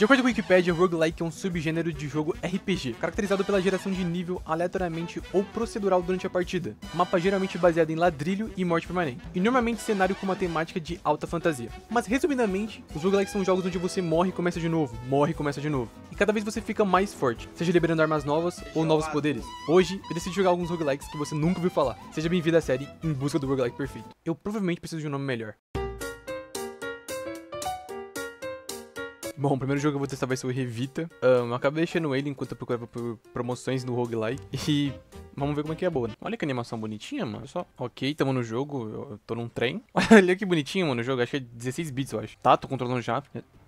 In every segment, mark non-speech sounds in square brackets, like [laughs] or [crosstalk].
De acordo com a Wikipedia, roguelike é um subgênero de jogo RPG, caracterizado pela geração de nível aleatoriamente ou procedural durante a partida, mapa geralmente é baseado em ladrilho e morte permanente, e normalmente cenário com uma temática de alta fantasia. Mas resumidamente, os roguelikes são jogos onde você morre e começa de novo, morre e começa de novo, e cada vez você fica mais forte, seja liberando armas novas ou novos poderes. Hoje, eu decidi jogar alguns roguelikes que você nunca ouviu falar. Seja bem-vindo à série Em Busca do Roguelike Perfeito. Eu provavelmente preciso de um nome melhor. Bom, o primeiro jogo que eu vou testar vai ser o Revita. Um, eu acabei deixando ele enquanto eu procurava por promoções no roguelike. [laughs] E vamos ver como é que é boa. Né? Olha que animação bonitinha, mano. Só, ok, tamo no jogo. Eu tô num trem. [laughs] Olha que bonitinho, mano, o jogo. Acho que é 16 bits, eu acho. Tá, tô controlando já.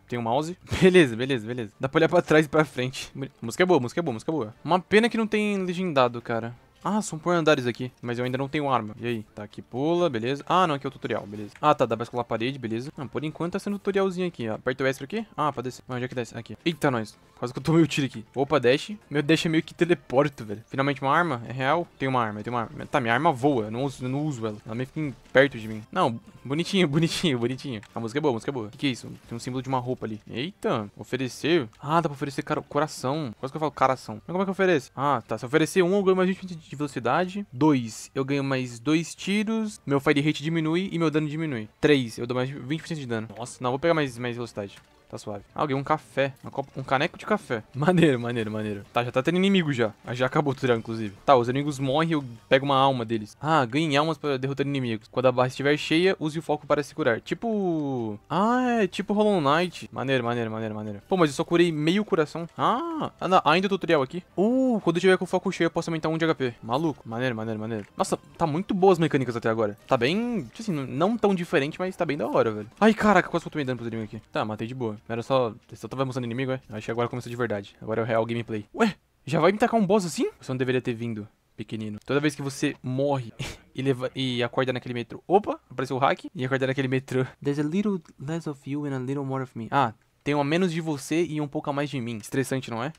Tem um mouse. [laughs] Beleza, beleza, beleza. Dá pra olhar pra trás e pra frente. A música é boa, música é boa, música é boa. Uma pena que não tem legendado, cara. Ah, são por andares aqui. Mas eu ainda não tenho arma. E aí? Tá, aqui pula, beleza. Ah, não, aqui é o tutorial, beleza. Ah, tá, dá pra escalar a parede, beleza. Não, por enquanto tá sendo um tutorialzinho aqui, ó. Aperta o S aqui. quê? Ah, pra descer. Ah, onde é que desce? Aqui. Eita, nós. Quase que eu tomei o tiro aqui. Opa, dash. Meu dash é meio que teleporto, velho. Finalmente uma arma? É real? Tem uma arma, tem uma arma. Tá, minha arma voa. Eu não uso, eu não uso ela. Ela meio fica perto de mim. Não, bonitinho, [laughs] bonitinho, bonitinho. A música é boa, a música é boa. O que, que é isso? Tem um símbolo de uma roupa ali. Eita, oferecer. Ah, dá pra oferecer cara... coração. Quase que eu falo coração. Mas como é que eu ofereço? Ah, tá. Se oferecer um, eu ganho mais 20 de velocidade. 2, eu ganho mais 2 tiros, meu fire rate diminui e meu dano diminui. 3, eu dou mais 20% de dano. Nossa, não, vou pegar mais, mais velocidade. Tá suave. Ah, alguém, um café. Uma copa, um caneco de café. Maneiro, maneiro, maneiro. Tá, já tá tendo inimigo já. Já acabou o tutorial, inclusive. Tá, os inimigos morrem eu pego uma alma deles. Ah, ganhei almas pra derrotar inimigos. Quando a barra estiver cheia, use o foco para se curar. Tipo... Ah, é tipo Hollow Knight. Maneiro, maneiro, maneiro, maneiro. Pô, mas eu só curei meio coração. Ah, ah ainda o tutorial aqui. Uh, quando eu tiver com o foco cheio, eu posso aumentar um de HP. Maluco, maneiro, maneiro, maneiro. Nossa, tá muito boas as mecânicas até agora. Tá bem, tipo assim, não tão diferente, mas tá bem da hora, velho. Ai, caraca, quase que eu tô me dando pro aqui. Tá, matei de boa. Era só... Só tava mostrando inimigo, é? Acho que agora começou de verdade. Agora é o real gameplay. Ué? Já vai me tacar um boss assim? Você não deveria ter vindo, pequenino. Toda vez que você morre [laughs] e, leva, e acorda naquele metrô... Opa, apareceu o hack. E acorda naquele metrô. There's a little less of you and a little more of me. Ah, tem uma menos de você e um pouco a mais de mim. Estressante, não é?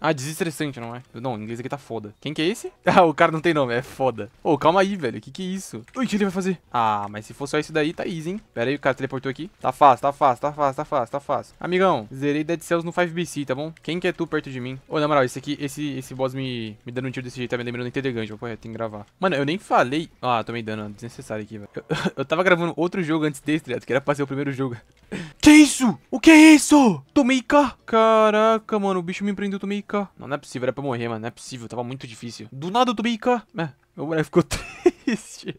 Ah, desestressante, não é? Não, o inglês aqui tá foda. Quem que é esse? [laughs] Ah, o cara não tem nome, é foda. Ô, oh, calma aí, velho. Que que é isso? Ui, o que ele vai fazer? Ah, mas se for só isso daí, tá easy, hein? Pera aí, o cara teleportou aqui. Tá fácil, tá fácil, tá fácil, tá fácil, tá fácil. Amigão, zerei Dead Cells no 5BC, tá bom? Quem que é tu perto de mim? Ô, oh, na moral, esse aqui, esse, esse boss me, me dando um tiro desse jeito, tá me lembrando inteligente, vou Pô, é, tem que gravar. Mano, eu nem falei... Ah, tomei dano, desnecessário aqui, velho. Eu, [laughs] eu tava gravando outro jogo antes desse, tá que era pra ser o primeiro jogo. [laughs] que isso? O que é isso? Tomei K. Caraca, mano, o bicho me prendeu, tomei não, não é possível, era pra morrer, mano. Não é possível, tava muito difícil. Do nada, Tubika. É, meu boneco ficou [laughs] triste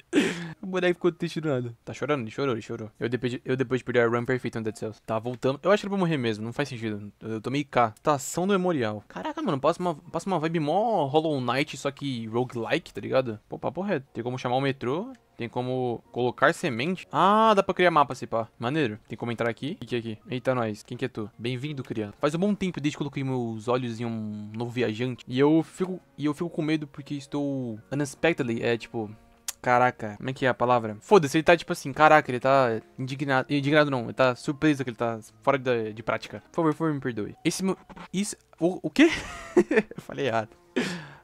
moleque ficou triste do nada. Tá chorando? Ele chorou, ele chorou. Eu depois, de, eu depois de perder a run perfeita no Dead Cells. Tá voltando. Eu acho que ele vai morrer mesmo, não faz sentido. Eu, eu tomei K. Estação tá do Memorial. Caraca, mano, passa uma, passa uma vibe mó Hollow Knight, só que roguelike, tá ligado? Pô, papo reto. Tem como chamar o metrô. Tem como colocar semente. Ah, dá pra criar mapa, se pá. Maneiro. Tem como entrar aqui. O que é aqui? Eita, nós. Quem que é tu? Bem-vindo, criança. Faz um bom tempo desde que coloquei meus olhos em um novo viajante. E eu fico, e eu fico com medo porque estou unexpectedly. É, tipo, Caraca, como é que é a palavra? Foda-se, ele tá tipo assim, caraca, ele tá indignado. Indignado não, ele tá surpreso que ele tá fora de, de prática. Por favor, por favor, me perdoe. Esse. Isso. O, o quê? [laughs] falei errado.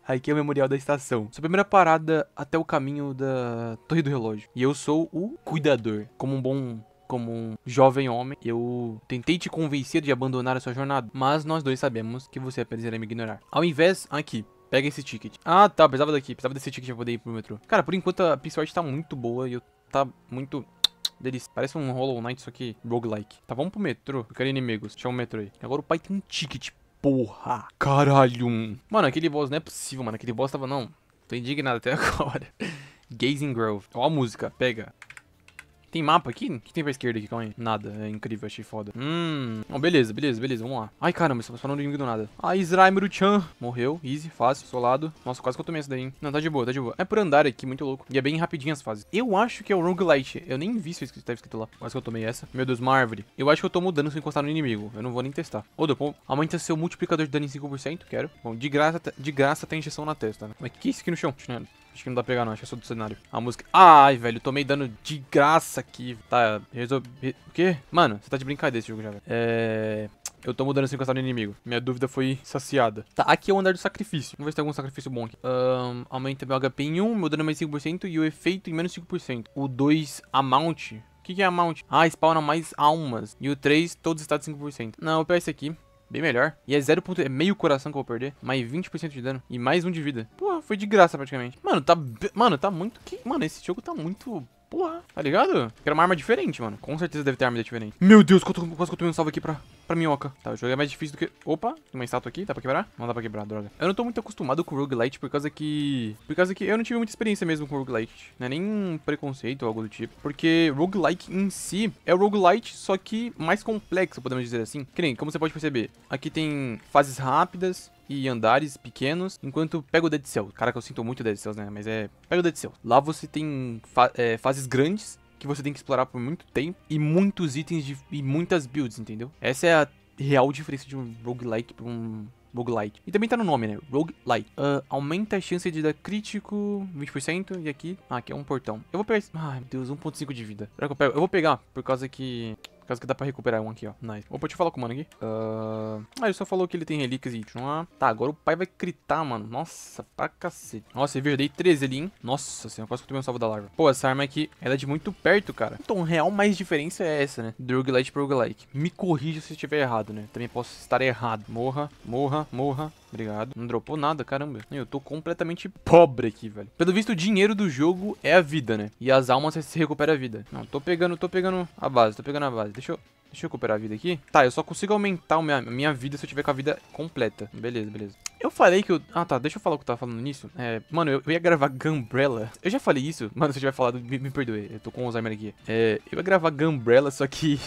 Aqui é o memorial da estação. Sua primeira parada até o caminho da Torre do Relógio. E eu sou o cuidador. Como um bom como um jovem homem, eu tentei te convencer de abandonar a sua jornada, mas nós dois sabemos que você é apenas irá me ignorar. Ao invés, aqui, Pega esse ticket. Ah, tá. Precisava daqui. Precisava desse ticket pra poder ir pro metrô. Cara, por enquanto a Peace White tá muito boa e eu tá muito... [tsk] Delícia. Parece um Hollow Knight, só que roguelike. Tá, vamos pro metrô. Eu quero inimigos. Deixa o metrô aí. Agora o pai tem um ticket. Porra. Caralho. Mano, aquele boss não é possível, mano. Aquele boss tava... Não. Tô indignado até [laughs] agora. Gazing Grove. Ó a música. Pega. Tem mapa aqui? O que tem pra esquerda aqui? Calma aí. Nada. É incrível, achei foda. Hum. Bom, beleza, beleza, beleza. Vamos lá. Ai, caramba, estamos falando de inimigo do nada. Ai, ah, Israimiru-chan. Morreu. Easy, fácil, solado. Nossa, quase que eu tomei essa daí, hein? Não, tá de boa, tá de boa. É por andar aqui, muito louco. E é bem rapidinho as fases. Eu acho que é o roguelite. Eu nem vi se estava escrito lá. Quase que eu tomei essa. Meu Deus, uma árvore. Eu acho que eu tô mudando se eu encostar no inimigo. Eu não vou nem testar. Ô, Dupont, aumenta seu multiplicador de dano em 5%. Quero. Bom, de graça, de graça tem injeção na testa, né? Mas que é isso aqui no chão? Acho que não dá pra pegar não, acho que é só do cenário. A música... Ai, velho, tomei dano de graça aqui. Tá, resolvi... O quê? Mano, você tá de brincadeira esse jogo já, velho. É... Eu tô mudando sem encostar no inimigo. Minha dúvida foi saciada. Tá, aqui é o andar do sacrifício. Vamos ver se tem algum sacrifício bom aqui. Um, aumenta meu HP em 1, meu dano é mais 5% e o efeito em menos 5%. O 2, amount... O que, que é amount? Ah, spawna mais almas. E o 3, todos status 5%. Não, eu pego é esse aqui. Bem melhor. E é 0. É meio coração que eu vou perder. Mais 20% de dano. E mais um de vida. Porra, foi de graça praticamente. Mano, tá. Mano, tá muito. Que... Mano, esse jogo tá muito Porra, tá ligado? Quero uma arma diferente, mano. Com certeza deve ter arma diferente. Meu Deus, quase que eu tomei um salvo aqui pra, pra minhoca. Tá, o jogo é mais difícil do que... Opa, tem uma estátua aqui. Dá pra quebrar? Não dá pra quebrar, droga. Eu não tô muito acostumado com roguelite por causa que... Por causa que eu não tive muita experiência mesmo com roguelite. Não é nem um preconceito ou algo do tipo. Porque roguelite em si é roguelite, só que mais complexo, podemos dizer assim. Que nem, como você pode perceber, aqui tem fases rápidas, e andares pequenos, enquanto pega o Dead Cell. cara que eu sinto muito Dead Cells, né? Mas é. Pega o Dead Cell. Lá você tem fa é, fases grandes que você tem que explorar por muito tempo e muitos itens de, e muitas builds, entendeu? Essa é a real diferença de um roguelike para um roguelike. E também tá no nome, né? Roguelike. Uh, ah, aumenta a chance de dar crítico 20%. E aqui... Ah, aqui é um portão. Eu vou pegar... Ai, ah, meu Deus, 1.5 de vida. Será que eu pego? Eu vou pegar, por causa que... Por causa que dá pra recuperar um aqui, ó. Nice. Opa, deixa eu falar com o mano aqui. Uh... Ah, ele só falou que ele tem relíquias e item. tá, agora o pai vai critar, mano. Nossa, pra cacete. Nossa, eu vi, dei 13 ali, hein? Nossa senhora, quase que eu tomei um salvo da larva. Pô, essa arma aqui, ela é de muito perto, cara. Então, real mais diferença é essa, né? Droguelite pro roguelike. Me corrija se estiver errado, né? Também posso estar errado. Morra, morra, morra. Obrigado. Não dropou nada, caramba. Eu tô completamente pobre aqui, velho. Pelo visto, o dinheiro do jogo é a vida, né? E as almas se recupera a vida. Não, tô pegando, tô pegando a base, tô pegando a base. Deixa eu... Deixa eu recuperar a vida aqui. Tá, eu só consigo aumentar a minha, minha vida se eu tiver com a vida completa. Beleza, beleza. Eu falei que eu... Ah, tá. Deixa eu falar o que eu tava falando nisso. É, mano, eu, eu, ia gravar Gumbrella. Eu já falei isso. Mano, se eu tiver falado, me, me perdoe. Eu tô com Alzheimer aqui. É, eu ia gravar Gumbrella, só que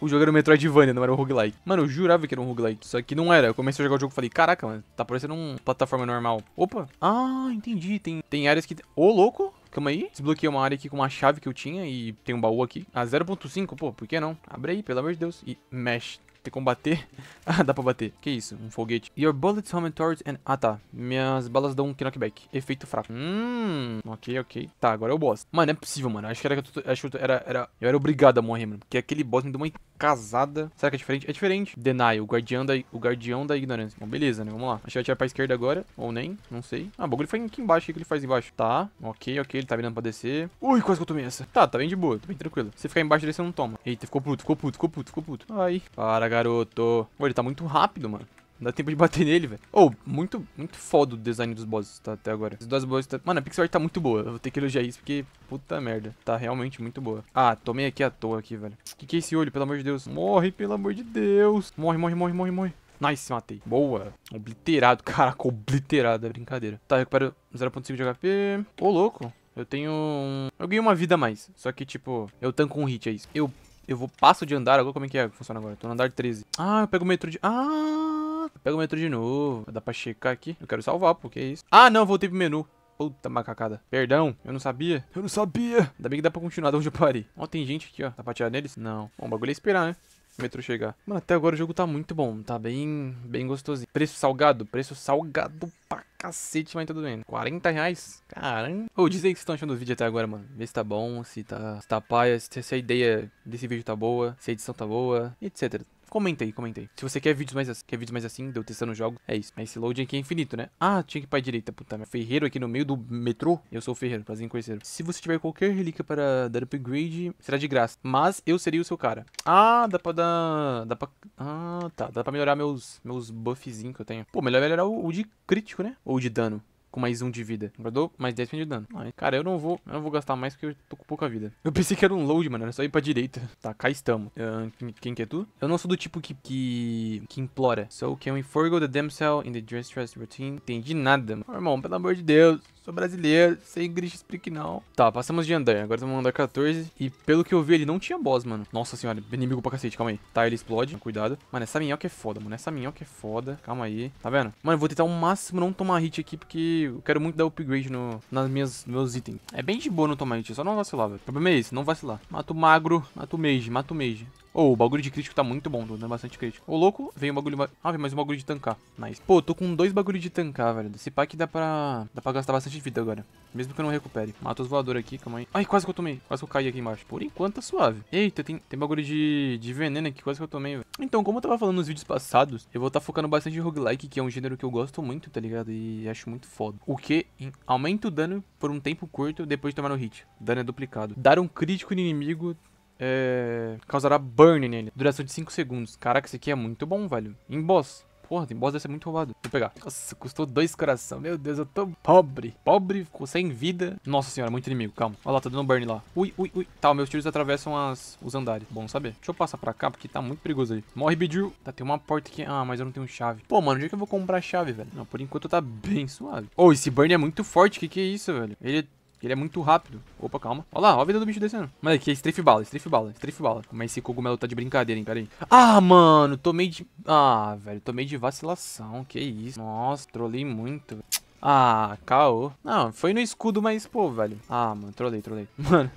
o jogo era o Metroidvania, não era um roguelike. Mano, eu jurava que era um roguelike, só que não era. Eu comecei a jogar o jogo e falei, caraca, mano, tá parecendo uma plataforma normal. Opa, ah, entendi, tem, tem áreas que... Ô, oh, louco, Calma aí. Desbloqueei uma área aqui com uma chave que eu tinha e tem um baú aqui. A ah, 0.5, pô, por que não? Abre aí, pelo amor de Deus. E mexe. Tem como bater? [laughs] ah, dá pra bater. Que isso? Um foguete. Your bullets home towards and... Ah, tá. Minhas balas dão um knockback. Efeito fraco. Hum, ok, ok. Tá, agora é o boss. Mano, é possível, mano. Acho que era... Acho que era, era... Eu era obrigado a morrer, mano. Porque aquele boss me deu uma casada. Será que é diferente? É diferente. Deny, o guardião da, o guardião da ignorância. Bom, beleza, né? Vamos lá. Acho que vai tirar pra esquerda agora. Ou nem. Não sei. Ah, o bagulho foi aqui embaixo. O que ele faz embaixo? Tá. Ok, ok. Ele tá virando pra descer. Ui, quase que eu tomei essa. Tá, tá bem de boa. Tá bem tranquilo. Se ficar embaixo dele, você não toma. Eita, ficou puto, ficou puto, ficou puto, ficou puto. Ai. Para, garoto. olha, ele tá muito rápido, mano. Não dá tempo de bater nele, velho. Ou, oh, muito, muito foda o design dos bosses tá, até agora. Os dois bosses tá... Mano, a pixel art tá muito boa. Eu vou ter que elogiar isso, porque... Puta merda. Tá realmente muito boa. Ah, tomei aqui à toa aqui, velho. Que que é esse olho, pelo amor de Deus? Morre, pelo amor de Deus. Morre, morre, morre, morre, morre. Nice, matei. Boa. Obliterado. Caraca, [laughs] obliterado. É brincadeira. Tá, recupero 0.5 de HP. Ô, louco. Eu tenho Eu ganhei uma vida a mais. Só que, tipo, eu tanco um hit, é isso. Eu eu vou passo de andar agora? Como é que é que funciona agora? tô no andar 13. Ah, eu pego o metrô de... Ah, eu pego o metrô de novo. Dá pra checar aqui. Eu quero salvar, porque é isso. Ah, não, voltei pro menu. Puta macacada. Perdão, eu não sabia. Eu não sabia. Ainda bem que dá pra continuar de onde eu parei. Ó, tem gente aqui, ó. Dá pra tirar neles? Não. Bom, o bagulho é esperar, né? metrô chegar. Mano, até agora o jogo tá muito bom, tá bem, bem gostosinho. Preço salgado? Preço salgado pra cacete, mas tá tudo bem. 40 reais? Caramba. Ô, oh, diz aí o que vocês estão achando do vídeo até agora, mano. Vê se tá bom, se tá, se tá paia, se, se a ideia desse vídeo tá boa, se a edição tá boa, etc comenta aí, comenta aí. Se você quer vídeos mais assim, quer vídeos mais assim, deu testando o jogo, é isso. Mas esse loading aqui é infinito, né? Ah, tinha que ir pra direita, puta Meu Ferreiro aqui no meio do metrô. Eu sou o Ferreiro, prazer em conhecer. Se você tiver qualquer relíquia para dar upgrade, será de graça. Mas eu seria o seu cara. Ah, dá pra dar... Dá pra... Ah, tá. Dá pra melhorar meus, meus buffzinhos que eu tenho. Pô, melhor melhorar o, o de crítico, né? Ou de dano com mais um de vida. Guardou mais 10 de dano. cara, eu não vou. Eu não vou gastar mais porque eu tô com pouca vida. Eu pensei que era um load, mano. Era só ir pra direita. Tá, cá estamos. Uh, quem, que é tu? Eu não sou do tipo que. que, que implora. So can we forego the damsel in the dress dress routine? Entendi nada, mano. irmão, pelo amor de Deus. Sou brasileiro, sem Grish Speak não. Tá, passamos de andar. Agora estamos no andar 14. E pelo que eu vi, ele não tinha boss, mano. Nossa senhora, inimigo pra cacete, calma aí. Tá, ele explode, cuidado. Mano, essa minhoca é foda, mano. Essa minhoca é foda. Calma aí. Tá vendo? Mano, vou tentar o máximo não tomar hit aqui, porque eu quero muito dar upgrade no, nas minhas meus itens. É bem de boa não tomar hit, é só não vacilar, velho. O problema é esse, não vacilar. Mato o magro, mato o mage, mato o mage. Oh, o bagulho de crítico tá muito bom, tô dando bastante crítico. Ô, oh, louco, veio um bagulho... Ah, veio mais um bagulho de tancar. Nice. Pô, tô com dois bagulhos de tancar, velho. Desse pack dá pra... Dá pra gastar bastante vida agora. Mesmo que eu não recupere. Mata os voadores aqui, calma aí. Ai, quase que eu tomei. Quase que eu caí aqui embaixo. Por enquanto tá suave. Eita, tem, tem bagulho de, de veneno aqui, quase que eu tomei, velho. Então, como eu tava falando nos vídeos passados, eu vou estar tá focando bastante em roguelike, que é um gênero que eu gosto muito, tá ligado? E acho muito foda. O que aumenta o dano por um tempo curto depois de tomar o hit. dano é duplicado. Dar um crítico no inimigo é, causará burn nele. Duração de 5 segundos. Caraca, esse aqui é muito bom, velho. Em boss. Porra, tem boss deve ser muito roubado. Vou pegar. Nossa, custou dois coração. Meu Deus, eu tô pobre. Pobre, sem vida. Nossa senhora, muito inimigo. Calma. Olha lá, tá dando burn lá. Ui, ui, ui. Tá, meus tiros atravessam as, os andares. Bom saber. Deixa eu passar pra cá, porque tá muito perigoso aí. Morre, Bidil. Tá, tem uma porta aqui. Ah, mas eu não tenho chave. Pô, mano, onde é que eu vou comprar chave, velho? Não, por enquanto tá bem suave. Ô, oh, esse burn é muito forte. Que que é isso, velho? Ele ele é muito rápido. Opa, calma. Olha lá, olha a vida do bicho descendo. Mas aqui é strafe bala, strafe bala, strafe bala. Mas esse cogumelo tá de brincadeira, hein? Pera aí. Ah, mano, tomei de... Ah, velho, tomei de vacilação. Que isso. Nossa, trolei muito. Ah, caô. Não, foi no escudo, mas, pô, velho. Ah, mano, trolei, trolei. [laughs] Mano...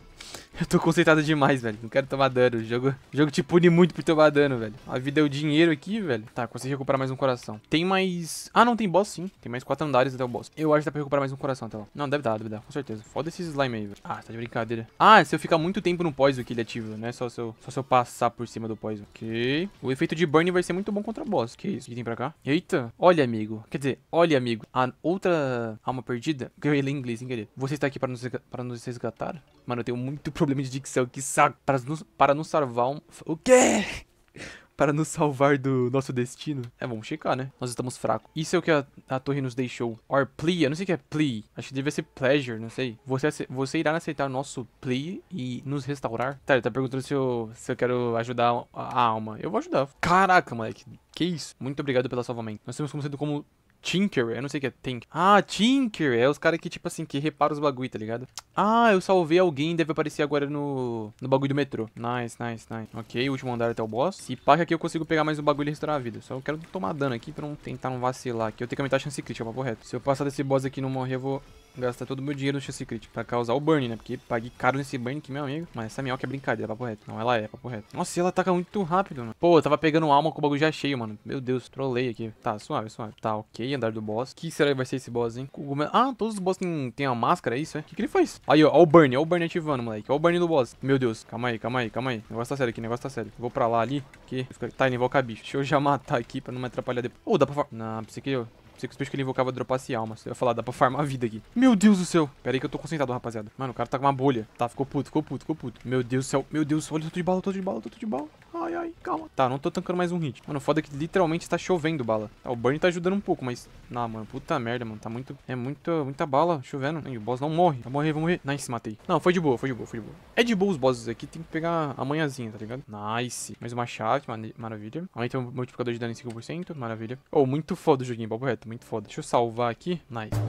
Eu tô concentrado demais, velho. Não quero tomar dano. O jogo, o jogo te pune muito por tomar dano, velho. A vida é o dinheiro aqui, velho. Tá, consegui recuperar mais um coração. Tem mais... Ah, não, tem boss sim. Tem mais quatro andares até o boss. Eu acho que dá pra recuperar mais um coração até lá. Não, deve dar, deve dar. Com certeza. Foda esse slime aí, velho. Ah, tá de brincadeira. Ah, se eu ficar muito tempo no poison que ele ativa, né? Só se eu, só se eu passar por cima do poison. Ok. O efeito de burn vai ser muito bom contra boss. Que isso? O que tem pra cá? Eita. Olha, amigo. Quer dizer, olha, amigo. A outra alma perdida... Que eu em inglês, sem querer. Você está aqui para nos, para nos resgatar? Mano, eu tenho muito problema problema de dicção, que saco. Para nos, para nos salvar um... O quê? [laughs] para nos salvar do nosso destino. É, vamos checar, né? Nós estamos fracos. Isso é o que a, a torre nos deixou. Or plea, eu não sei o que é plea. Acho que devia ser pleasure, não sei. Você, você irá aceitar nosso plea e nos restaurar? Tá, ele tá perguntando se eu, se eu quero ajudar a alma. Eu vou ajudar. Caraca, moleque. Que isso? Muito obrigado pelo salvamento. Nós temos como sendo como Tinker, eu não sei o que é Tinker, Ah, Tinker é os caras que, tipo assim, que repara os bagulho, tá ligado? Ah, eu salvei alguém, deve aparecer agora no, no bagulho do metrô. Nice, nice, nice. Ok, último andar até o boss. Se pá que aqui eu consigo pegar mais um bagulho e restaurar a vida. Só eu quero tomar dano aqui pra não tentar não vacilar aqui. Eu tenho que aumentar a chance crítica, papo reto. Se eu passar desse boss aqui e não morrer, eu vou gastar todo o meu dinheiro no chance crítico pra causar o burn, né? Porque paguei caro nesse burn aqui, meu amigo. Mas essa minhoca é brincadeira, papo reto. Não, ela é, papo reto. Nossa, ela ataca muito rápido, mano. Pô, eu tava pegando alma com o bagulho já cheio, mano. Meu Deus, trolei aqui. Tá, suave, suave. Tá, ok, andar do boss. Que será que vai ser esse boss, hein? É? Ah, todos os boss têm, tem a máscara, é isso, é? O que, que ele faz? Aí, ó, ó o burn, ó o burn ativando, moleque. Ó o burn do boss. Meu Deus, calma aí, calma aí, calma aí. negócio tá sério aqui, negócio tá sério. Vou pra lá ali, que... Tá, vou bicho. Deixa eu já [laughs] matar aqui pra não me atrapalhar depois. Ô, oh, dá pra... Não, pensei que eu... Sei que os peixes que ele invocava dropasse almas. Eu ia falar, dá pra farmar a vida aqui. Meu Deus do céu. Pera aí que eu tô concentrado, rapaziada. Mano, o cara tá com uma bolha. Tá, ficou puto, ficou puto, ficou puto. Meu Deus do céu, meu Deus do céu. Olha, eu tô de bala, eu tô de bala, eu tô de bala. Ai, ai, calma. Tá, não tô tancando mais um hit. Mano, foda é que literalmente tá chovendo bala. Tá, o Burn tá ajudando um pouco, mas... Não, mano, puta merda, mano. Tá muito... É muito, muita bala chovendo. E o boss não morre. Vai morrer, vai morrer. Nice, matei. Não, foi de boa, foi de boa, foi de boa. É de boa os bosses aqui. Tem que pegar a manhãzinha, tá ligado? Nice. Mais uma chave, maravilha. Aumenta o multiplicador de dano em 5%. Maravilha. Oh, muito foda o joguinho, papo reto. Muito foda. Deixa eu salvar aqui. Nice.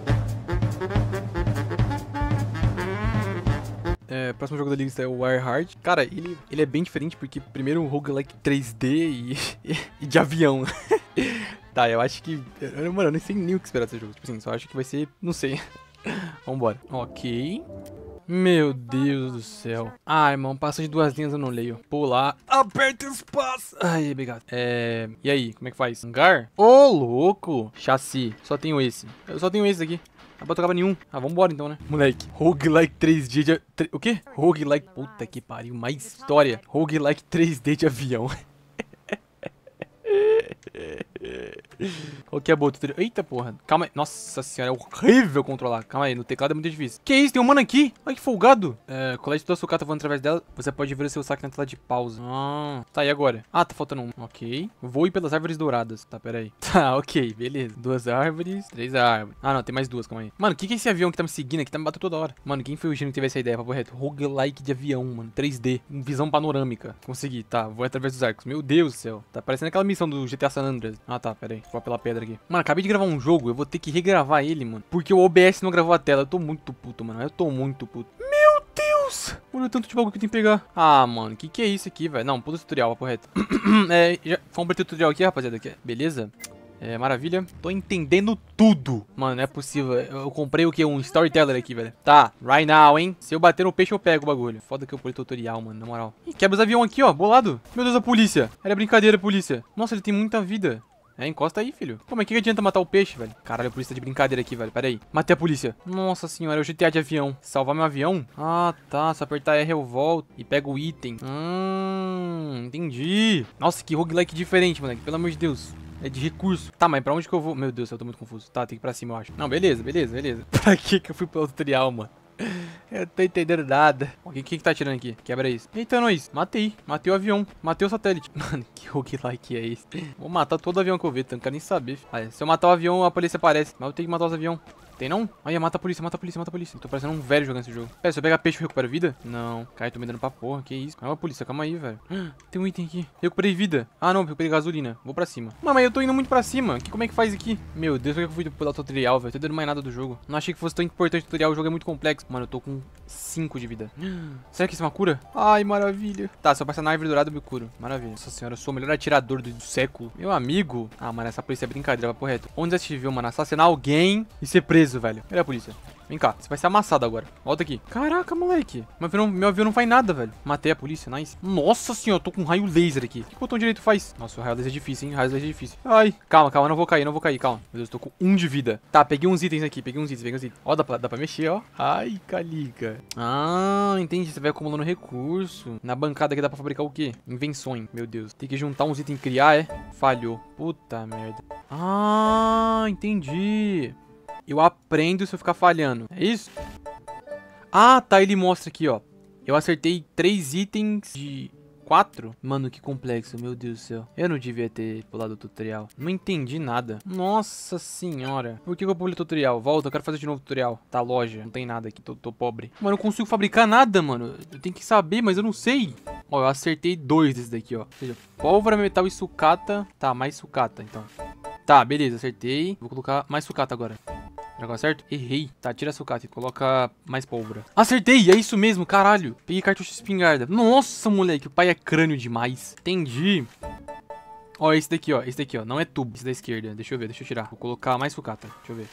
É, próximo jogo da lista é o Wireheart. Cara, ele, ele é bem diferente porque primeiro um roguelike 3D e, e, [laughs] e de avião. [laughs] tá, eu acho que. Eu, mano, eu nem sei nem o que esperar desse jogo. Tipo assim, só acho que vai ser. Não sei. [laughs] Vambora. Ok. Meu Deus do céu. Ah, irmão, passa de duas linhas eu não leio. Pular. Aperta espaço. Ai, obrigado. É. E aí, como é que faz? Hangar? Ô, oh, louco. Chassi. Só tenho esse. Eu só tenho esse aqui. Botucaba nenhum. Ah, vambora então, né? Moleque, roguelike 3D de... O quê? Roguelike... Puta que pariu, mais história. Roguelike 3D de avião. [laughs] [laughs] Qual que é a boa? Eita porra. Calma aí. Nossa senhora, é horrível controlar. Calma aí, no teclado é muito difícil. Que isso? Tem um mano aqui? Olha que folgado. É, colete toda a sucata tá voando através dela. Você pode ver o seu saque na tela de pausa. Ah, tá, e agora? Ah, tá faltando um. Ok. Voe pelas árvores douradas. Tá, pera aí. [laughs] Tá, ok, beleza. Duas árvores, três árvores. Ah, não, tem mais duas, calma aí. Mano, o que, que é esse avião que tá me seguindo aqui? Tá me batendo toda hora. Mano, quem foi o gênio que teve essa ideia? Papo reto. Roguelike de avião, mano. 3D. Visão panorâmica. Consegui, tá. Vou através dos arcos. Meu Deus do céu. Tá parecendo aquela missão do GTA San Andreas. Ah, tá, pera aí. Vou pela pedra aqui. Mano, acabei de gravar um jogo, eu vou ter que regravar ele, mano. Porque o OBS não gravou a tela. Eu tô muito puto, mano. Eu tô muito puto. Meu Deus! Olha o é tanto de bagulho que tem que pegar. Ah, mano, que que é isso aqui, velho? Não, puta tutorial, papo reto. [clears throat] é, já completei o tutorial aqui, rapaziada. É, beleza? É, maravilha. Tô entendendo tudo. Mano, não é possível. Eu comprei o que Um storyteller aqui, velho. Tá, right now, hein? Se eu bater no peixe, eu pego o bagulho. Foda que eu pulei tutorial, mano, na moral. Ih, quebra os aviões aqui, ó, bolado. Meu Deus, a polícia. Era brincadeira, a polícia. Nossa, ele tem muita vida. É, encosta aí, filho. Pô, mas que, que adianta matar o peixe, velho? Caralho, a polícia tá de brincadeira aqui, velho. Pera aí. Matei a polícia. Nossa senhora, eu é GTA de avião. Salvar meu avião? Ah, tá. Se apertar R eu volto e pego o item. Hum, entendi. Nossa, que roguelike diferente, moleque. Pelo amor de Deus. É de recurso. Tá, mas pra onde que eu vou? Meu Deus, eu tô muito confuso. Tá, tem que ir pra cima, eu acho. Não, beleza, beleza, beleza. [laughs] Pra que que eu fui pro tutorial, mano? [laughs] Eu tô entendendo nada. O que, que tá atirando aqui? Quebra isso. Eita, então, nós. É Matei. Matei o avião. Matei o satélite. [laughs] Mano, que roguelike é esse? Vou matar todo avião que eu ver, tá? não quero nem saber. Aí, se eu matar o avião, a polícia aparece. Mas eu tenho que matar os aviões. Tem não? Aí, mata a polícia, mata a polícia, mata a polícia. Eu tô parecendo um velho jogando esse jogo. Pera, é, se eu pegar peixe, eu recupero vida? Não. cai tô me dando pra porra, que isso. Calma, polícia, calma aí, velho. Ah, tem um item aqui. Recuperei vida. Ah, não, recuperei gasolina. Vou pra cima. Mano, mas eu tô indo muito pra cima. Que, como é que faz aqui? Meu Deus, por é que eu fui pular o tutorial, velho? Tô dando mais nada do jogo. Não achei que fosse tão importante o tutorial, o jogo é muito complexo. Mano, eu tô com 5 de vida. Ah, será que isso é uma cura? Ai, maravilha. Tá, se eu passar na árvore dourada, eu me curo. Maravilha. Nossa senhora, eu sou o melhor atirador do, do século. Meu amigo. Ah, mano, essa polícia é brincadeira, vai pro reto. Onde já viu, mano? Assassinar alguém e ser preso preso, velho. Olha a polícia? Vem cá, você vai ser amassado agora. Volta aqui. Caraca, moleque. Meu avião, meu avião não faz nada, velho. Matei a polícia, nice. Nossa senhora, eu tô com um raio laser aqui. O que o botão direito faz? Nossa, o raio laser é difícil, hein? O raio laser é difícil. Ai. Calma, calma, não vou cair, não vou cair, calma. Meu Deus, eu tô com um de vida. Tá, peguei uns itens aqui, peguei uns itens, peguei uns itens. Ó, dá pra, dá pra mexer, ó. Ai, caliga. Ah, entendi. Você vai acumulando recurso. Na bancada aqui dá pra fabricar o quê? Invenções. Meu Deus. Tem que juntar uns itens e criar, é? Falhou. Puta merda. Ah, entendi. Eu aprendo se eu ficar falhando. É isso? Ah, tá. Ele mostra aqui, ó. Eu acertei três itens de quatro? Mano, que complexo. Meu Deus do céu. Eu não devia ter pulado o tutorial. Não entendi nada. Nossa senhora. Por que eu pulei o tutorial? Volta, eu quero fazer de novo o tutorial. Tá, loja. Não tem nada aqui. Tô, tô pobre. Mano, eu não consigo fabricar nada, mano. Eu tenho que saber, mas eu não sei. Ó, eu acertei dois desse daqui, ó. Ou seja, pólvora, metal e sucata. Tá, mais sucata, então. Tá, beleza, acertei. Vou colocar mais sucata agora. Dragão certo? Errei. Tá, tira a sucata e coloca mais pólvora. Acertei! É isso mesmo, caralho. Peguei cartucho de espingarda. Nossa, moleque, o pai é crânio demais. Entendi. Ó, esse daqui, ó. Esse daqui, ó. Não é tubo. Esse da esquerda. Deixa eu ver, deixa eu tirar. Vou colocar mais sucata. Deixa eu ver.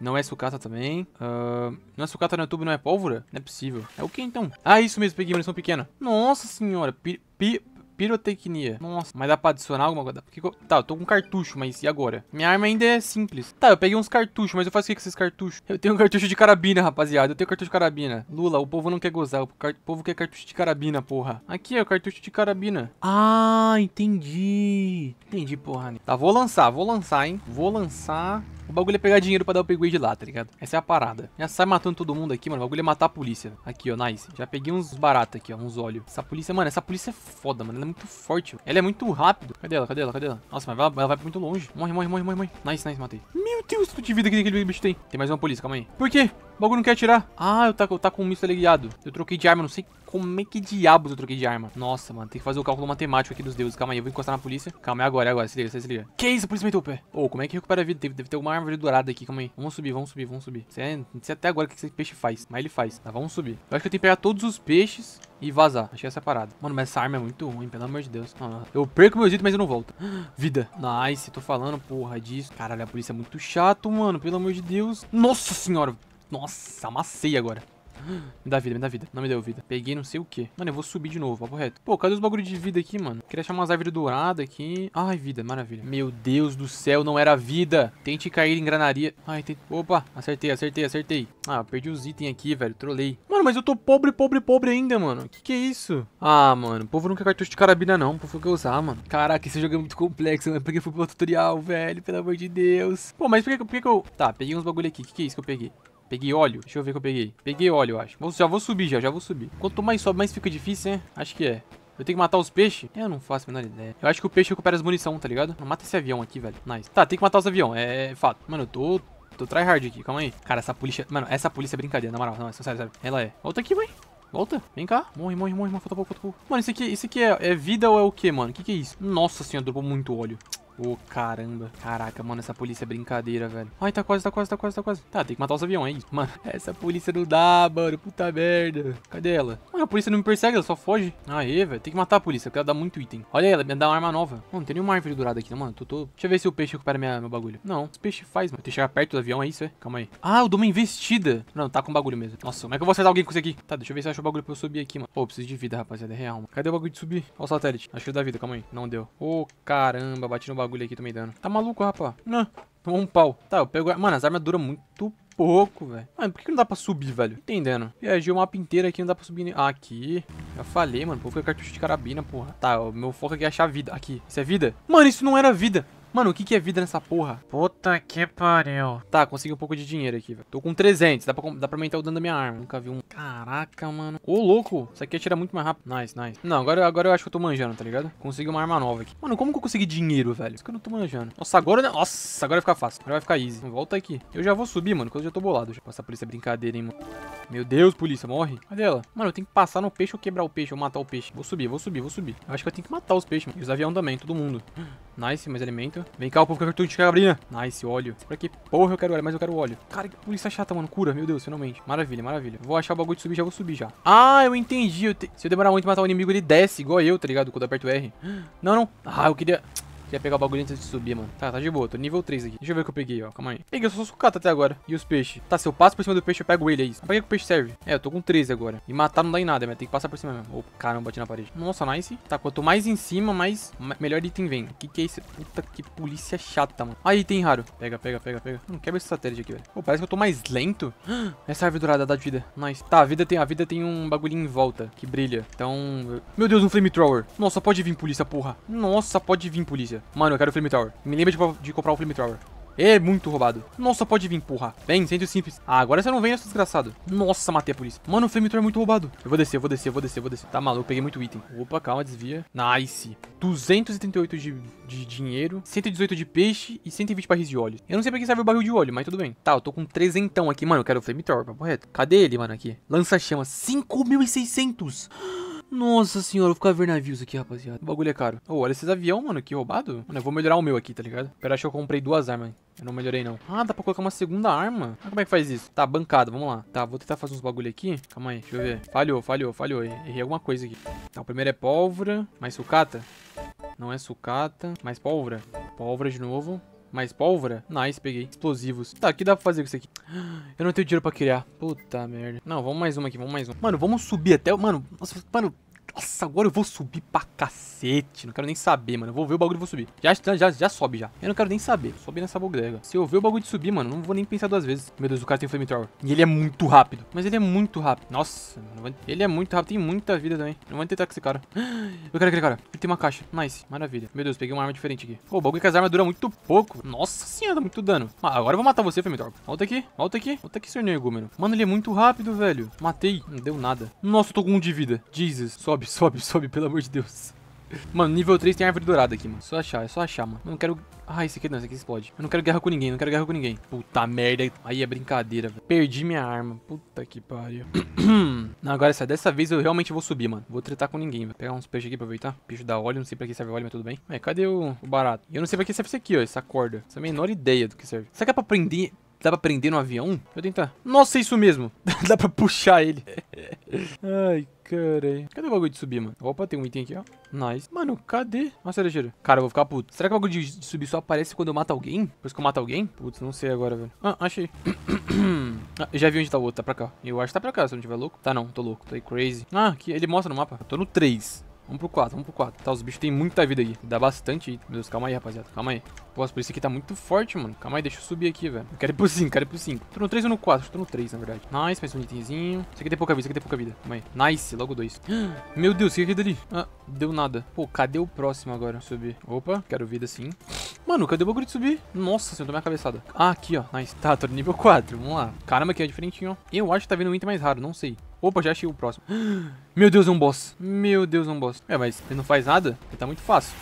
Não é sucata também. Uh, não é sucata, não é tubo, não é pólvora? Não é possível. É o que então? Ah, isso mesmo, peguei munição pequena. Nossa senhora, pi, pi, pirotecnia. Nossa, mas dá pra adicionar alguma coisa? Porque, tá, eu tô com cartucho, mas e agora? Minha arma ainda é simples. Tá, eu peguei uns cartuchos, mas eu faço o que com esses cartuchos? Eu tenho um cartucho de carabina, rapaziada. Eu tenho um cartucho de carabina. Lula, o povo não quer gozar. O, povo quer cartucho de carabina, porra. Aqui é o cartucho de carabina. Ah, entendi. Entendi, porra. Né? Tá, vou lançar, vou lançar, hein. Vou lançar... O bagulho é pegar dinheiro pra dar upgrade lá, tá ligado? Essa é a parada. Já sai matando todo mundo aqui, mano. O bagulho é matar a polícia. Aqui, ó, nice. Já peguei uns baratos aqui, ó. Uns óleo. Essa polícia, mano, essa polícia é foda, mano. Ela é muito forte. Ela é muito rápido. Cadê ela? Cadê ela? Cadê ela? Nossa, mas ela, ela vai muito longe. Morre, morre, morre, morre, morre. Nice, nice, matei. Meu Deus, quanto de vida que aquele bicho tem. Tem mais uma polícia, calma aí. Por quê? O bagulho não quer atirar. Ah, eu tá, eu tá com um míssil ligado. Eu troquei de arma, não sei como é que diabos eu troquei de arma. Nossa, mano, tem que fazer o cálculo matemático aqui dos deuses. Calma aí, eu vou encostar na polícia. Calma, é agora, é agora. Se liga, se liga. Que isso, a polícia meteu o pé. Ô, oh, como é que recupera a vida? Deve, deve, ter uma árvore dourada aqui, calma aí. Vamos subir, vamos subir, vamos subir. Você, é, até agora o que esse peixe faz. Mas ele faz, tá? Vamos subir. Eu acho que eu tenho que pegar todos os peixes e vazar. Achei essa parada. Mano, mas essa arma é muito ruim, pelo amor de Deus. Ah, eu perco meu itens, mas eu não volto. [gasps] Vida. Nice, tô falando, porra, disso. Caralho, a polícia é muito chato, mano. Pelo amor de Deus. Nossa senhora. Nossa, amassei agora. [gasps] Me dá vida, me dá vida. Não me deu vida. Peguei não sei o que. Mano, eu vou subir de novo, papo reto. Pô, cadê os bagulho de vida aqui, mano? Queria achar umas árvores douradas aqui. Ai, vida, maravilha. Meu Deus do céu, não era vida. Tente cair em granaria. Ai, tem... Opa, acertei, acertei, acertei. Ah, perdi os itens aqui, velho. Trolei. Mano, mas eu tô pobre, pobre, pobre ainda, mano. Que que é isso? Ah, mano. O povo não quer cartucho de carabina, não. O povo quer usar, mano. Caraca, esse jogo é muito complexo, mano. que foi pro tutorial, velho. Pelo amor de Deus. Pô, mas por que, por que, que eu... Tá, peguei uns bagulho aqui. Que que é isso que eu peguei? Peguei óleo. Deixa eu ver o que eu peguei. Peguei óleo, eu acho. já vou subir, já, já vou subir. Quanto mais sobe, mais fica difícil, hein? Acho que é. Eu tenho que matar os peixes? É, eu não faço a menor ideia. Eu acho que o peixe recupera as munição, tá ligado? mata esse avião aqui, velho. Nice. Tá, tem que matar os avião. É, é fato. Mano, eu tô... Tô tryhard aqui, calma aí. Cara, essa polícia... Mano, essa polícia é brincadeira, na moral. Não, é sério, sério. Ela é. Volta aqui, mãe. Volta. Vem cá. Morre, morre, morre, morre. Falta pouco, falta pouco. Mano, isso aqui, isso aqui é, é vida ou é o quê, mano? O que, que é isso? Nossa senhora, dropou muito óleo. Ô, oh, caramba. Caraca, mano, essa polícia é brincadeira, velho. Ai, tá quase, tá quase, tá quase, tá quase. Tá, tem que matar os aviões, hein? Mano, [laughs] essa polícia não dá, mano. Puta merda. Cadê ela? Mano, a polícia não me persegue, ela só foge. Aê, velho. Tem que matar a polícia, porque ela dá muito item. Olha ela, me dá uma arma nova. Mano, não tem nenhuma árvore dourada aqui, não, né, mano. Tô, tô... Deixa eu ver se o peixe recupera minha, meu bagulho. Não, os peixes faz, mano. Tem que chegar perto do avião, é isso, é? Calma aí. Ah, eu dou uma investida. Não, tá com bagulho mesmo. Nossa, como é que eu vou acertar alguém com isso aqui? Tá, deixa eu ver se eu acho o bagulho pra eu subir aqui, mano. Ô, oh, preciso de vida, rapaziada. É real, mano. Cadê o bagulho de subir? Ó o satélite. da vida, calma aí. Não deu. Ô, oh, caramba, bati no bagulho bagulho aqui também dando. Tá maluco, rapaz? Não. Tomou um pau. Tá, eu pego... Mano, as armas duram muito pouco, velho. Mano, por que não dá pra subir, velho? Entendendo. Viajei o é mapa inteiro aqui, não dá pra subir. Ah, aqui. Já falei, mano. Por que é cartucho de carabina, porra? Tá, o meu foco aqui é achar vida. Aqui. Isso é vida? Mano, isso não era vida. Mano, o que, que é vida nessa porra? Puta que pariu. Tá, consegui um pouco de dinheiro aqui, velho. Tô com 300. Dá pra, dá pra aumentar o dano da minha arma. Nunca vi um... Caraca, mano. Ô, louco. Isso aqui atira muito mais rápido. Nice, nice. Não, agora, agora eu acho que eu tô manjando, tá ligado? Consegui uma arma nova aqui. Mano, como que eu consegui dinheiro, velho? Isso que eu não tô manjando. Nossa, agora... Nossa, agora vai ficar fácil. Agora vai ficar easy. Volta aqui. Eu já vou subir, mano, que eu já tô bolado. Já. Essa polícia é brincadeira, hein, mano. Meu Deus, polícia, morre. Cadê ela? Mano, eu tenho que passar no peixe ou quebrar o peixe ou matar o peixe. Vou subir, vou subir, vou subir. Eu acho que eu tenho que matar os peixes, mano. E os aviões também, todo mundo. [gasps] Nice, mais alimento. Vem cá, o povo que cartucho de calabrina. Nice, óleo. Pra que porra eu quero óleo, mas eu quero óleo. Cara, que polícia chata, mano. Cura, meu Deus, finalmente. Maravilha, maravilha. Vou achar o bagulho de subir, já vou subir já. Ah, eu entendi. Eu te... Se eu demorar muito matar o inimigo, ele desce, igual eu, tá ligado? Quando eu aperto R. [gasps] Não, não. Ah, eu queria... Queria pegar o bagulho antes de subir, mano. Tá, tá de boa. Tô nível 3 aqui. Deixa eu ver o que eu peguei, ó. Calma aí. Peguei só sucata até agora. E os peixes. Tá, se eu passo por cima do peixe, eu pego ele, é isso. Pra que o peixe serve? É, eu tô com 13 agora. E matar não dá em nada, mas tem que passar por cima mesmo. Opa, caramba, bati na parede. Nossa, nice. Tá, quanto mais em cima, mais melhor item vem. Que que é isso? Puta, que polícia chata, mano. Aí, tem raro. Pega, pega, pega, pega. Hum, quebra essa estratégia aqui, velho. Pô, parece que eu tô mais lento. [gasps] Essa árvore dourada dá vida. Nice. Tá, a vida tem, a vida tem um bagulhinho em volta que brilha. Então... Meu Deus, um flamethrower. Nossa, pode vir polícia, porra. Nossa, pode vir polícia coisa. Mano, eu quero o tower Me lembra de, de comprar o tower É muito roubado. Nossa, pode vir, porra. Vem, sente simples. Ah, agora você não vem, seu desgraçado. Nossa, matei a polícia. Mano, o tower é muito roubado. Eu vou descer, eu vou descer, eu vou descer, eu vou descer. Tá maluco, peguei muito item. Opa, calma, desvia. Nice. 238 de, de dinheiro, 118 de peixe e 120 barris de óleo. Eu não sei pra que serve o barril de óleo, mas tudo bem. Tá, eu tô com trezentão aqui. Mano, eu quero o Flamethrower, papo reto. Cadê ele, mano, aqui? Lança-chama. 5.600. Nossa senhora, vou ficar vendo navios aqui, rapaziada. O bagulho é caro. Oh, olha esses avião, mano, que roubado. Mano, eu vou melhorar o meu aqui, tá ligado? Pera, acho que eu comprei duas armas. Eu não melhorei, não. Ah, dá pra colocar uma segunda arma. Ah, como é que faz isso? Tá, bancada, vamos lá. Tá, vou tentar fazer uns bagulho aqui. Calma aí, deixa eu ver. Falhou, falhou, falhou. Errei alguma coisa aqui. Tá, o primeiro é pólvora, mais sucata. Não é sucata, mais pólvora. Pólvora de novo. Mais pólvora? Nice, peguei. Explosivos. Tá, o que dá pra fazer com isso aqui? Eu não tenho dinheiro pra criar. Puta merda. Não, vamos mais uma aqui, vamos mais uma. Mano, vamos subir até... Mano, nossa, mano, nossa, agora eu vou subir pra cacete. Não quero nem saber, mano. Eu vou ver o bagulho e vou subir. Já, já, já sobe, já. Eu não quero nem saber. Sobe nessa bodega. Se eu ver o bagulho de subir, mano, não vou nem pensar duas vezes. Meu Deus, o cara tem flamethrower. E ele é muito rápido. Mas ele é muito rápido. Nossa, mano. Ele é muito rápido. Tem muita vida também. Não vou tentar com esse cara. [gasps] Eu quero aquele cara. Ele tem uma caixa. Nice. Maravilha. Meu Deus, peguei uma arma diferente aqui. Pô, o bagulho que as armas muito pouco. Nossa senhora, muito dano. Mas ah, agora eu vou matar você, flamethrower. Volta aqui. Volta aqui. Volta aqui, senhor Nergúmeno. Mano, ele é muito rápido, velho. Matei. Não deu nada. Nossa, eu tô com um de vida. Jesus. Sobe. Sobe, [laughs] sobe, sobe, pelo amor de Deus. Mano, nível 3 tem árvore dourada aqui, mano. Só achar, é só achar, mano. Eu não quero... Ah, esse aqui não, esse aqui explode. Eu não quero guerra com ninguém, não quero guerra com ninguém. Puta merda. Aí é brincadeira, velho. Perdi minha arma. Puta que pariu. [clears throat] não, agora essa dessa vez eu realmente vou subir, mano. Vou tretar com ninguém. Vou pegar uns peixes aqui pra aproveitar. Peixe da óleo, não sei pra que serve óleo, mas tudo bem. Ué, cadê o, o barato? Eu não sei pra que serve isso aqui, ó. Essa corda. Essa é a menor ideia do que serve. Será que é pra prender... Dá pra prender no avião? Deixa eu tentar. Nossa, é isso mesmo. [laughs] Dá pra puxar ele. [laughs] Ai, Caralho. Cadê o bagulho de subir, mano? Opa, tem um item aqui, ó. Nice. Mano, cadê? Nossa, ligeiro. Cara, eu vou ficar puto. Será que o bagulho de subir só aparece quando eu mato alguém? Depois que eu mato alguém? Putz, não sei agora, velho. Ah, achei. [coughs] ah, já vi onde tá o outro. Tá pra cá. Eu acho que tá pra cá, se eu não tiver louco. Tá não, tô louco. Tô aí crazy. Ah, aqui. Ele mostra no mapa. Eu tô no 3. Vamos pro 4, vamos pro 4. Tá, os bichos têm muita vida aqui. Dá bastante. Meu Deus, calma aí, rapaziada. Calma aí. Nossa, por isso aqui tá muito forte, mano. Calma aí, deixa eu subir aqui, velho. Eu quero ir pro 5, quero ir pro 5. Tô no 3 ou no 4? Tô no 3, na verdade. Nice, mais um itemzinho. Isso aqui tem pouca vida, isso aqui tem pouca vida. Calma aí. Nice, logo 2. [gasps] Meu Deus, o que é aquilo ali? Ah, Deu nada. Pô, cadê o próximo agora? Subir. Opa, quero vida sim. Mano, cadê o bagulho de subir? Nossa, senhor, tomei a cabeçada. Ah, aqui, ó. Nice. Tá, tô no nível 4. Vamos lá. Caramba, aqui é diferentinho, ó. Eu acho que tá vindo um item mais raro, não sei. Opa, já achei o próximo. [gasps] Meu Deus, é um boss. Meu Deus, é um boss. É, mas ele não faz nada? Ele tá muito fácil.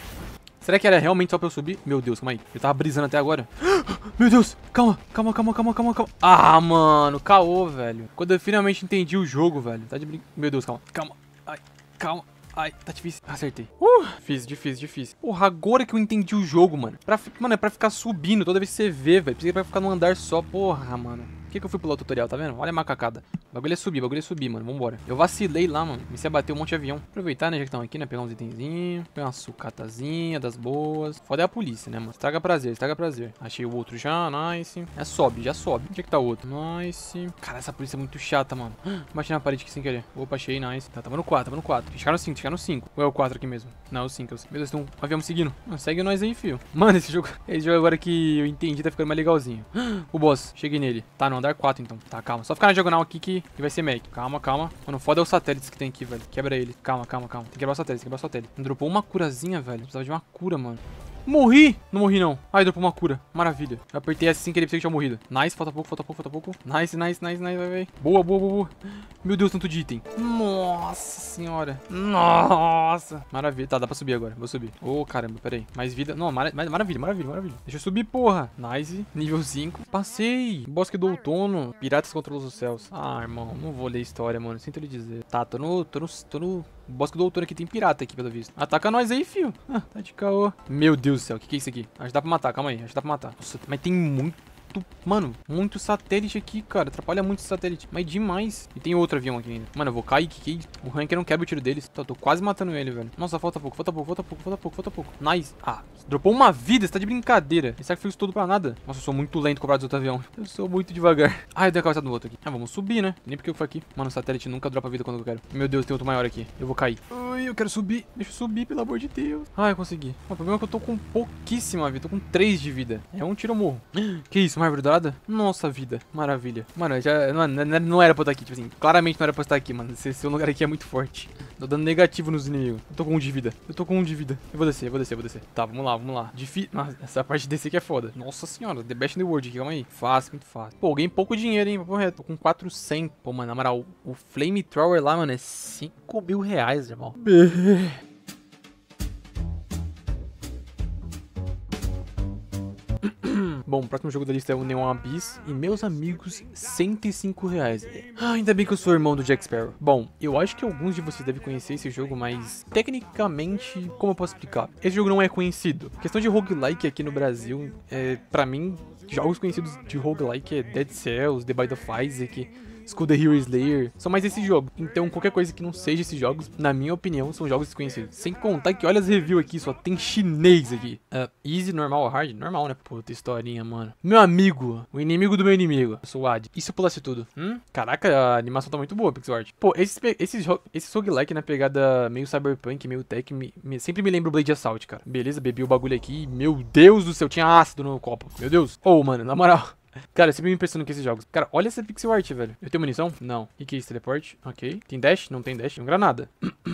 Será que era realmente só pra eu subir? Meu Deus, calma aí. Eu tava brisando até agora. [gasps] Meu Deus, calma, calma, calma, calma, calma, calma. Ah, mano, caô, velho. Quando eu finalmente entendi o jogo, velho. Tá de brinco. Meu Deus, calma, calma. Ai, calma. Ai, tá difícil. Acertei. Uh, difícil, difícil, difícil. Porra, agora que eu entendi o jogo, mano. Pra, mano, é pra ficar subindo toda vez que você vê, velho. Precisa pra ficar num andar só. Porra, mano que, eu fui pular o tutorial, tá vendo? Olha a macacada. O bagulho é subir, bagulho é subir, mano. Vambora. Eu vacilei lá, mano. Me a bater um monte de avião. Aproveitar, né, já que estão aqui, né? Pegar uns itenzinhos. Pegar uma sucatazinha das boas. Foda é a polícia, né, mano? Estraga prazer, estraga prazer. Achei o outro já, nice. É, sobe, já sobe. Onde é que tá o outro? Nice. Cara, essa polícia é muito chata, mano. [gasps] Bati na parede aqui sem querer. Opa, achei, nice. Tá, tava no 4, tava no 4. Ficaram no 5, chegaram no 5. Ou é o 4 aqui mesmo? Não, é o 5, é o 5. Meu Deus, tem um avião seguindo. segue nós aí, fio. Mano, esse jogo... [laughs] Esse jogo agora que eu entendi tá ficando mais legalzinho. [gasps] O boss, cheguei nele. Tá, não, andar 4, então. Tá, calma. Só ficar na diagonal aqui que, que vai ser meio. Calma, calma. Mano, foda é os satélites que tem aqui, velho. Quebra ele. Calma, calma, calma. Tem que quebrar o satélite, tem que quebrar o satélite. Não dropou uma curazinha, velho. Precisava de uma cura, mano. Morri! Não morri, não. Ai, deu uma cura. Maravilha. Eu apertei assim que ele pensei que tinha morrido. Nice, falta pouco, falta pouco, falta pouco. Nice, nice, nice, nice, vai, vai. Boa, boa, boa, boa. Meu Deus, tanto de item. Nossa senhora. Nossa. Maravilha. Tá, dá pra subir agora. Vou subir. Ô, oh, caramba, peraí. Mais vida. Não, mara... maravilha, maravilha, maravilha. Deixa eu subir, porra. Nice. Nível 5. Passei. Bosque do outono. Piratas contra os céus. Ah, irmão. Não vou ler história, mano. Sinto lhe dizer. Tá, tô no... Tô no... Tô no o Bosque do Doutor aqui tem pirata aqui, pelo visto. Ataca nós aí, fio. Ah, tá de caô. Meu Deus do céu, o que, que é isso aqui? Acho que dá pra matar, calma aí. Acho que dá pra matar. Nossa, mas tem muito muito... Mano, muito satélite aqui, cara. Atrapalha muito satélite. Mas demais. E tem outro avião aqui ainda. Mano, eu vou cair, que O Ranker não quebra o tiro deles. Tá, tô quase matando ele, velho. Nossa, falta pouco, falta pouco, falta pouco, falta pouco, falta pouco. Nice. Ah, dropou uma vida. Você tá de brincadeira. Esse sacrifício tudo pra nada. Nossa, eu sou muito lento comparado do outro avião. [laughs] Eu sou muito devagar. Ah, eu dei a cabeça no outro aqui. Ah, vamos subir, né? Nem porque eu fui aqui. Mano, o satélite nunca dropa vida quando eu quero. Meu Deus, tem outro maior aqui. Eu vou cair. Ai, eu quero subir. Deixa eu subir, pelo amor de Deus. Ah, eu consegui. O problema é que eu tô com pouquíssima vida. Tô com 3 de vida. É um tiro eu morro. [gasps] Que isso, mas árvore dourada? Nossa vida, maravilha. Mano, já, mano, não é, era pra estar aqui, tipo assim, claramente não era pra estar aqui, mano. Esse, esse lugar aqui é muito forte. Tô dando negativo nos inimigos. Eu tô com um de vida. Eu tô com um de vida. Eu vou descer, eu vou descer, eu vou descer. Tá, vamos lá, vamos lá. Difícil. Nossa, essa parte de descer aqui é foda. Nossa senhora, the best in the world aqui, calma aí. Fácil, muito fácil. Pô, ganhei pouco dinheiro, hein, porra Tô com 400. Pô, mano, na moral, o Thrower lá, mano, é 5 mil reais, irmão. Bom, o próximo jogo da lista é o Neon Abyss e meus amigos, 105 reais. Ah, ainda bem que eu sou irmão do Jack Sparrow. Bom, eu acho que alguns de vocês devem conhecer esse jogo, mas tecnicamente, como eu posso explicar? Esse jogo não é conhecido. questão de roguelike aqui no Brasil, é, para mim, jogos conhecidos de roguelike é Dead Cells, The Bite of Isaac, Hero Slayer, são mais esse jogo. Então qualquer coisa que não seja esses jogos, na minha opinião, são jogos desconhecidos. Sem contar que olha as reviews aqui, só tem chinês aqui. Uh, easy, normal, hard? Normal, né? Puta historinha, mano. Meu amigo, o inimigo do meu inimigo. Eu sou o Ad. se pulasse tudo? Hum? Caraca, a animação tá muito boa, pixel art. Pô, esses, esses, esses roguelike na pegada meio cyberpunk, meio tech, me, me, sempre me lembra o Blade Assault, cara. Beleza, bebi o bagulho aqui. Meu Deus do céu, tinha ácido no copo. Meu Deus. Ô, oh, mano, na moral... Cara, eu sempre me impressiono com esses jogos. Cara, olha essa pixel art, velho. Eu tenho munição? Não. O que, é isso? Teleporte? Ok. Tem dash? Não tem dash. Tem granada. [clears throat]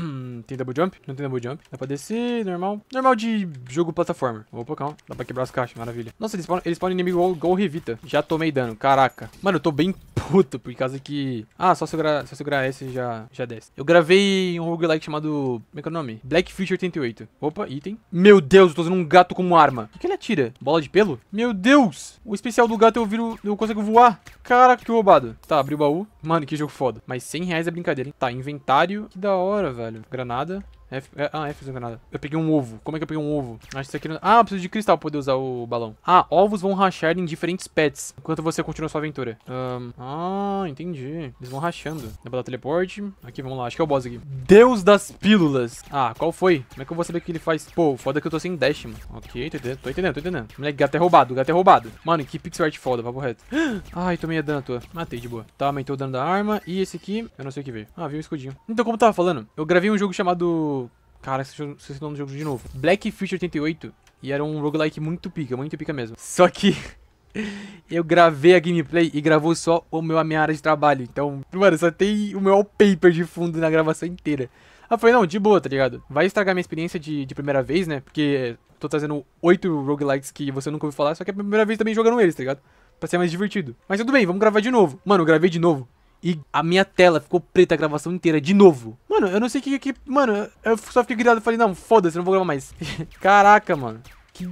Não tem double jump? Não tem double jump. Dá pra descer, normal. Normal de jogo plataforma. Vou colocar Dá pra quebrar as caixas, maravilha. Nossa, eles spawnam, eles inimigo igual, igual Revita. Já tomei dano, caraca. Mano, eu tô bem [laughs] puto por causa que... Ah, só segurar, só segurar S já, já desce. Eu gravei um roguelike chamado... Como é que é o nome? Blackfish 88. Opa, item. Meu Deus, eu tô usando um gato como arma. O que, que ele atira? Bola de pelo? Meu Deus! O especial do gato eu viro... Eu consigo voar. Caraca, que roubado. Tá, abri o baú. Mano, que jogo foda. Mas 100 reais é brincadeira, hein? Tá, inventário. Que da hora, velho. Granada nada. F... É, ah, F não é nada. Eu peguei um ovo. Como é que eu peguei um ovo? Acho que isso aqui não... Ah, eu preciso de cristal pra poder usar o balão. Ah, ovos vão rachar em diferentes pets enquanto você continua sua aventura. Um... Ah, entendi. Eles vão rachando. Dá pra dar teleporte. Aqui, vamos lá. Acho que é o boss aqui. Deus das pílulas. Ah, qual foi? Como é que eu vou saber o que ele faz? Pô, foda é que eu tô sem dash, mano. Ok, tô entendendo, tô entendendo, tô entendendo. Moleque, gato é roubado, gato é roubado. Mano, que pixel art foda, papo reto. [gasps] Ai, tomei dano à toa. Matei de boa. Tá, aumentou o dano da arma. E esse aqui, eu não sei o que veio. Ah, veio um escudinho. Então, como eu tava falando, eu gravei um jogo chamado Cara, esse, jogo, esse nome do jogo de novo. Black Fish 88. E era um roguelike muito pica, muito pica mesmo. [laughs] Só que eu gravei a gameplay e gravou só o meu, a minha área de trabalho. Então, mano, só tem o meu wallpaper de fundo na gravação inteira. Ah, foi não, de boa, tá ligado? Vai estragar minha experiência de, de primeira vez, né? Porque tô trazendo oito roguelikes que você nunca ouviu falar, só que é a primeira vez também jogando eles, tá ligado? Pra ser mais divertido. Mas tudo bem, vamos gravar de novo. Mano, gravei de novo. E a minha tela ficou preta a gravação inteira de novo. Mano, eu não sei o que que. Mano, eu só fiquei gritado e falei, não, foda-se, não vou gravar mais. [laughs] Caraca, mano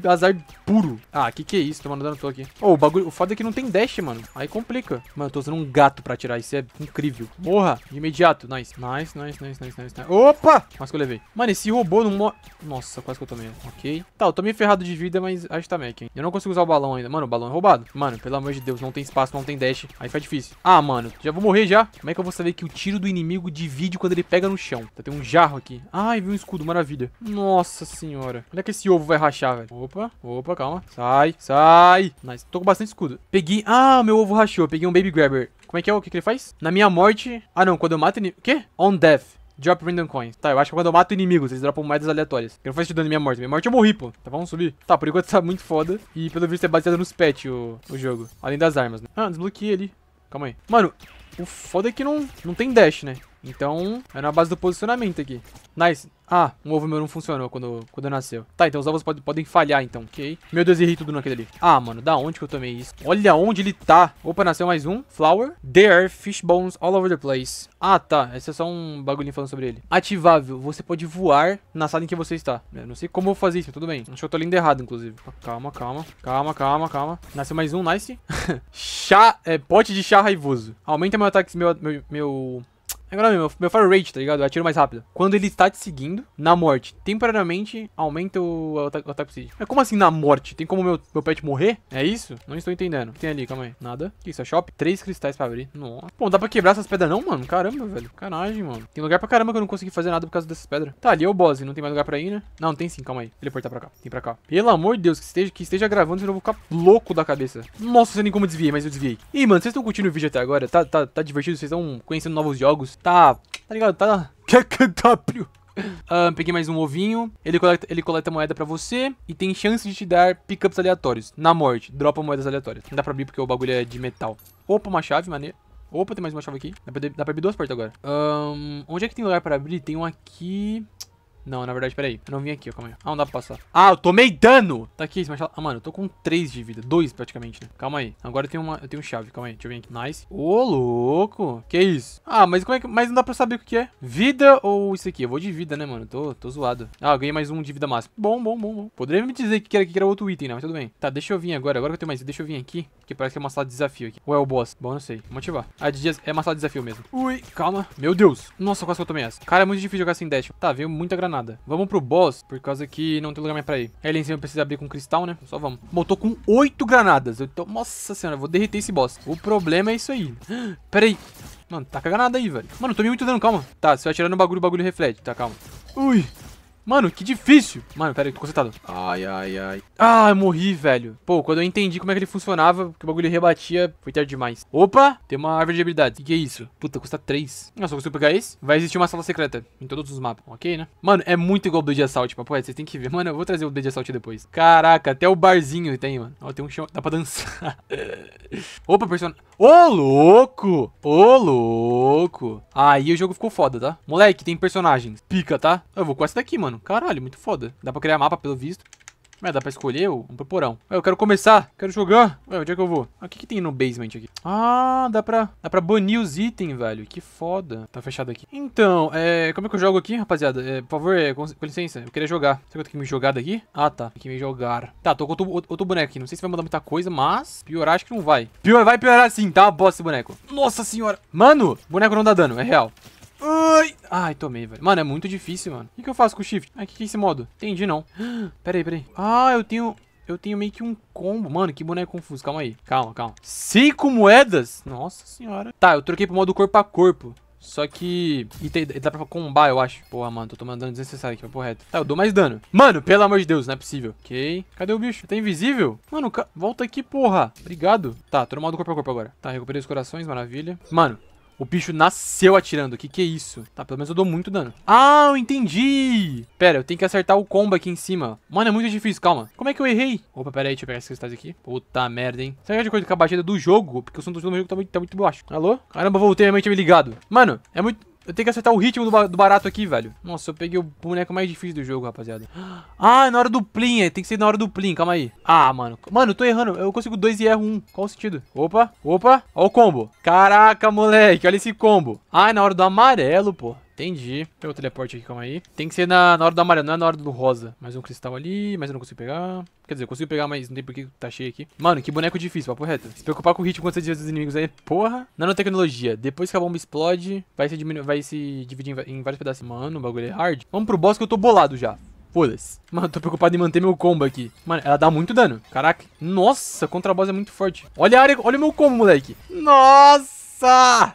azar puro. Ah, que que é isso? Tô mandando dano aqui. Ô, oh, o bagulho... O foda é que não tem dash, mano. Aí complica. Mano, eu tô usando um gato pra tirar. Isso é incrível. Morra. De imediato. Nice. Nice, nice, nice, nice, nice. Opa! Quase que eu levei. Mano, esse robô não morre... Nossa, quase que eu tomei. Ok. Tá, eu tô meio ferrado de vida, mas acho que tá mec, hein. Eu não consigo usar o balão ainda. Mano, o balão é roubado. Mano, pelo amor de Deus. Não tem espaço, não tem dash. Aí fica difícil. Ah, mano. Já vou morrer já. Como é que eu vou saber que o tiro do inimigo divide quando ele pega no chão? Tá, tem um jarro aqui. Ai, viu um escudo. Maravilha. Nossa senhora. Olha é que esse ovo vai rachar, velho. Opa, opa, calma. Sai, sai. Nice. Tô com bastante escudo. Peguei... Ah, meu ovo rachou. Peguei um Baby Grabber. Como é que é? O que, que ele faz? Na minha morte... Ah, não. Quando eu mato... O quê? On death. Drop random coins. Tá, eu acho que quando eu mato inimigos, eles dropam moedas aleatórias. Eu não faço dano na minha morte. Minha morte eu morri, pô. Tá, vamos subir. Tá, por enquanto [laughs] tá muito foda. E pelo visto é baseado nos pets o, o jogo. Além das armas, né? Ah, desbloqueei ali. Calma aí. Mano, o foda é que não, não tem dash, né? Então, é na base do posicionamento aqui. Nice. Ah, um ovo meu não funcionou quando, quando nasceu. Tá, então os ovos podem, podem falhar, então. Ok. Meu Deus, errei tudo naquele ali. Ah, mano, da onde que eu tomei isso? Olha onde ele tá. Opa, nasceu mais um. Flower. There, fish bones all over the place. Ah, tá. Esse é só um bagulhinho falando sobre ele. Ativável. Você pode voar na sala em que você está. Eu não sei como eu vou fazer isso, tudo bem. Acho que eu tô lendo errado, inclusive. Ah, calma, calma. Calma, calma, calma. Nasceu mais um, nice. [laughs] chá, é, pote de chá raivoso. Aumenta meu ataque, meu, meu, meu Agora meu, meu fire rate, tá ligado? Eu atiro mais rápido. Quando ele está te seguindo, na morte, temporariamente aumenta o, o, do ataque speed. Mas como assim na morte? Tem como meu, meu pet morrer? É isso? Não estou entendendo. O que tem ali? Calma aí. Nada. O que isso? É shop? Três cristais pra abrir. Nossa. Pô, dá pra quebrar essas pedras não, mano? Caramba, velho. Canagem, mano. Tem lugar pra caramba que eu não consegui fazer nada por causa dessas pedras. Tá, ali é o boss. Não tem mais lugar pra ir, né? Não, tem sim. Calma aí. Teleportar pra cá. Tem pra cá. Pelo amor de Deus, que esteja, que esteja gravando, senão eu vou ficar louco da cabeça. Nossa, eu sei nem como desviei, mas eu desviei. Ih, mano, vocês estão curtindo o vídeo até agora? Tá, tá, tá divertido? Vocês estão conhecendo novos jogos? Tá, tá ligado? Tá... É KKW. Um, ah, peguei mais um ovinho. Ele coleta, ele coleta moeda pra você. E tem chance de te dar pickups aleatórios. Na morte, dropa moedas aleatórias. Não dá pra abrir porque o bagulho é de metal. Opa, uma chave, maneiro. Opa, tem mais uma chave aqui. Dá pra, dá pra abrir duas portas agora. Um, onde é que tem lugar pra abrir? Tem um aqui. Não, na verdade, peraí. Eu não vim aqui, ó, calma aí. Ah, não dá pra passar. Ah, eu tomei dano! Tá aqui, esse machado. Ah, mano, eu tô com 3 de vida. 2 praticamente, né? Calma aí. Agora eu tenho uma. Eu tenho chave, calma aí. Deixa eu vir aqui. Nice. Ô, louco! Que isso? Ah, mas como é que. Mas não dá pra saber o que é. Vida ou isso aqui? Eu vou de vida, né, mano? Tô, tô zoado. Ah, eu ganhei mais um de vida máxima. Bom, bom, bom, bom. Poderia me dizer que era, que era outro item, né? Mas tudo bem. Tá, deixa eu vir agora. Agora que eu tenho mais. Deixa eu vir aqui. Que parece que é uma sala de desafio aqui. Ou é o boss? Bom, não sei. Vamos ativar. Ah, de dias é uma sala de desafio mesmo. Ui, calma. Meu Deus. Nossa, quase que eu tomei essa. Cara, é muito difícil jogar sem dash. Tá, veio muita granada nada. Vamos pro boss, por causa que não tem lugar mais pra ir. ali em cima precisa abrir com cristal, né? Só vamos. Bom, tô com oito granadas. Eu tô... Nossa senhora, eu vou derreter esse boss. O problema é isso aí. [gasps] Pera aí. Mano, taca tá a granada aí, velho. Mano, eu tomei muito dano, calma. Tá, se eu atirar no bagulho, o bagulho reflete. Tá, calma. Ui, Mano, que difícil. Mano, pera aí, tô concentrado. Ai, ai, ai. Ah, eu morri, velho. Pô, quando eu entendi como é que ele funcionava, que o bagulho rebatia, foi tarde demais. Opa, tem uma árvore de habilidade. O que, que é isso? Puta, custa 3. Eu ah, só consigo pegar esse. Vai existir uma sala secreta em todos os mapas, ok, né? Mano, é muito igual o Blade Assault, papo é, vocês têm que ver. Mano, eu vou trazer o Blade Assault depois. Caraca, até o barzinho tem, mano. Ó, tem um chão, dá pra dançar. [laughs] Opa, personagem. Ô, oh, louco! Ô, oh, louco! Aí o jogo ficou foda, tá? Moleque, tem personagens. Pica, tá? Eu vou com essa daqui, mano mano. Caralho, muito foda. Dá pra criar mapa, pelo visto. Mas dá pra escolher um porão. Eu quero começar, quero jogar. Ué, onde é que eu vou? Ah, o que, que tem no basement aqui? Ah, dá pra, dá pra banir os itens, velho. Que foda. Tá fechado aqui. Então, é, como é que eu jogo aqui, rapaziada? É, por favor, é, com, com, licença, eu queria jogar. Será que eu tenho que me jogar daqui? Ah, tá. Tem que me jogar. Tá, tô com outro, outro, boneco aqui. Não sei se vai mudar muita coisa, mas piorar acho que não vai. Pior, vai piorar sim, tá? Bosta esse boneco. Nossa senhora. Mano, boneco não dá dano, é real. Ai, ai, tomei, velho. Mano, é muito difícil, mano. O que, que eu faço com o shift? Ai, o que, que é esse modo? Entendi, não. [gasps] Peraí, peraí. Ah, eu tenho... Eu tenho meio que um combo. Mano, que boneco confuso. Calma aí. Calma, calma. Cinco moedas? Nossa senhora. Tá, eu troquei pro modo corpo a corpo. Só que... E, tem, dá pra combar, eu acho. Porra, mano, tô tomando dano desnecessário aqui, papo reto. Tá, eu dou mais dano. Mano, pelo amor de Deus, não é possível. Ok. Cadê o bicho? Tá invisível? Mano, ca... volta aqui, porra. Obrigado. Tá, tô no modo corpo a corpo agora. Tá, recuperei os corações, maravilha. Mano, o bicho nasceu atirando. Que que é isso? Tá, pelo menos eu dou muito dano. Ah, eu entendi! Pera, eu tenho que acertar o combo aqui em cima. Mano, é muito difícil, calma. Como é que eu errei? Opa, pera aí, deixa eu pegar esses cristais aqui. Puta merda, hein? Será que é de coisa com a batida do jogo? Porque o som do jogo tá muito, tá muito baixo. Alô? Caramba, voltei, realmente é me ligado. Mano, é muito... Eu tenho que acertar o ritmo do, do barato aqui, velho. Nossa, eu peguei o boneco mais difícil do jogo, rapaziada. Ah, é na hora do Plin. É, tem que ser na hora do Plin. Calma aí. Ah, mano. Mano, eu tô errando. Eu consigo dois e erro um. Qual o sentido? Opa, opa. Ó o combo. Caraca, moleque. Olha esse combo. Ah, é na hora do amarelo, pô. Entendi. Pegou o teleporte aqui, calma aí. Tem que ser na, na hora do amarelo, não é na hora do rosa. Mais um cristal ali, mas eu não consigo pegar. Quer dizer, eu consigo pegar, mas não tem porque tá cheio aqui. Mano, que boneco difícil, papo reto. Se preocupar com o ritmo quando você desvia os inimigos aí, porra. Nanotecnologia. Depois que a bomba explode, vai se, vai se dividir em... em vários pedaços. Mano, o bagulho é hard. Vamos pro boss que eu tô bolado já. Foda-se. Mano, tô preocupado em manter meu combo aqui. Mano, ela dá muito dano. Caraca. Nossa, contra a boss é muito forte. Olha a área, olha o meu combo, moleque. Nossa!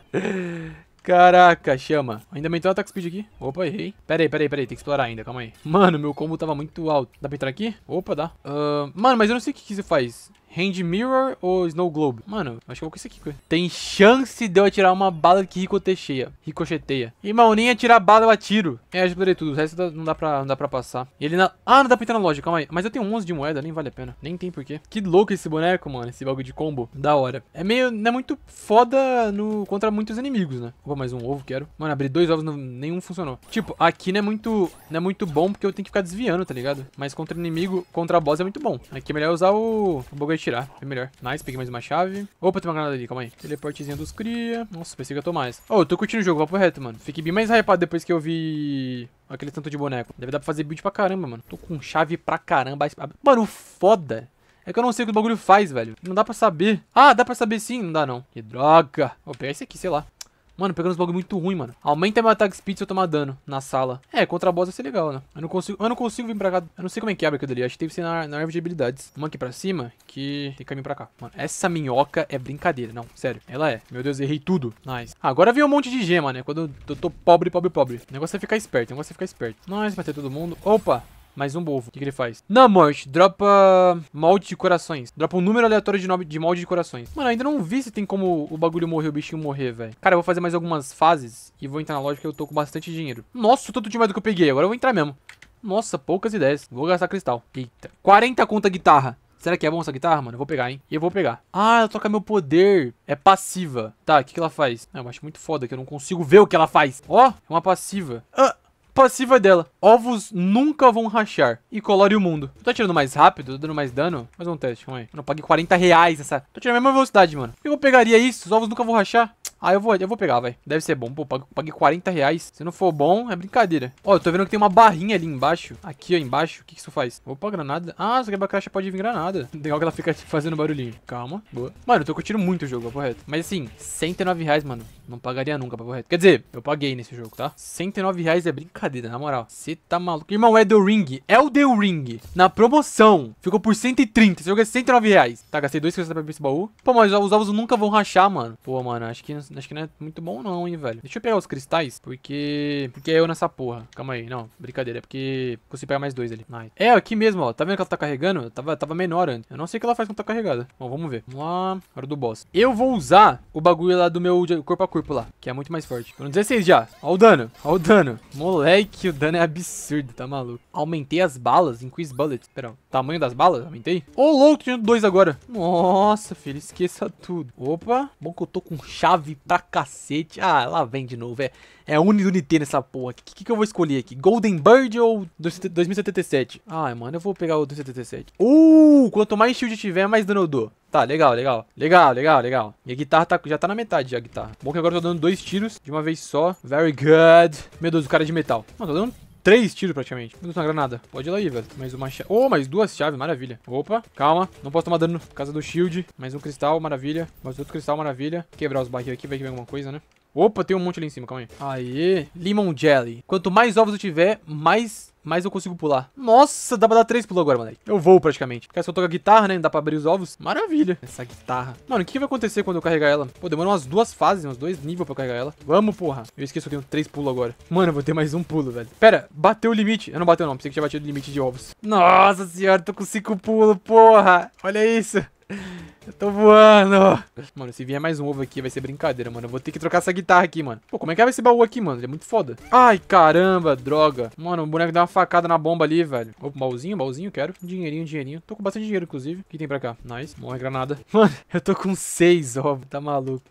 Caraca, chama. Ainda aumentou o ataque speed aqui. Opa, errei. Pera aí, pera aí, pera aí. Tem que explorar ainda, calma aí. Mano, meu combo tava muito alto. Dá pra entrar aqui? Opa, dá. Uh, mano, mas eu não sei o que, que isso faz. Hand Mirror ou Snow Globe? Mano, acho que eu vou com isso aqui, cara. Tem chance de eu atirar uma bala que ricocheteia. Ricocheteia. Irmão, nem atirar bala eu atiro. É, eu já poderei tudo. O resto tá, não dá pra, não dá pra passar. E ele na... Ah, não dá pra entrar na loja, calma aí. Mas eu tenho 11 de moeda, nem vale a pena. Nem tem porquê. Que louco esse boneco, mano. Esse bagulho de combo. Da hora. É meio... Não é muito foda no... contra muitos inimigos, né? Opa, mais um ovo, quero. Mano, abri dois ovos, não... nenhum funcionou. Tipo, aqui não é muito... Não é muito bom porque eu tenho que ficar desviando, tá ligado? Mas contra inimigo, contra boss é muito bom. Aqui é melhor usar o... O bagulho tirar. É melhor. Nice, peguei mais uma chave. Opa, tem uma granada ali, calma aí. Teleportezinha dos cria. Nossa, pensei que eu tô mais. Ô, oh, eu tô curtindo o jogo, pro reto, mano. Fiquei bem mais hypado depois que eu vi aquele tanto de boneco. Deve dar pra fazer build pra caramba, mano. Tô com chave pra caramba. Mano, foda é que eu não sei o que o bagulho faz, velho. Não dá pra saber. Ah, dá pra saber sim. Não dá, não. Que droga. Vou pegar esse aqui, sei lá. Mano, pegando uns bagulho muito ruim, mano. Aumenta meu ataque speed se eu tomar dano na sala. É, contra a boss vai ser legal, né? Eu não consigo, eu não consigo vir pra cá. Eu não sei como é que abre aquilo ali. Acho que teve que ser na, na árvore de habilidades. Vamos aqui pra cima, que tem caminho pra cá. Mano, essa minhoca é brincadeira. Não, sério. Ela é. Meu Deus, errei tudo. Nice. Ah, agora vem um monte de gema, né? Quando eu, tô pobre, pobre, pobre. O negócio é ficar esperto. O negócio é ficar esperto. Nice, matei todo mundo. Opa, mais um bovo. O que, que, ele faz? Não, morte, dropa molde de corações. Dropa um número aleatório de, nome, de molde de corações. Mano, ainda não vi se tem como o bagulho morrer, o bichinho morrer, velho. Cara, eu vou fazer mais algumas fases e vou entrar na loja que eu tô com bastante dinheiro. Nossa, tanto de do que eu peguei. Agora eu vou entrar mesmo. Nossa, poucas ideias. Vou gastar cristal. Eita. 40 conta guitarra. Será que é bom essa guitarra, mano? Eu vou pegar, hein? E eu vou pegar. Ah, ela troca meu poder. É passiva. Tá, o que, que ela faz? Ah, eu acho muito foda que eu não consigo ver o que ela faz. Ó, oh, é uma passiva. Ah, passiva dela. Ovos nunca vão rachar. E colore o mundo. Tô atirando mais rápido, tô dando mais dano. Mais um teste, calma aí. Eu não paguei 40 reais essa... Tô atirando a mesma velocidade, mano. Eu pegaria isso, os ovos nunca vão rachar. Ah, eu vou, eu vou pegar, vai. Deve ser bom. Pô, paguei 40 reais. Se não for bom, é brincadeira. Ó, eu tô vendo que tem uma barrinha ali embaixo. Aqui, ó, embaixo. O que, que isso faz? Opa, granada. Ah, que quebra é caixa pode vir granada. [laughs] Legal que ela fica tipo, fazendo barulhinho. Calma. Boa. Mano, eu tô curtindo muito o jogo, papo é reto. Mas assim, 109 reais, mano. Não pagaria nunca, papo é reto. Quer dizer, eu paguei nesse jogo, tá? 109 reais é brincadeira, na moral. Você tá maluco. Irmão, é The Ring. É o The Ring. Na promoção. Ficou por 130. Esse jogo é 109 reais. Tá, gastei dois que pra abrir esse baú. Pô, mas os ovos nunca vão rachar, mano. Pô, mano, acho que não Acho que não é muito bom não, hein, velho. Deixa eu pegar os cristais, porque... Porque é eu nessa porra. Calma aí, não. Brincadeira, é porque consigo pegar mais dois ali. É, aqui mesmo, ó. Tá vendo que ela tá carregando? Tava, tava menor antes. Eu não sei o que ela faz quando tá carregada. Bom, vamos ver. Vamos lá. Hora do boss. Eu vou usar o bagulho lá do meu corpo a corpo lá, que é muito mais forte. Tô no 16 já. Ó o dano. Ó o dano. Moleque, o dano é absurdo, tá maluco. Aumentei as balas, increase bullets. Pera, o tamanho das balas, aumentei? Ô, oh, louco, tinha dois agora. Nossa, filho, esqueça tudo. Opa. Bom que eu tô com chave pra cacete. Ah, lá vem de novo. É, é Uni do Nintendo nessa porra. O que, que, eu vou escolher aqui? Golden Bird ou 2077? Ai, mano, eu vou pegar o 2077. Uh, quanto mais shield tiver, mais dano eu dou. Tá, legal, legal. Legal, legal, legal. Minha guitarra tá, já tá na metade já, a guitarra. Bom que agora eu tô dando dois tiros de uma vez só. Very good. Meu Deus, o cara é de metal. Mano, tô dando três tiros praticamente. Vou uma granada. Pode ir lá aí, velho. Mais uma chave. Oh, mais duas chaves, maravilha. Opa, calma. Não posso tomar dano por causa do shield. Mais um cristal, maravilha. Mais outro cristal, maravilha. Quebrar os barris aqui, vai que vem alguma coisa, né? Opa, tem um monte ali em cima, calma aí. Aê, limon jelly. Quanto mais ovos eu tiver, mais mas eu consigo pular. Nossa, dá pra dar três pulos agora, moleque. Eu vou praticamente. Porque se eu com a guitarra, né? Dá pra abrir os ovos. Maravilha. Essa guitarra. Mano, o que, que vai acontecer quando eu carregar ela? Pô, demora umas duas fases, uns dois níveis pra eu carregar ela. Vamos, porra. Eu esqueci que eu tenho três pulos agora. Mano, eu vou ter mais um pulo, velho. Pera, bateu o limite. Eu não bateu, não. Pensei que tinha batido o limite de ovos. Nossa senhora, tô com cinco pulos, porra. Olha isso. Eu tô voando. Mano, se vier mais um ovo aqui, vai ser brincadeira, mano. Eu vou ter que trocar essa guitarra aqui, mano. Pô, como é que é esse baú aqui, mano? Ele é muito foda. Ai, caramba, droga. Mano, o boneco deu uma facada na bomba ali, velho. Opa, baúzinho, baúzinho, quero. Dinheirinho, dinheirinho. Tô com bastante dinheiro, inclusive. O que tem pra cá? Nice. Morre granada. [laughs] Mano, eu tô com seis ovos. Tá maluco.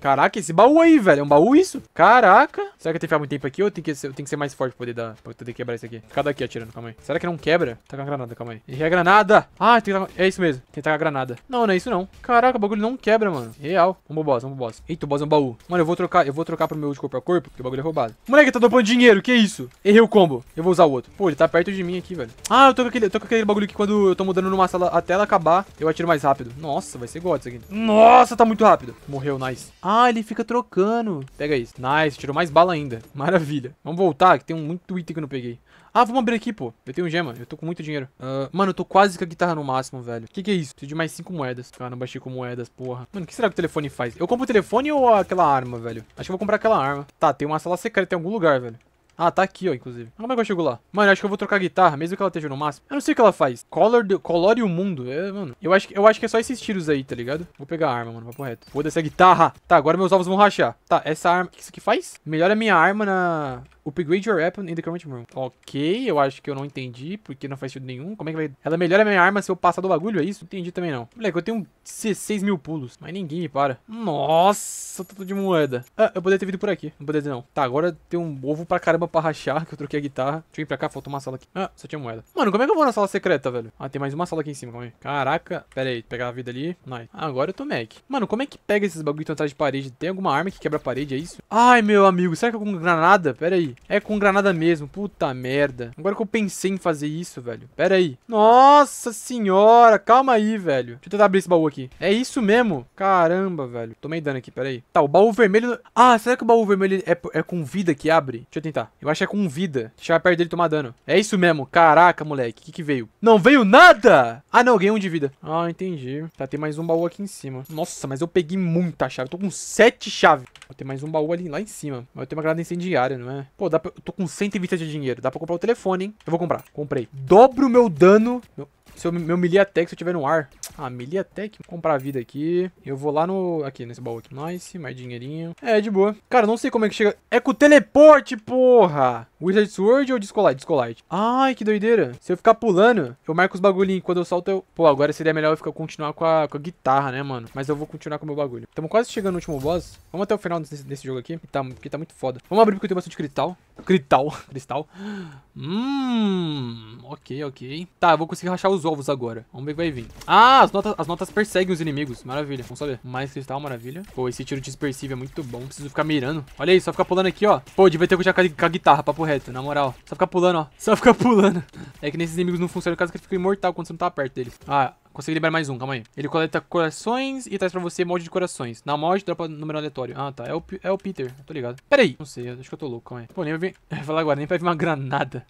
Caraca, esse baú aí, velho. É um baú isso? Caraca. Será que eu tenho que ficar muito tempo aqui ou eu tenho que ser, que ser mais forte pra poder dar, pra poder quebrar isso aqui? Fica daqui atirando, calma aí. Será que não quebra? Tá com a granada, calma aí. Errei a granada. Ah, tem que... é isso mesmo. Tem que tacar a granada. Não, não é isso não. Caraca, o bagulho não quebra, mano. Real. Vamos pro boss, vamos pro boss. Eita, o boss é um baú. Mano, eu vou trocar, eu vou trocar pro meu de corpo a corpo, porque o bagulho é roubado. Moleque, tá dropando dinheiro, que isso? Errei o combo. Eu vou usar o outro. Pô, ele tá perto de mim aqui, velho. Ah, eu tô com aquele, tô com aquele bagulho que quando eu tô mudando numa sala até ela acabar, eu atiro mais rápido. Nossa, vai ser god isso aqui. Nossa, tá muito rápido. Morreu, nice. Ah, ele fica trocando. Pega isso. Nice, tirou mais bala ainda. Maravilha. Vamos voltar, que tem um muito item que eu não peguei. Ah, vamos abrir aqui, pô. Eu tenho gema. Eu tô com muito dinheiro. Uh, mano, eu tô quase com a guitarra no máximo, velho. O que, que é isso? Preciso de mais cinco moedas. Cara, ah, não baixei com moedas, porra. Mano, o que será que o telefone faz? Eu compro o telefone ou aquela arma, velho? Acho que eu vou comprar aquela arma. Tá, tem uma sala secreta em algum lugar, velho. Ah, tá aqui, ó, inclusive. Como é que eu chego lá? Mano, acho que eu vou trocar guitarra, mesmo que ela esteja no máximo. Eu não sei o que ela faz. Color de... Colore o mundo. É, mano. Eu acho, que... eu acho que é só esses tiros aí, tá ligado? Vou pegar a arma, mano. Papo reto. Vou se a guitarra. Tá, agora meus ovos vão rachar. Tá, essa arma... O que isso aqui faz? Melhora minha arma na... Upgrade your weapon in the current room. Ok, eu acho que eu não entendi, porque não faz sentido nenhum. Como é que vai... Ela melhora a minha arma se eu passar do bagulho, é isso? Não entendi também, não. Moleque, eu tenho 16 mil pulos, mas ninguém me para. Nossa, tanto de moeda. Ah, eu poderia ter vindo por aqui. Não poderia, não. Tá, agora tem um ovo pra caramba caba pra rachar, que eu troquei a guitarra. Deixa eu ir pra cá, faltou uma sala aqui. Ah, só tinha moeda. Mano, como é que eu vou na sala secreta, velho? Ah, tem mais uma sala aqui em cima, calma aí. Caraca, pera aí, pegar a vida ali. Nice. Ah, agora eu tô Mac. Mano, como é que pega esses bagulho atrás de parede? Tem alguma arma que quebra a parede, é isso? Ai, meu amigo, será que é com granada? Pera aí. É com granada mesmo. Puta merda. Agora que eu pensei em fazer isso, velho. Pera aí. Nossa senhora. Calma aí, velho. Deixa eu tentar abrir esse baú aqui. É isso mesmo? Caramba, velho. Tomei dano aqui, pera aí. Tá, o baú vermelho... Ah, será que o baú vermelho é, é com vida que abre? Deixa eu tentar. Eu acho que é com vida. Deixa eu perto dele tomar dano. É isso mesmo. Caraca, moleque. O que que veio? Não veio nada? Ah, não. Ganhei um de vida. Ah, entendi. Tá, tem mais um baú aqui em cima. Nossa, mas eu peguei muita chave. Eu tô com sete chaves. Tem mais um baú ali lá em cima. Mas eu tenho uma grade incendiária, não é? Pô, dá pra... eu tô com 120 de dinheiro. Dá pra comprar o telefone, hein? Eu vou comprar. Comprei. Dobro o meu dano. Meu... Se eu me humilhar até que se eu estiver no ar. A ah, melee Vou comprar vida aqui. Eu vou lá no... Aqui, nesse baú aqui. Nice, mais dinheirinho. É, de boa. Cara, não sei como é que chega... É com o teleporte, porra! Wizard Sword ou Discolite? Discolite. Ai, que doideira. Se eu ficar pulando, eu marco os bagulhinhos. Quando eu salto, eu... Pô, agora seria melhor eu ficar, continuar com a, com a guitarra, né, mano? Mas eu vou continuar com o meu bagulho. Estamos quase chegando no último boss. Vamos até o final desse, desse jogo aqui. Tá, porque tá muito foda. Vamos abrir porque eu tenho bastante cristal. Cristal. [laughs] cristal. Hum... Ok, ok. Tá, eu vou conseguir rachar os ovos agora. Vamos ver o que vai vir. Ah, as notas, as notas perseguem os inimigos. Maravilha, vamos saber. Mais cristal, maravilha. Pô, esse tiro dispersivo é muito bom. Preciso ficar mirando. Olha aí, só ficar pulando aqui, ó. Pô, devia ter já com a guitarra, papo reto, na moral. Só ficar pulando, ó. Só ficar [laughs] pulando. É que nesses inimigos não funciona, caso é que ele fica imortal quando você não tá perto deles. Ah, Consegui liberar mais um, calma aí. Ele coleta corações e traz pra você molde de corações. Na molde, dropa número aleatório. Ah, tá. É o, é o Peter. Tô ligado. Pera aí. Não sei, acho que eu tô louco, calma aí. Pô, nem vai vir... [laughs] Falar agora, nem vai vir uma granada.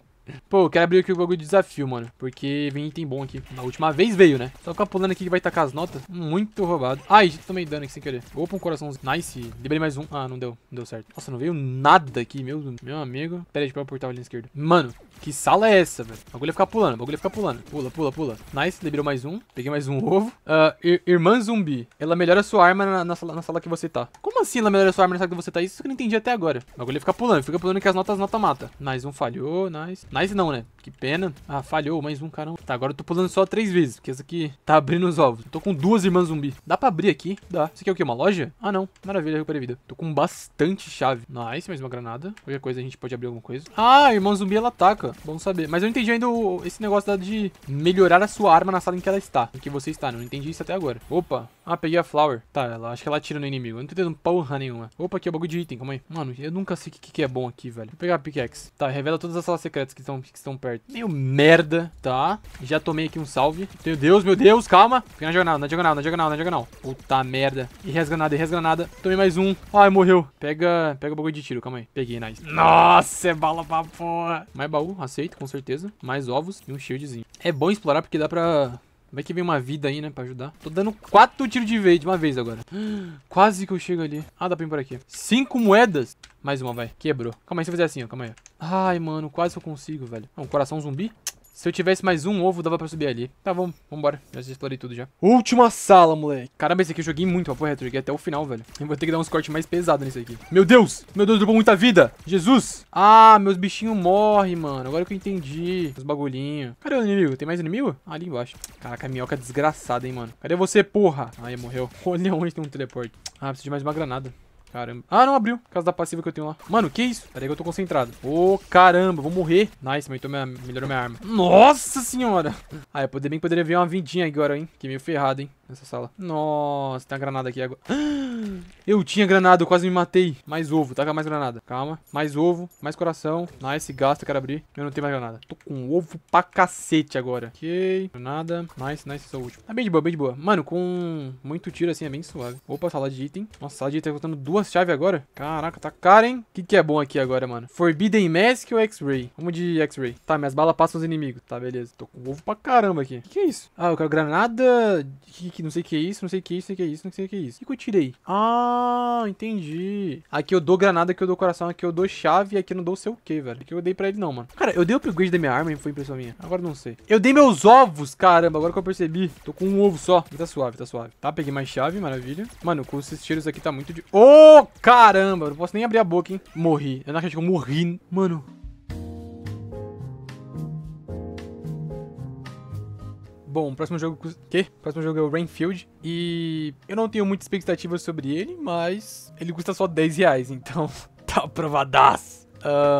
Pô, eu quero abrir aqui o bagulho de desafio, mano. Porque vem item bom aqui. Na última vez veio, né? Só ficar pulando aqui que vai tacar as notas. Muito roubado. Ai, gente, tomei dano aqui sem querer. Opa, um coraçãozinho. Nice. Liberei mais um. Ah, não deu. Não deu certo. Nossa, não veio nada aqui, meu, meu amigo. Pera aí, deixa eu portal o ali na esquerda. Mano, que sala é essa, velho? O bagulho é ficar pulando. O bagulho é ficar pulando. Pula, pula, pula. Nice. Liberou mais um. Peguei mais um ovo. Uh, irmã zumbi. Ela melhora sua arma na, na, sala, na sala que você tá. Como assim ela melhora sua arma na sala que você tá? Isso que eu não entendi até agora. O bagulho é ficar pulando. Fica pulando que as notas, as notas mata. Nice. Um falhou. Nice. Nice não, né? Que pena. Ah, falhou, mais um, caramba. Tá, agora eu tô pulando só três vezes, porque essa aqui tá abrindo os ovos. tô com duas irmãs zumbi. Dá pra abrir aqui? Dá. Isso aqui é o quê? Uma loja? Ah, não. Maravilha, recuperei vida. Tô com bastante chave. Nice, mais uma granada. Qualquer coisa a gente pode abrir alguma coisa. Ah, irmã zumbi ela ataca. Bom saber. Mas eu entendi ainda o, esse negócio de melhorar a sua arma na sala em que ela está. Em que você está. Não entendi isso até agora. Opa. Ah, peguei a flower. Tá, ela acho que ela atira no inimigo. Eu não tô entendendo porra nenhuma. Opa, aqui é o bagulho de item. Calma aí. Mano, eu nunca sei o que, que é bom aqui, velho. Vou pegar a pickaxe. Tá, revela todas as salas secretas que estão, que estão perto. Meu merda, tá? Já tomei aqui um salve. Meu Deus, meu Deus, calma. Fica na diagonal, na diagonal, na diagonal, na diagonal. Puta merda. E resgranada, e resgranada. Tomei mais um. Ai, morreu. Pega, pega o bagulho de tiro, calma aí. Peguei, nice. Nossa, é bala pra porra. Mais baú, aceito, com certeza. Mais ovos e um shieldzinho. É bom explorar porque dá pra Vai que vem uma vida aí, né, pra ajudar. Tô dando quatro tiros de vez, de uma vez agora. [gasps] Quase que eu chego ali. Ah, dá pra ir por aqui. Cinco moedas. Mais uma, vai. Quebrou. Calma aí, se eu fizer assim, ó. Calma aí. Ai, mano, quase que eu consigo, velho. um coração zumbi? Se eu tivesse mais um ovo, dava pra subir ali. Tá, vamos, vambora. Já explorei tudo já. Última sala, moleque. Caramba, esse aqui eu joguei muito, ó, joguei até o final, velho. Eu vou ter que dar uns cortes mais pesados nesse aqui. Meu Deus! Meu Deus, dropou muita vida! Jesus! Ah, meus bichinhos morrem, mano. Agora que eu entendi. Os bagulhinhos. Cadê o inimigo? Tem mais inimigo? Ah, ali embaixo. Caraca, a minhoca é desgraçada, hein, mano. Cadê você, porra? Ai, morreu. [laughs] Olha onde tem um teleporte. Ah, preciso de mais uma granada. Caramba. Ah, não abriu. Casa da passiva que eu tenho lá. Mano, que isso? Peraí que eu tô concentrado. Ô, oh, caramba. Vou morrer. Nice, aumentou minha, melhorou minha arma. Nossa senhora. Ah, eu poder, bem poderia vir uma vindinha agora, hein? Que meio ferrado, hein? nessa sala. Nossa, tem uma granada aqui agora. [gasps] Eu tinha granada, eu quase me matei. Mais ovo, taca mais granada. Calma. Mais ovo, mais coração. Nice, gasta, quero abrir. Eu não tenho mais granada. Tô com ovo pra cacete agora. Ok, granada. Nice, nice, sou útil. Tá bem de boa, bem de boa. Mano, com muito tiro assim é bem suave. Opa, sala de item. Nossa, sala de item tá contando duas chaves agora. Caraca, tá cara, hein? O que, que é bom aqui agora, mano? Forbidden Mask ou X-Ray? Vamos de X-Ray. Tá, minhas balas passam os inimigos. Tá, beleza. Tô com ovo pra caramba aqui. O que, que é isso? Ah, eu quero granada... Que que não sei o que é isso, não sei o que é isso, não sei o que é isso, não sei o que é isso. O que eu tirei? Ah, entendi. Aqui eu dou granada, aqui eu dou coração, aqui eu dou chave, aqui eu não dou sei o que, velho. que eu dei pra ele não, mano. Cara, eu dei o upgrade da minha arma e foi impressão minha. Agora não sei. Eu dei meus ovos, caramba, agora que eu percebi. Tô com um ovo só. Tá suave, tá suave. Tá, peguei mais chave, maravilha. Mano, com esses tiros aqui tá muito de... Ô, oh, caramba, eu não posso nem abrir a boca, hein. Morri. Eu não acredito que eu morri. Mano, Bom, o próximo jogo. Que? O próximo jogo é o Rainfield. E eu não tenho muita expectativa sobre ele, mas ele custa só 10 reais, então [laughs] tá aprovadaço.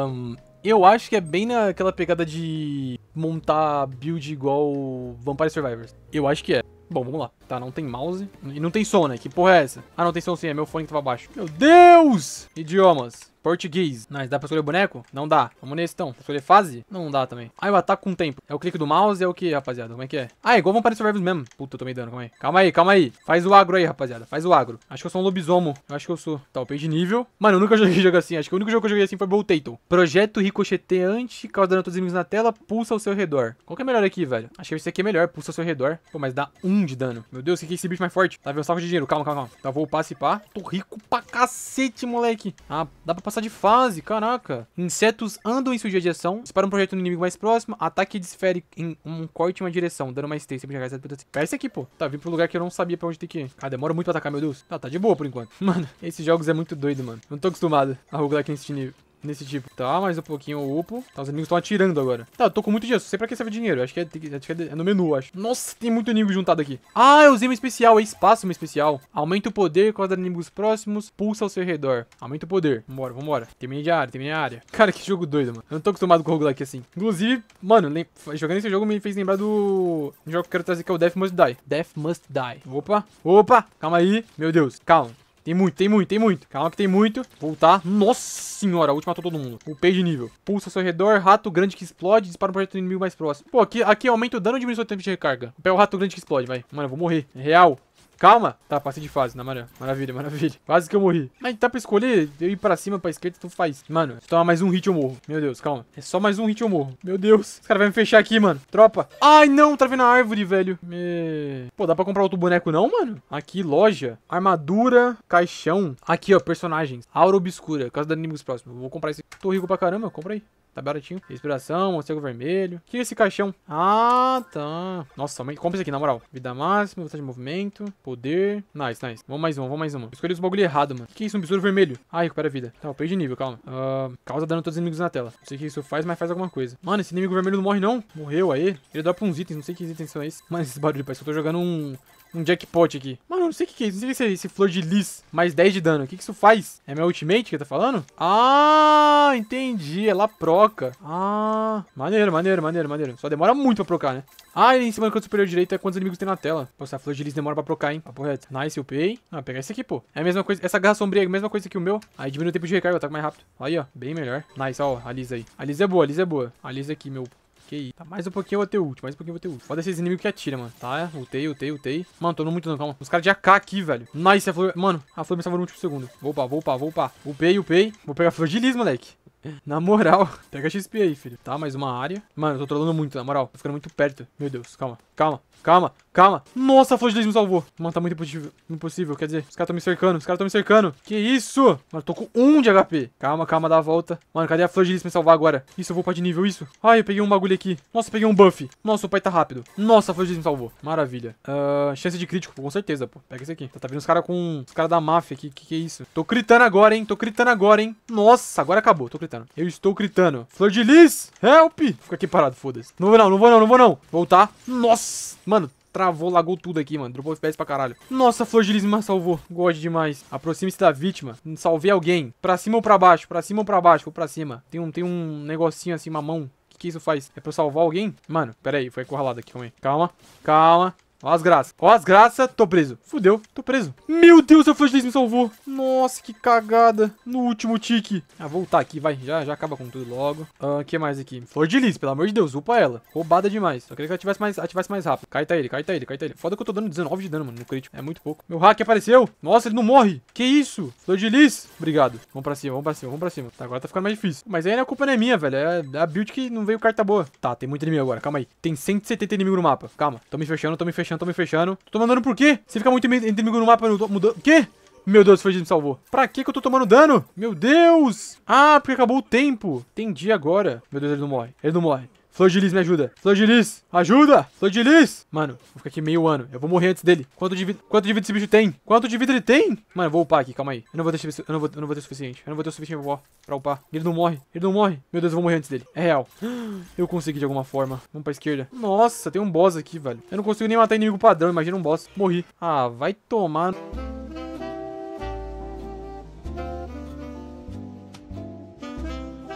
Um, eu acho que é bem naquela pegada de montar build igual Vampire Survivors. Eu acho que é. Bom, vamos lá. Tá, não tem mouse. E não tem som, né? Que porra é essa? Ah, não tem som sim, é meu fone que tava tá baixo. Meu Deus! Idiomas. Português. Nice. Dá pra escolher boneco? Não dá. Vamos nesse então. Pra escolher fase? Não dá também. Ah, eu ataco com tempo. É o clique do mouse, é o que, rapaziada? Como é que é? Ah, é igual Vampire Survivors mesmo. Puta, eu tomei dano, calma aí. Calma aí, calma aí. Faz o agro aí, rapaziada. Faz o agro. Acho que eu sou um lobisomo. Eu acho que eu sou. Tá, eu de nível. Mano, eu nunca [laughs] joguei jogo assim. Acho que o único jogo que eu joguei assim foi Boltato. Projeto ricocheteante, causa dano a todos os inimigos na tela, pulsa ao seu redor. Qual que é melhor aqui, velho? Acho que esse aqui é melhor, pulsa ao seu redor. Pô, mas dá um de dano. Meu Deus, o que é esse bicho mais forte? Tá, vendo saco de dinheiro. Calma, calma, calma. Tá, vou passar e pá. Tô rico pra cacete, moleque. Ah, dá pra passar passar de fase, caraca. Insetos andam em sua direção, disparam um projeto no inimigo mais próximo, ataque desfere em um corte em uma direção, dando mais três, sempre jogar Pera esse aqui, pô. Tá, vim pro lugar que eu não sabia pra onde tem que ir. Ah, demora muito pra atacar, meu Deus. tá tá de boa por enquanto. [laughs] Mano, esses jogos é muito doido, mano. Não tô acostumado a aqui nesse nível nesse tipo. Tá, mais um pouquinho o upo. Tá, os inimigos estão atirando agora. Tá, eu tô com muito dinheiro. Sei pra que serve dinheiro. Acho que, é, acho que é, é no menu, acho. Nossa, tem muito inimigo juntado aqui. Ah, eu usei uma especial. É espaço uma especial. Aumenta o poder, quadra inimigos próximos, pulsa ao seu redor. Aumenta o poder. Vambora, vambora. Terminei de área, terminei a área. [laughs] Cara, que jogo doido, mano. Eu não tô acostumado com o roguelike assim. Inclusive, mano, jogando esse jogo me fez lembrar do um jogo que eu quero trazer que é o Death Must Die. Death Must Die. Opa, opa, calma aí. Meu Deus, calma. Tem muito, tem muito, tem muito. Calma que tem muito. Voltar. Nossa senhora, a última matou todo mundo. Upei de nível. Pulsa ao seu redor, rato grande que explode, dispara um projeto inimigo mais próximo. Pô, aqui, aqui aumenta o dano e diminui o tempo de recarga. Pega o rato grande que explode, vai. Mano, eu vou morrer. É real. Calma. Tá, passei de fase, na moral. Maravilha, maravilha. Quase que eu morri. Mas tá pra escolher eu ir pra cima, pra esquerda, tu faz. Mano, se tomar mais um hit eu morro. Meu Deus, calma. É só mais um hit eu morro. Meu Deus. Os caras vão me fechar aqui, mano. Tropa. Ai, não. Travei na árvore, velho. Me... Pô, dá pra comprar outro boneco não, mano? Aqui, loja. Armadura. Caixão. Aqui, ó, personagens. Aura obscura. Casa da inimigos próximos. Vou comprar esse. Tô rico pra caramba. Compra aí. Tá baratinho. Respiração, morcego vermelho. O que é esse caixão? Ah, tá. Nossa, mãe, compra isso aqui, na moral. Vida máxima, velocidade de movimento, poder. Nice, nice. Vamos mais uma, vamos mais uma. Eu escolhi os bagulho errado, mano. O que é isso? Um besouro vermelho. Ah, recupera a vida. Tá, eu perdi nível, calma. Uh, causa dano a todos os inimigos na tela. Não sei o que isso faz, mas faz alguma coisa. Mano, esse inimigo vermelho não morre, não. Morreu, aí. Ele dropa uns itens, não sei que itens são esses. Mano, esses barulhos, parece que eu tô jogando um um jackpot aqui. Mano, não sei o que, que é isso. Não sei é esse flor de lis. Mais 10 de dano. O que, que isso faz? É minha ultimate que tá falando? Ah, entendi. Ela é proca. Ah, maneiro, maneiro, maneiro, maneiro. Só demora muito pra procar, né? Ah, é em cima do canto superior direito é quantos inimigos tem na tela. Pô, essa flor de lis demora pra procar, hein? Papo reto. Nice, pei. Ah, pegar esse aqui, pô. É a mesma coisa. Essa garra sombria é a mesma coisa que o meu. Aí diminui o tempo de recarga, tá mais rápido. Aí, ó. Bem melhor. Nice, ó. A lisa aí. A é boa, a é boa. A aqui, meu que isso. Tá, mais um pouquinho eu vou ter ult, mais um pouquinho eu vou ter ult. Foda esses inimigos que atiram, mano. Tá, ultei, ultei, ultei. Mano, tô no muito não, calma. Os caras de AK aqui, velho. Nice, a flor... Mano, a flor me salvou no último segundo. Vou upar, vou upar, vou upar. Upei, upei. Vou pegar a flor de lis, moleque. [laughs] Na moral, [laughs] pega XP aí, filho. Tá, mais uma área. Mano, eu tô trolando muito, na moral. Tô ficando muito perto. Meu Deus, calma, calma, calma. Calma. Nossa, a flor de lixo me salvou. Mano, tá muito impossível. Impossível, quer dizer, os caras estão me cercando. Os caras estão me cercando. Que isso? Mano, tô com um de HP. Calma, calma, dá a volta. Mano, cadê a flor de lixo me salvar agora? Isso, eu vou pra de nível, isso? Ai, eu peguei um bagulho aqui. Nossa, eu peguei um buff. Nossa, o pai tá rápido. Nossa, a flor de lixo me salvou. Maravilha. Uh, chance de crítico, com certeza, pô. Pega esse aqui. Tá, tá vindo os caras com... Os caras da máfia aqui. Que que é isso? Tô critando agora, hein? Tô critando agora, hein? Nossa, agora acabou. Tô critando. Eu estou critando. Flor de lis! Help! Fica aqui parado, foda-se. Não vou não, não vou não, não vou não. Voltar. Nossa! Mano, Travou, lagou tudo aqui, mano. Dropou FPS pra caralho. Nossa, flor de lisma salvou. God demais. Aproxime-se da vítima. Salvei alguém. Pra cima ou pra baixo? Pra cima ou pra baixo? Vou pra cima. Tem um, tem um negocinho assim, uma mão. O que, que isso faz? É pra eu salvar alguém? Mano, pera aí. Foi encurralado aqui, calma aí. Calma, calma. Ó as graças. Ó as graças. Tô preso. Fudeu. Tô preso. Meu Deus, a flashlight me salvou. Nossa, que cagada. No último tique. Ah, voltar aqui, vai. Já, já acaba com tudo logo. Ah, o ah, que mais aqui? Flor de lis, pelo amor de Deus. Upa ela. Roubada demais. Só queria que ela tivesse mais, ativasse mais rápido. Caita ele, caita ele, caita ele. Foda que eu tô dando 19 de dano, mano, no crítico. É muito pouco. Meu hack apareceu. Nossa, ele não morre. Que isso? Flor de lis. Obrigado. Vamos pra cima, vamos pra cima, vamos pra cima. Tá, agora tá ficando mais difícil. Mas aí a culpa não é minha, velho. É a build que não veio carta boa. Tá, tem muito inimigo agora. Calma aí. Tem 170 inimigos no mapa. Calma. Tô me fechando, tô me fechando fechando, tô me fechando. Tô mandando por quê? Se ficar muito inimigo no mapa, mudando... Quê? Meu Deus, foi me salvou. Pra que que eu tô tomando dano? Meu Deus! Ah, porque acabou o tempo. Entendi agora. Meu Deus, ele não morre. Ele não morre. Flor de Lis, me ajuda. Flor de Lis, ajuda! Flor de Lis! Mano, vou ficar aqui meio ano. Eu vou morrer antes dele. Quanto de vida, quanto de vida esse bicho tem? Quanto de vida ele tem? Mano, eu vou upar aqui, calma aí. Eu não vou, ter, eu não vou, eu não vou ter o suficiente. Eu não vou ter o suficiente pra, pra upar. Ele não morre. Ele não morre. Meu Deus, eu vou morrer antes dele. É real. [gasps] Eu consegui de alguma forma. Vamos pra esquerda. Nossa, tem um boss aqui, velho. Eu não consigo nem matar inimigo padrão. Imagina um boss. Morri. Ah, vai tomar...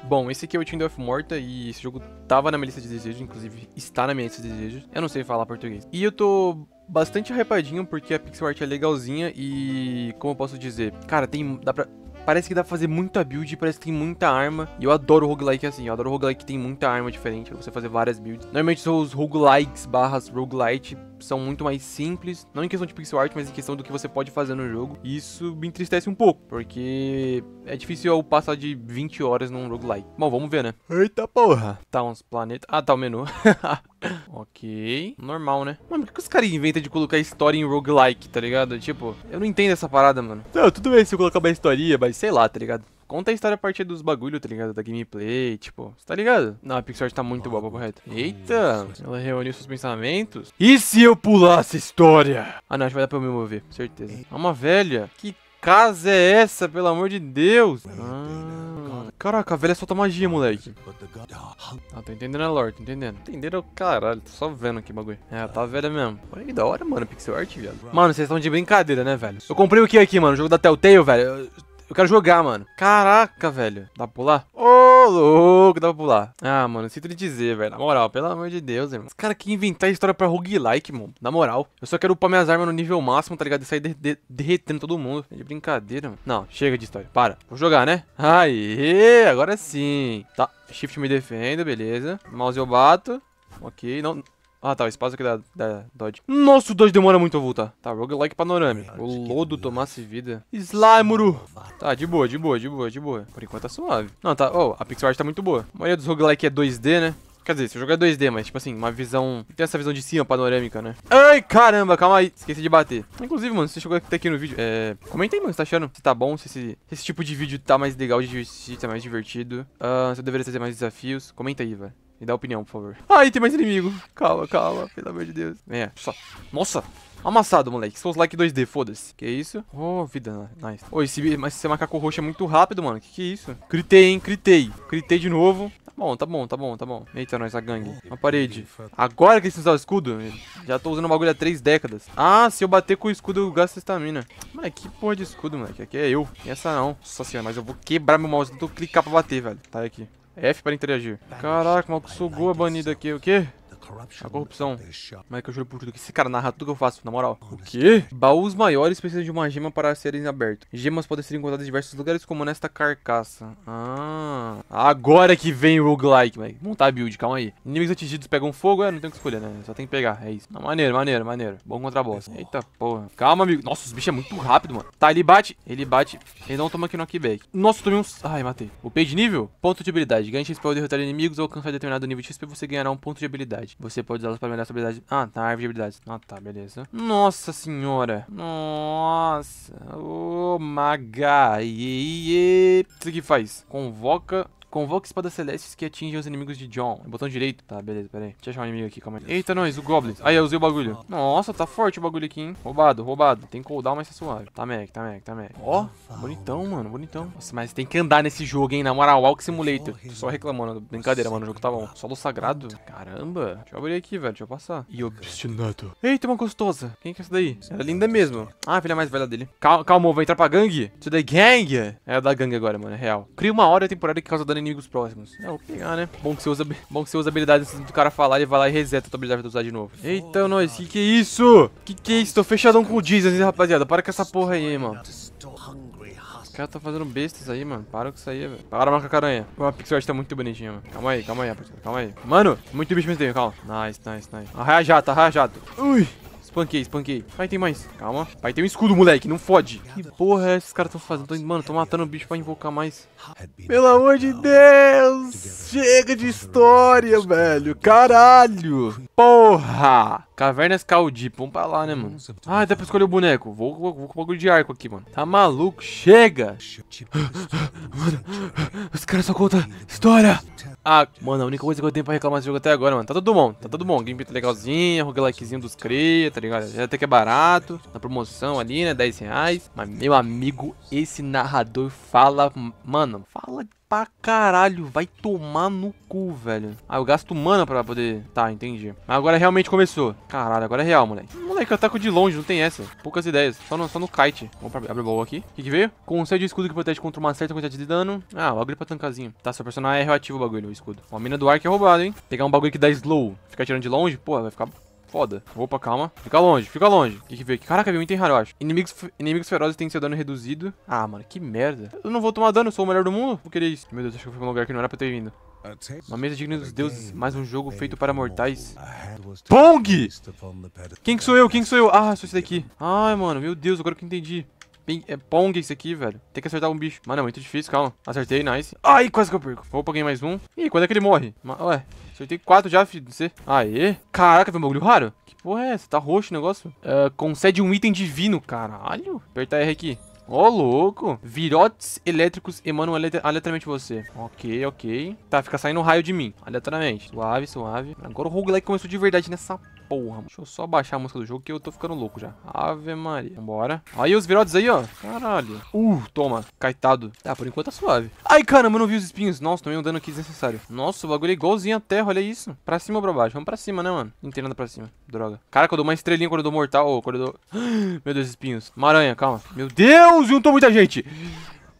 Bom, esse aqui é o Team Death Morta e esse jogo tava na minha lista de desejos, inclusive está na minha lista de desejos. Eu não sei falar português. E eu tô bastante hypadinho porque a pixel art é legalzinha e como eu posso dizer, cara, tem dá pra Parece que dá pra fazer muita build, parece que tem muita arma. E eu adoro roguelike assim, eu adoro roguelike que tem muita arma diferente, você fazer várias builds. Normalmente são os roguelikes barras roguelite são muito mais simples, não em questão de pixel art, mas em questão do que você pode fazer no jogo. E isso me entristece um pouco, porque é difícil eu passar de 20 horas num roguelike. Bom, vamos ver, né? Eita porra! Tá uns planetas... Ah, tá o menu. [laughs] ok. Normal, né? Mano, por que os caras inventam de colocar história em roguelike, tá ligado? Tipo, eu não entendo essa parada, mano. Não, tudo bem se eu colocar uma história, mas sei lá, tá ligado? conta a história a partir dos bagulho, tá ligado? Da gameplay, tipo, tá ligado? Não, a Pixar tá muito boa, papo reto. Eita, ela reuniu seus pensamentos. E se eu pular essa história? Ah, não, acho que vai dar pra eu me mover, certeza. É uma velha. Que casa é essa, pelo amor de Deus? Ah, caraca, a velha solta magia, moleque. Ah, tô entendendo a lore, tô entendendo. Entenderam? Caralho, tô só vendo aqui o bagulho. É, tá velha mesmo. Olha que da hora, mano, pixel art, viado. Mano, vocês estão de brincadeira, né, velho? Eu comprei o que aqui, mano? O jogo da Telltale, velho. Eu eu quero jogar, mano. Caraca, velho. Dá pra pular? Ô, oh, louco, dá pra pular. Ah, mano, sinto de dizer, velho. Na moral, pelo amor de Deus, irmão. Os caras que inventar história pra roguelike, mano. Na moral. Eu só quero upar minhas armas no nível máximo, tá ligado? E sair de de derretendo todo mundo. É de brincadeira, mano. Não, chega de história. Para. Vou jogar, né? Aê, agora sim. Tá. Shift me defendo, beleza. Mouse eu bato. Ok, não... Ah, tá, o espaço aqui da, da Dodge. Nossa, o Dodge demora muito a voltar. Tá, roguelike panorâmico. O lodo tomasse vida. Slimuru. Tá, de boa, de boa, de boa, de boa. Por enquanto tá suave. Não, tá, oh, a pixel art tá muito boa. A maioria dos roguelike é 2D, né? Quer dizer, se eu jogar é 2D, mas tipo assim, uma visão... Tem essa visão de cima, panorâmica, né? Ai, caramba, calma aí. Esqueci de bater. Inclusive, mano, se você chegou até aqui no vídeo, é... Comenta aí, mano, se tá achando. Se tá bom, se esse, esse tipo de vídeo tá mais legal de assistir, tá mais divertido. Uh, se eu deveria fazer mais desafios. Comenta aí, velho. Me dá opinião, por favor. Ai, ah, tem mais inimigo. Calma, calma. Pelo amor de Deus. É, só. Nossa! Amassado, moleque. Souls like 2D, foda-se. Que isso? Oh, vida. Nice. Ô, oh, esse, mas esse macaco roxo é muito rápido, mano. Que que é isso? Critei, hein? Critei. Critei de novo. Tá bom, tá bom, tá bom, tá bom. Eita, nós, a gangue. Uma parede. Agora que eles usar o escudo, já tô usando o bagulho há três décadas. Ah, se eu bater com o escudo, eu gasto estamina. mano que porra de escudo, moleque. Aqui é eu. E essa não. Nossa senhora, mas eu vou quebrar meu mouse. Não tô clicar pra bater, velho. Tá aqui. F para interagir. Tá, Caraca, o maluco sugou a banida aqui. O quê? A corrupção. Mas é que eu juro por tudo que esse cara narra tudo que eu faço, na moral. O quê? Baús maiores precisam de uma gema para serem abertos. Gemas podem ser encontradas em diversos lugares, como nesta carcaça. Ah. Agora que vem o roguelike, velho. Montar a build, calma aí. Inimigos atingidos pegam fogo, é, não tem o que escolher, né? Só tem que pegar, é isso. maneiro, maneiro, maneiro. Bom contra boss. Eita porra. Calma, amigo. Nossa, os bichos é muito rápido, mano. Tá, ele bate. Ele bate. Ele não toma aqui no knockback. Nossa, tomei uns... Ai, matei. O de nível? Ponto de habilidade. Ganhe XP ao derrotar inimigos ou alcançar determinado nível de XP, você ganhará um ponto de habilidade. Você pode usá-las para melhorar sua habilidade. Ah, tá, árvore de habilidades. Ah, tá, beleza. Nossa senhora. Nossa. Oh, maga. O que faz? Convoca Convoca espadas celestes que atingem os inimigos de John. botão direito. Tá, beleza, pera aí. Deixa eu achar um inimigo aqui, calma aí. Eita, nós, o Goblin. Aí, eu usei o bagulho. Nossa, tá forte o bagulho aqui, hein. Roubado, roubado. Tem cooldown, mas tá suave. Tá mec, tá mec, tá mec. Ó, oh, bonitão, mano, bonitão. Nossa, mas tem que andar nesse jogo, hein. Na moral, Walk Simulator. Tô só reclamando. Brincadeira, mano, o jogo tá bom. Solo sagrado. Caramba. Deixa eu abrir aqui, velho. Deixa eu passar. E obstinado. Eita, uma gostosa. Quem que é essa daí? ela é linda mesmo. Ah, a filha mais velha dele. Cal calma, vai entrar pra gangue? To the gang? É da gangue agora, mano, é real. Cria uma hora temporária que causa dano inimigos próximos. É, vou pegar, né? Bom que você usa, bom que você usa habilidade antes do cara falar, ele vai lá e reseta a tua habilidade pra usar de novo. Eita, nós, que que é isso? Que que é isso? Tô fechadão com o Jesus, rapaziada? Para com essa porra aí, mano. Os caras tá fazendo bestas aí, mano. Para com isso aí, velho. Para, marca caranha. A pixel art tá muito bonitinha, mano. Calma aí, calma aí, rapaziada. Calma aí. Mano, muito bicho mesmo, calma. Nice, nice, nice. Arraia jato, arraia jato. Ui. Espanquei, espanquei. Ai, tem mais. Calma. Ai, tem um escudo, moleque. Não fode. Que porra é esses caras estão fazendo? Mano, tô matando o bicho pra invocar mais. Pelo amor de Deus! Chega de história, velho. Caralho! Porra! Cavernas Caldip. Vamos pra lá, né, mano? Ah, dá pra escolher o boneco. Vou, vou, vou com o bagulho de arco aqui, mano. Tá maluco? Chega! Mano, tipo, [gasps] os caras só contam história. Ah, mano, a única coisa que eu tenho pra reclamar desse jogo até agora, mano. Tá tudo bom, tá tudo bom. Gameplay tá legalzinho, roguelikezinho dos cria, tá ligado? Já até que é barato. Na promoção ali, né? 10 reais. Mas, meu amigo, esse narrador fala... Mano, fala pra caralho. Vai tomar no cu, velho. Ah, eu gasto mana pra poder... Tá, entendi. Mas agora realmente começou. Caralho, agora é real, moleque. Moleque, eu ataco de longe, não tem essa. Poucas ideias. Só no, só no kite. Vamos pra... abrir o baú aqui. O que, que veio? Concede o escudo que protege contra uma certa quantidade de dano. Ah, o agripa pra tancazinho. Tá, seu personagem é reativo o bagulho, o escudo. Ó, a mina do ar que é roubado, hein? Pegar um bagulho que dá slow. Ficar tirando de longe, pô, vai ficar Foda. Opa, calma. Fica longe, fica longe. O que que veio aqui? Caraca, veio um item raro, eu acho. Inimigos, inimigos ferozes têm seu dano reduzido. Ah, mano, que merda. Eu não vou tomar dano, sou o melhor do mundo. Vou querer isso. Meu Deus, acho que foi um lugar que não era pra ter vindo. Uma mesa digna dos deuses, mais um jogo feito para mortais. Pong! Quem que sou eu? Quem que sou eu? Ah, sou esse daqui. Ai, mano, meu Deus, agora que eu entendi. É Pong esse aqui, velho. Tem que acertar um bicho. Mano, é muito difícil, calma. Acertei, nice. Ai, quase que eu perco. Vou pra mais um. Ih, quando é que ele morre? Ué, Acertei quatro já, filho. Você. Aê. Caraca, veio um bagulho raro. Que porra é essa? Tá roxo o negócio. Uh, concede um item divino. Caralho. Apertar R aqui. Ô, oh, louco. Virotes elétricos emanam aleatoriamente você. Ok, ok. Tá, fica saindo um raio de mim. Aleatoriamente. Suave, suave. Agora o roguelike começou de verdade nessa porra. Deixa eu só baixar a música do jogo que eu tô ficando louco já. Ave Maria. Vambora. Aí os virotes aí, ó. Caralho. Uh, toma. Caetado. Tá, por enquanto tá suave. Ai, caramba, eu não vi os espinhos. Nossa, tomei um dano aqui desnecessário. Nossa, o bagulho é igualzinho a terra, olha isso. Pra cima ou pra baixo? Vamos pra cima, né, mano? Não tem pra cima. Droga. Caraca, eu dou uma estrelinha quando eu dou mortal. Oh, quando eu dou... [gasps] Meu Deus, espinhos. Maranha, calma. Meu Deus, juntou muita gente.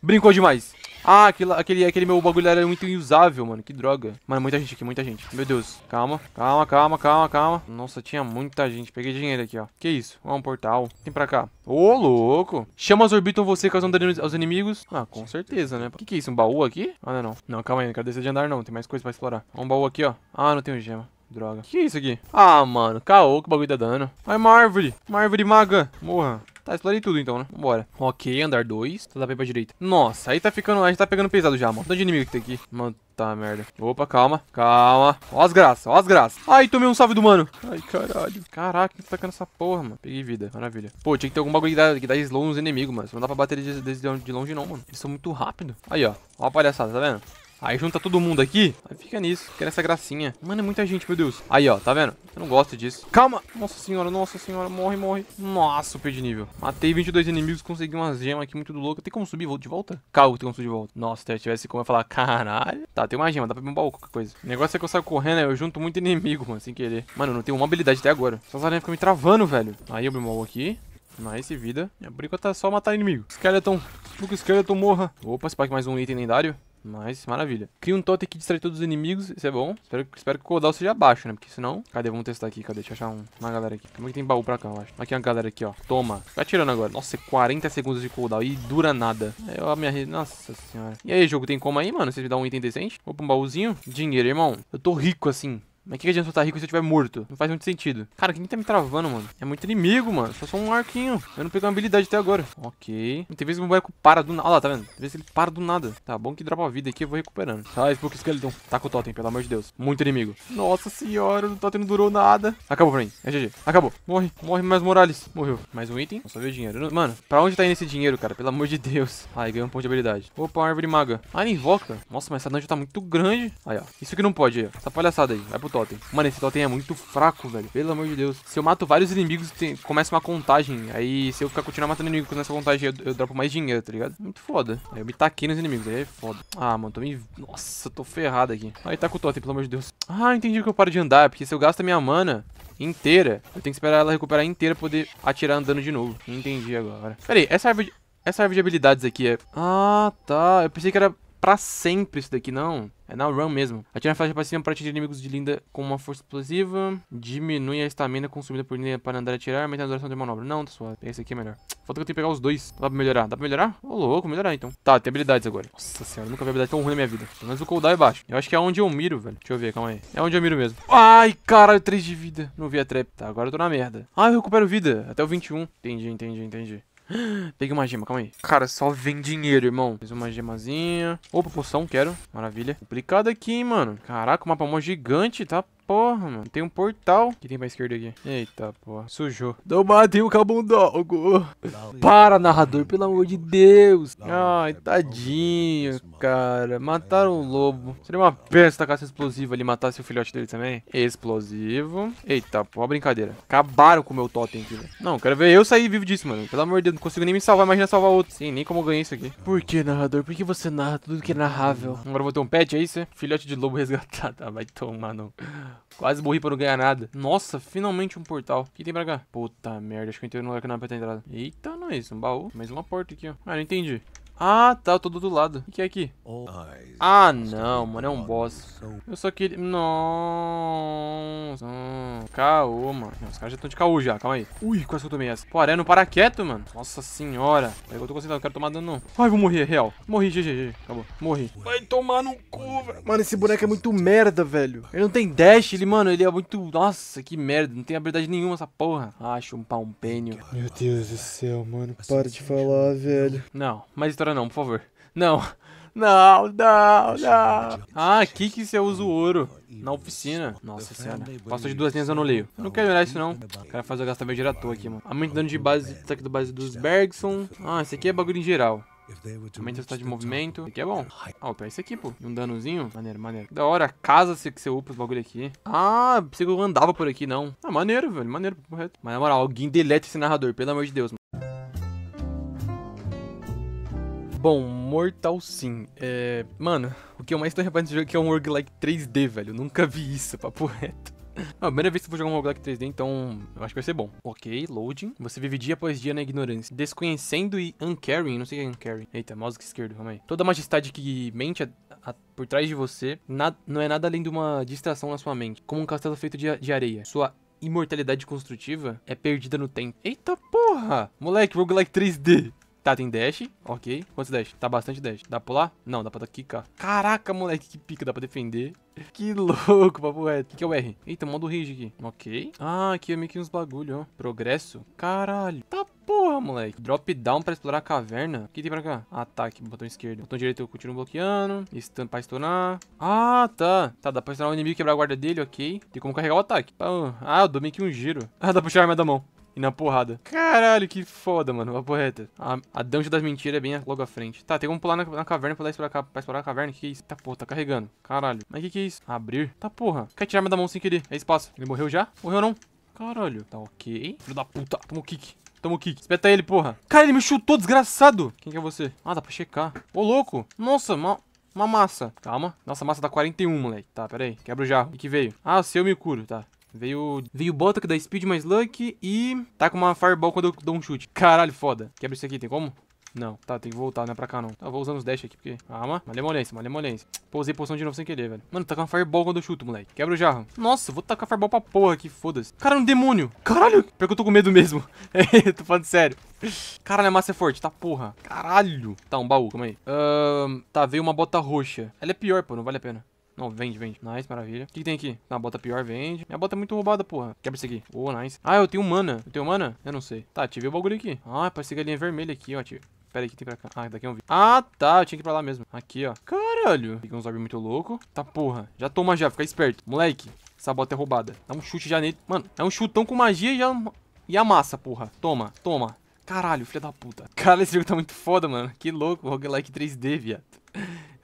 Brincou demais. Ah, aquele, aquele, aquele meu bagulho era muito inusável, mano. Que droga. Mano, muita gente aqui, muita gente. Meu Deus. Calma, calma, calma, calma, calma. Nossa, tinha muita gente. Peguei dinheiro aqui, ó. Que isso? Ó, um portal. Tem pra cá. Ô, louco. Chamas orbitam você causando dano aos inimigos. Ah, com certeza, né? O que, que é isso? Um baú aqui? Ah, não, não. Não, calma aí. Não quero descer de andar, não. Tem mais coisa pra explorar. um baú aqui, ó. Ah, não tenho gema. Droga. Que, que é isso aqui? Ah, mano. Caô que o bagulho dá tá dano. Ai, uma árvore. Uma árvore maga. Morra. Tá, explorei tudo então, né? Vambora. Ok, andar 2. Tá, dá pra ir pra direita. Nossa, aí tá ficando... A gente tá pegando pesado já, mano. Tanto de inimigo que tem aqui. Mano, tá merda. Opa, calma. Calma. Ó as graças, ó as graças. Ai, tomei um salve do mano. Ai, caralho. Caraca, que tá tacando essa porra, mano. Peguei vida. Maravilha. Pô, tinha que ter algum bagulho que dá, que dá slow nos inimigos, mano. não dá pra bater eles de, de, de longe não, mano. Eles são muito rápidos. Aí, ó. Ó a palhaçada, tá vendo? Aí junta todo mundo aqui. Aí fica nisso. Fica nessa gracinha. Mano, é muita gente, meu Deus. Aí, ó. Tá vendo? Eu não gosto disso. Calma. Nossa senhora, nossa senhora. Morre, morre. Nossa, eu perdi nível. Matei 22 inimigos. Consegui umas gemas aqui muito louco. Tem como subir de volta? Calma, tem como subir de volta. Nossa, se eu tivesse como eu falar, caralho. Tá, tem uma gema. Dá pra abrir um baú, qualquer coisa. O negócio é que eu saio correndo, eu junto muito inimigo, mano. Sem querer. Mano, eu não tenho uma habilidade até agora. Essas aranhas ficam me travando, velho. Aí, eu abri um baú aqui. Nice, vida. Por enquanto só matar inimigo. Skeleton. o Skeleton, morra. Opa, Spike mais um item lendário. Mas, maravilha. Cria um totem que distrai todos os inimigos, isso é bom. Espero, espero que o Codal seja baixo, né? Porque senão... Cadê? Vamos testar aqui, cadê? Deixa eu achar um, uma galera aqui. Como é que tem baú pra cá, eu acho? Aqui é uma galera aqui, ó. Toma. Tá atirando agora. Nossa, 40 é segundos de cooldown e dura nada. É a minha... Nossa senhora. E aí, jogo, tem como aí, mano? Você me dá um item decente? Opa, um baúzinho. Dinheiro, irmão. Eu tô rico, assim. Mas que, que adianta eu estar tá rico se eu estiver morto? Não faz muito sentido. Cara, quem tá me travando, mano? É muito inimigo, mano. Só sou um arquinho. Eu não peguei uma habilidade até agora. Ok. Tem vezes que o boneco para do nada. Olha lá, tá vendo? Tem vezes que ele para do nada. Tá bom que dropa a vida aqui, eu vou recuperando. Sai, tá, Spook Skeleton. Tá com o totem, pelo amor de Deus. Muito inimigo. Nossa senhora, o totem não durou nada. Acabou pra mim. É GG. Acabou. Morre. Morre mais Morales. Morreu. Mais um item. Só veio dinheiro. Mano, pra onde tá indo esse dinheiro, cara? Pelo amor de Deus. Ai, ganhei um ponto de habilidade. Opa, uma árvore maga. Ah, ele invoca. Nossa, mas essa dungeon tá muito grande. Aí, ó. Isso que não pode, aí, Essa palhaçada aí. Vai pro o totem. Mano, esse totem é muito fraco, velho. Pelo amor de Deus. Se eu mato vários inimigos, tem... começa uma contagem. Aí, se eu ficar continuar matando inimigos nessa contagem, eu, eu dropo mais dinheiro, tá ligado? Muito foda. Aí eu me taquei nos inimigos, aí é foda. Ah, mano, tô me... Nossa, eu tô ferrado aqui. Aí tá com o totem, pelo amor de Deus. Ah, entendi que eu paro de andar, porque se eu gasto a minha mana, inteira. Eu tenho que esperar ela recuperar inteira pra poder atirar andando de novo. Entendi agora. Pera aí, essa árvore de, essa árvore de habilidades aqui é... Ah, tá. Eu pensei que era pra sempre isso daqui, não. É na run mesmo. Atira a flecha para cima para atingir inimigos de linda com uma força explosiva. Diminui a estamina consumida por linda para andar e atirar. Aumenta a duração de manobra. Não, tá suave. Esse aqui é melhor. Falta que eu tenho que pegar os dois. Dá pra melhorar? Dá pra melhorar? Ô, louco, melhorar então. Tá, tem habilidades agora. Nossa senhora, nunca vi habilidade tão ruim na minha vida. Pelo menos o cooldown é baixo. Eu acho que é onde eu miro, velho. Deixa eu ver, calma aí. É onde eu miro mesmo. Ai, caralho, 3 de vida. Não vi a trap. Tá, agora eu tô na merda. Ah, eu recupero vida. Até o 21. Entendi, entendi, entendi. Peguei uma gema, calma aí. Cara, só vem dinheiro, irmão. Fiz uma gemazinha. Opa, poção, quero. Maravilha. Complicado aqui, hein, mano. Caraca, o mapa é mó gigante, tá? porra, mano. Tem um portal. O que tem pra esquerda aqui? Eita, porra. Sujou. Não matei o cabundogo. Para, narrador, pelo amor de Deus. É Ai, tadinho, é cara. É Mataram o lobo. Seria uma peste caça explosiva ali, matasse o filhote dele também. Explosivo. Eita, porra, brincadeira. Acabaram com o meu totem aqui, velho. Não, quero ver eu sair vivo disso, mano. Pelo amor de Deus, não consigo nem me salvar. Imagina salvar outro. Sim, nem como eu ganhei isso aqui. Por que, narrador? Por que você narra tudo que é narrável? Agora eu vou ter um pet, é você? Filhote de lobo [laughs] resgatado. Ah, vai tomar, não. Quase morri pra não ganhar nada. Nossa, finalmente um portal. O que tem pra cá? Puta merda, acho que eu entrei no lugar que não era pra ter entrado. Eita, não é isso. Um baú. Mais uma porta aqui, ó. Ah, não entendi. Ah, tá, eu tô do outro lado. O que é aqui? Ah, não, mano, é um boss. Eu só queria... Nossa. Caô, mano. os caras já estão de caô já, calma aí. Ui, quase que eu tomei essa. Pô, no não mano. Nossa senhora. Eu tô concentrado, não quero tomar dano não. Ai, vou morrer, real. Morri, GG, acabou. Morri. Vai tomar no cu, velho. Mano, esse boneco é muito merda, velho. Ele não tem dash, ele, mano, ele é muito... Nossa, que merda. Não tem habilidade nenhuma essa porra. Ah, chumpar um pênio. Meu Deus do céu, mano. Para de falar, velho. Não, mas história agora não, por favor. Não. Não, não, não. Ah, aqui que você usa o ouro. Na oficina. Nossa senhora. Passou de duas linhas, eu não leio. não quero olhar isso, não. O cara faz gastar meu dinheiro aqui, mano. Aumento de dano de base, ataque do base dos Bergson. Ah, esse aqui é bagulho em geral. Aumenta a estado tá de movimento. Que aqui é bom. Ó, oh, esse aqui, pô. Um danozinho. Maneiro, maneiro. Da hora. Casa se que você upa os bagulho aqui. Ah, pensei que eu andava por aqui, não. Ah, maneiro, velho. Maneiro, correto. Mas na moral, alguém deleta esse narrador, pelo amor de Deus, mano. Bom, Mortal Sim. É... Mano, o que eu mais tô reparando nesse jogo é que é um roguelike 3D, velho. nunca vi isso, papo [laughs] reto. Ah, primeira vez que eu vou jogar um roguelike 3D, então eu acho que vai ser bom. Ok, loading. Você vive dia após dia na ignorância. Desconhecendo e uncaring, não sei o que é uncaring. Eita, mouse esquerdo, calma aí. Toda majestade que mente a, a, por trás de você na, não é nada além de uma distração na sua mente. Como um castelo feito de, de areia. Sua imortalidade construtiva é perdida no tempo. Eita porra! Moleque, roguelike 3D. Tá, tem dash. Ok. Quantos dash? Tá bastante dash. Dá pra pular? Não, dá pra quicar. Caraca, moleque, que pica. Dá pra defender. [laughs] Que louco, papo reto. O que, que é o R? Eita, modo rage aqui. Ok. Ah, aqui é meio que uns bagulho, ó. Progresso. Caralho. Tá porra, moleque. Drop down pra explorar a caverna. O que tem pra cá? Ataque, botão esquerdo. Botão direito eu continuo bloqueando. Stun pra estonar. Ah, tá. Tá, dá pra estonar o inimigo e quebrar a guarda dele, ok. Tem como carregar o ataque. Ah, eu dou meio que um giro. [laughs] Ah, dá pra puxar a arma da mão e na porrada. Caralho, que foda, mano. Uma porreta. A, a dungeon das mentiras é bem logo à frente. Tá, tem como pular na, na caverna pra, explorar, pra explorar a caverna. Que que é isso? Tá, porra, tá carregando. Caralho. Mas que que é isso? Abrir. Tá, porra. Quer tirar minha da mão sem querer. É espaço. Ele morreu já? Morreu não? Caralho. Tá ok. Filho da puta. Toma o kick. Toma o kick. Espeta ele, porra. Cara, ele me chutou, desgraçado. Quem que é você? Ah, dá pra checar. Ô, louco. Nossa, mal uma massa. Calma. Nossa, a massa tá 41, moleque. Tá, pera aí. Quebra o jarro. O que veio? Ah, seu me curo. Tá. Veio veio Botox da Speed mais Luck e tá com uma Fireball quando eu dou um chute. Caralho, foda. Quebra isso aqui, tem como? Não, tá, tem que voltar, não é pra cá não. Eu tá, vou usando os dash aqui, porque... Calma, malemolência, malemolência. Posei poção de novo sem querer, velho. Mano, tá com uma fireball quando eu chuto, moleque. Quebra o jarro. Nossa, vou tacar fireball pra porra aqui, foda-se. Cara, é um demônio. Caralho, pior que eu tô com medo mesmo. [laughs] É, tô falando sério. Caralho, a massa é forte, tá porra. Caralho. Tá, um baú, calma aí. Uh, tá, veio uma bota roxa. Ela é pior, pô, não vale a pena. Não, vende, vende. Nice, maravilha. O que, que tem aqui? A ah, bota pior, vende. Minha bota é muito roubada, porra. Quebra isso aqui. Boa, oh, nice. Ah, eu tenho mana. Eu tenho mana? Eu não sei. Tá, ativei o bagulho aqui. Ah, parece linha é vermelha aqui, ó, tio. Pera aí, que tem pra cá. Ah, daqui é um vídeo. Ah, tá. Eu tinha que ir pra lá mesmo. Aqui, ó. Caralho. Fica um zumbi muito louco. Tá, porra. Já toma já. Fica esperto. Moleque, essa bota é roubada. Dá um chute já nele. Mano, é um chutão com magia e já... E a massa, porra. Toma, toma. Caralho, filha da puta. Cara, esse jogo tá muito foda, mano. Que louco. Roguelike 3D, viado.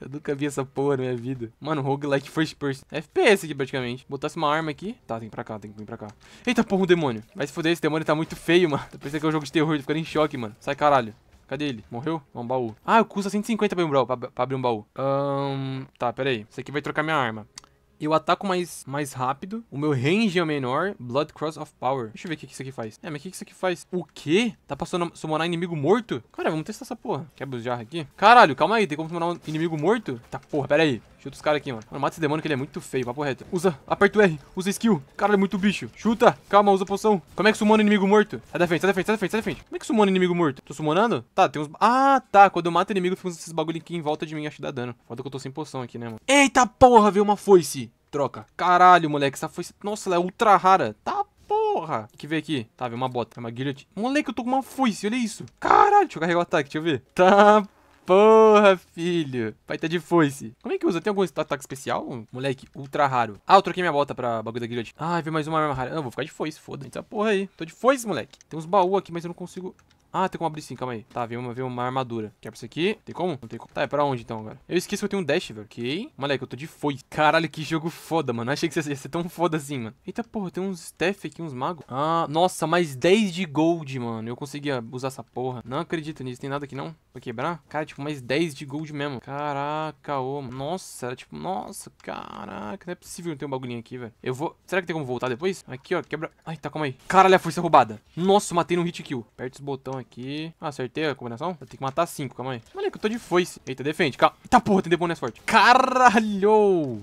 Eu nunca vi essa porra na minha vida. Mano, roguelike first person. FPS aqui, praticamente. Botasse uma arma aqui. Tá, tem que ir pra cá, tem que vir pra cá. Eita porra, um demônio. Vai se foder, esse demônio tá muito feio, mano. Tá pensando que é um jogo de terror, tô ficando em choque, mano. Sai, caralho. Cadê ele? Morreu? É um baú. Ah, custa 150 pra abrir um baú. pra abrir um baú. Um, tá, pera aí. Isso aqui vai trocar minha arma. Eu ataco mais, mais rápido. O meu range é menor. Blood Cross of Power. Deixa eu ver o que, isso aqui faz. É, mas o que, isso aqui faz? O quê? Tá passando a inimigo morto? Cara, vamos testar essa porra. Quer bujarra aqui? Caralho, calma aí. Tem como summonar um inimigo morto? Tá, porra, pera aí. Chuta os caras aqui, mano. Mano, mata esse demônio que ele é muito feio, papo reto. Usa, aperta o R, usa skill. Cara, é muito bicho. Chuta, calma, usa poção. Como é que sumona inimigo morto? Sai da frente, sai da frente, sai da frente, sai da frente. Como é que sumona inimigo morto? Tô sumonando? Tá, tem uns... Ah, tá. Quando eu mato inimigo, fica esses bagulho aqui em volta de mim, acho que dá dano. Foda que eu tô sem poção aqui, né, mano? Eita porra, veio uma foice troca. Caralho, moleque, essa foi... Nossa, ela é ultra rara. Tá porra. O que veio aqui? Tá, veio uma bota. É uma guilhotina. Moleque, eu tô com uma foice, olha isso. Caralho, deixa eu carregar o ataque, deixa eu ver. Tá, Porra, filho. Vai tá de foice. Como é que usa? Tem algum ataque especial? Moleque, ultra raro. Ah, eu troquei minha bota pra bagulho da guilhotina. Ah, veio mais uma arma rara. não eu vou ficar de foice, foda-se. Essa porra aí. Tô de foice, moleque. Tem uns baús aqui, mas eu não consigo ah, tem como abrir sim, calma aí. Tá, veio uma, veio uma armadura. Quebra isso aqui. Tem como? Não tem como. Tá, é pra onde então agora? Eu esqueci que eu tenho um dash, velho. Ok. Moleque, eu tô de foi. Caralho, que jogo foda, mano. Achei que ia ser tão foda assim, mano. Eita, porra, tem uns staff aqui, uns magos. Ah, nossa, mais 10 de gold, mano. Eu conseguia ah, usar essa porra. Não acredito nisso. Tem nada aqui não? Pra quebrar? Cara, tipo, mais 10 de gold mesmo. Caraca, ô. nossa, era tipo, nossa, caraca. Não é possível não ter um bagulhinho aqui, velho. Eu vou... Será que tem como voltar depois? Aqui, ó, quebra... Ai, tá, calma aí. Caralho, a força roubada. Nossa, matei no hit kill. Aperta os botões aqui aqui. Ah, acertei a combinação? Eu tenho que matar cinco, calma aí. Olha que eu tô de foice. Eita, defende. Calma. Eita porra, tem demônio mais forte. Caralho!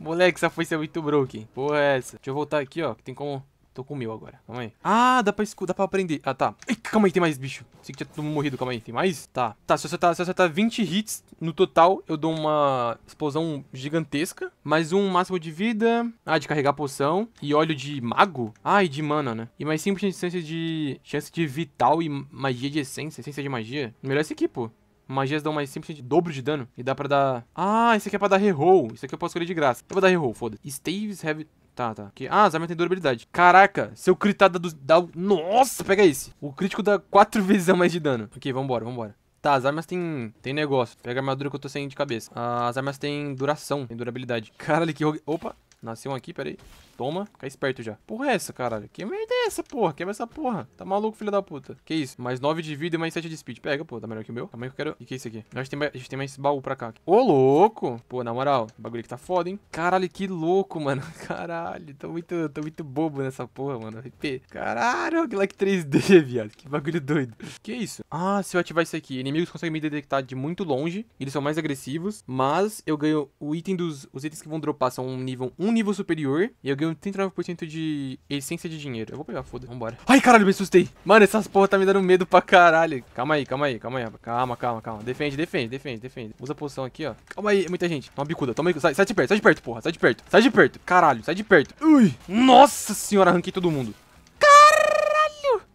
Moleque, essa foice é muito broken. Porra é essa? Deixa eu voltar aqui, ó. Que tem como Tô com o meu agora. Calma aí. Ah, dá pra, dá pra aprender. Ah, tá. Ai, calma aí, tem mais bicho. Sei que tinha todo mundo morrido. Calma aí, tem mais? Tá. Tá, se você acertar, se acertar 20 hits no total, eu dou uma explosão gigantesca. Mais um máximo de vida. Ah, de carregar poção. E óleo de mago. Ah, e de mana, né? E mais 5% de chance de... Chance de vital e magia de essência. Essência de magia. Melhor esse aqui, pô. Magias dão mais 100% de dobro de dano. E dá pra dar... Ah, esse aqui é pra dar reroll. Isso aqui eu posso escolher de graça. Eu vou dar reroll, foda-se. Staves have... Tá, tá. Aqui. Ah, as armas têm durabilidade. Caraca, seu critado do... Da... Nossa, pega esse. O crítico dá quatro [laughs] vezes a mais de dano. Ok, vambora, vambora. Tá, as armas tem, tem negócio. Pega a armadura que eu tô sem de cabeça. Ah, as armas têm duração, tem durabilidade. Caralho, que... Opa, nasceu um aqui, peraí. Toma, fica esperto já. Porra é essa, caralho? Que merda é essa, porra? Quebra essa porra. Tá maluco, filho da puta. Que isso? Mais 9 de vida e mais 7 de speed. Pega, pô. Tá melhor que o meu. Também que eu quero... E que é isso aqui? acho que tem mais, a gente tem mais baú pra cá. Ô, louco! Pô, na moral, o bagulho aqui tá foda, hein? Caralho, que louco, mano. [laughs] Caralho, tô muito, tô muito bobo nessa porra, mano. RP Caralho, que like 3D, [laughs] viado. Que bagulho doido. Que isso? Ah, se eu ativar isso aqui, inimigos conseguem me detectar de muito longe. Eles são mais agressivos. Mas eu ganho o item dos... Os itens que vão dropar são um nível, um nível superior. E eu ganho deu é 39% de essência de dinheiro. Eu vou pegar, foda. Vambora. Ai, caralho, me assustei. Mano, essas porra tá me dando medo pra caralho. Calma aí, calma aí, calma aí. Calma, calma, calma. Defende, defende, defende, defende. Usa a poção aqui, ó. Calma aí, muita gente. Toma bicuda, toma bicuda. Sai, sai de perto, sai de perto, porra. Sai de perto, sai de perto. Caralho, sai de perto. Ui. Nossa senhora, arranquei todo mundo.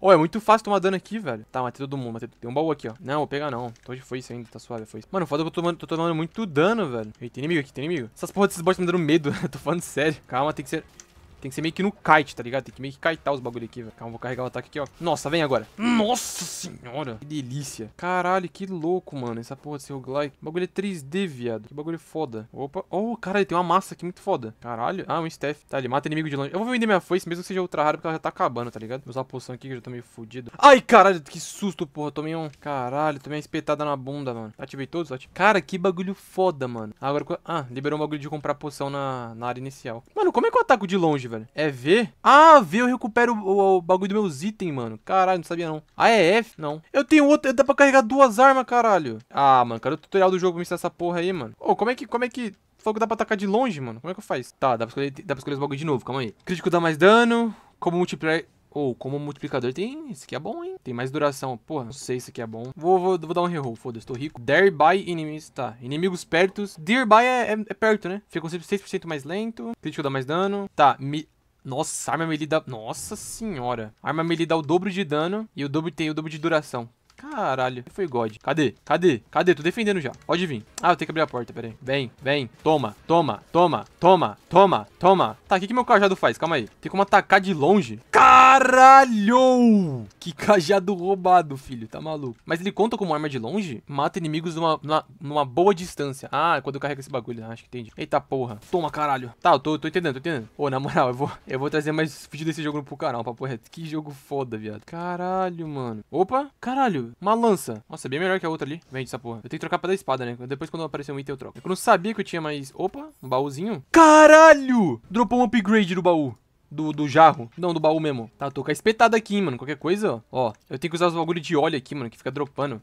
Oh, é muito fácil tomar dano aqui, velho. Tá, matei todo mundo. Matei... Tem um baú aqui, ó. Não, vou pegar não. Tô de foice ainda, tá suave, foi. isso Mano, foda que eu tô tomando, tô tomando muito dano, velho. Ei, tem inimigo aqui, tem inimigo. Essas porras desses bots me dando medo. [laughs] tô falando sério. Calma, tem que ser... Tem que ser meio que no kite, tá ligado? Tem que meio que kitar os bagulho aqui, velho. Calma, vou carregar o ataque aqui, ó. Nossa, vem agora. Nossa senhora. Que delícia. Caralho, que louco, mano. Essa porra de ser roguelike. O bagulho é 3D, viado. Que bagulho foda. Opa. Oh, caralho, tem uma massa aqui muito foda. Caralho. Ah, um staff. Tá, ele mata inimigo de longe. Eu vou vender minha foice, mesmo que seja ultra rara, porque ela já tá acabando, tá ligado? Vou usar a poção aqui, que eu já tô meio fudido. Ai, caralho, que susto, porra. Tomei um... Caralho, tomei uma espetada na bunda, mano. Ativei todos? Ativei. Cara, que bagulho foda, mano. Agora... Ah, liberou um bagulho de comprar poção na, na área inicial. Mano, como é que eu ataco de longe, velho. É V? Ah, V eu recupero o, o bagulho dos meus itens, mano. Caralho, não sabia não. Ah, é F? Não. Eu tenho outro, dá pra carregar duas armas, caralho. Ah, mano, cara, o tutorial do jogo me ensinar essa porra aí, mano. Ô, oh, como é que, como é que... Falou que dá pra atacar de longe, mano. Como é que eu faço? Tá, dá pra escolher, dá pra escolher os bagulho de novo, calma aí. Crítico dá mais dano, como multiplayer ou, oh, como multiplicador tem... Isso aqui é bom, hein? Tem mais duração. Porra, não sei se aqui é bom. Vou, vou, vou dar um reroll, foda-se, tô rico. by enemies, tá. Inimigos pertos. Thereby é, é, é, perto, né? Fica com 6% mais lento. Crítico dá mais dano. Tá, me... Nossa, arma melee dá... Nossa senhora. Arma melee dá o dobro de dano e o dobro tem o dobro de duração. Caralho. Foi God. Cadê? Cadê? Cadê? Tô defendendo já. Pode vir. Ah, eu tenho que abrir a porta, pera aí. Vem, vem. Toma, toma, toma, toma, toma, toma. Tá, o que, que meu cajado faz? Calma aí. Tem como atacar de longe? Caralho! Que cajado roubado, filho. Tá maluco. Mas ele conta como arma de longe? Mata inimigos numa, numa, numa boa distância. Ah, é quando eu carrego esse bagulho. Ah, acho que entendi. Eita porra. Toma, caralho. Tá, eu tô, tô entendendo, tô entendendo. Ô, na moral, eu vou, eu vou trazer mais vídeo desse jogo pro canal, papo reto. Que jogo foda, viado. Caralho, mano. Opa, caralho. Uma lança. Nossa, é bem melhor que a outra ali. Vende essa porra. Eu tenho que trocar pra dar espada, né? Depois quando aparecer um item eu troco. Eu não sabia que eu tinha mais... Opa, um baúzinho. Caralho! Dropou um upgrade do baú. Do, do jarro. Não, do baú mesmo. Tá, tô com a espetada aqui, mano. Qualquer coisa, ó. Ó, eu tenho que usar os bagulhos de óleo aqui, mano, que fica dropando.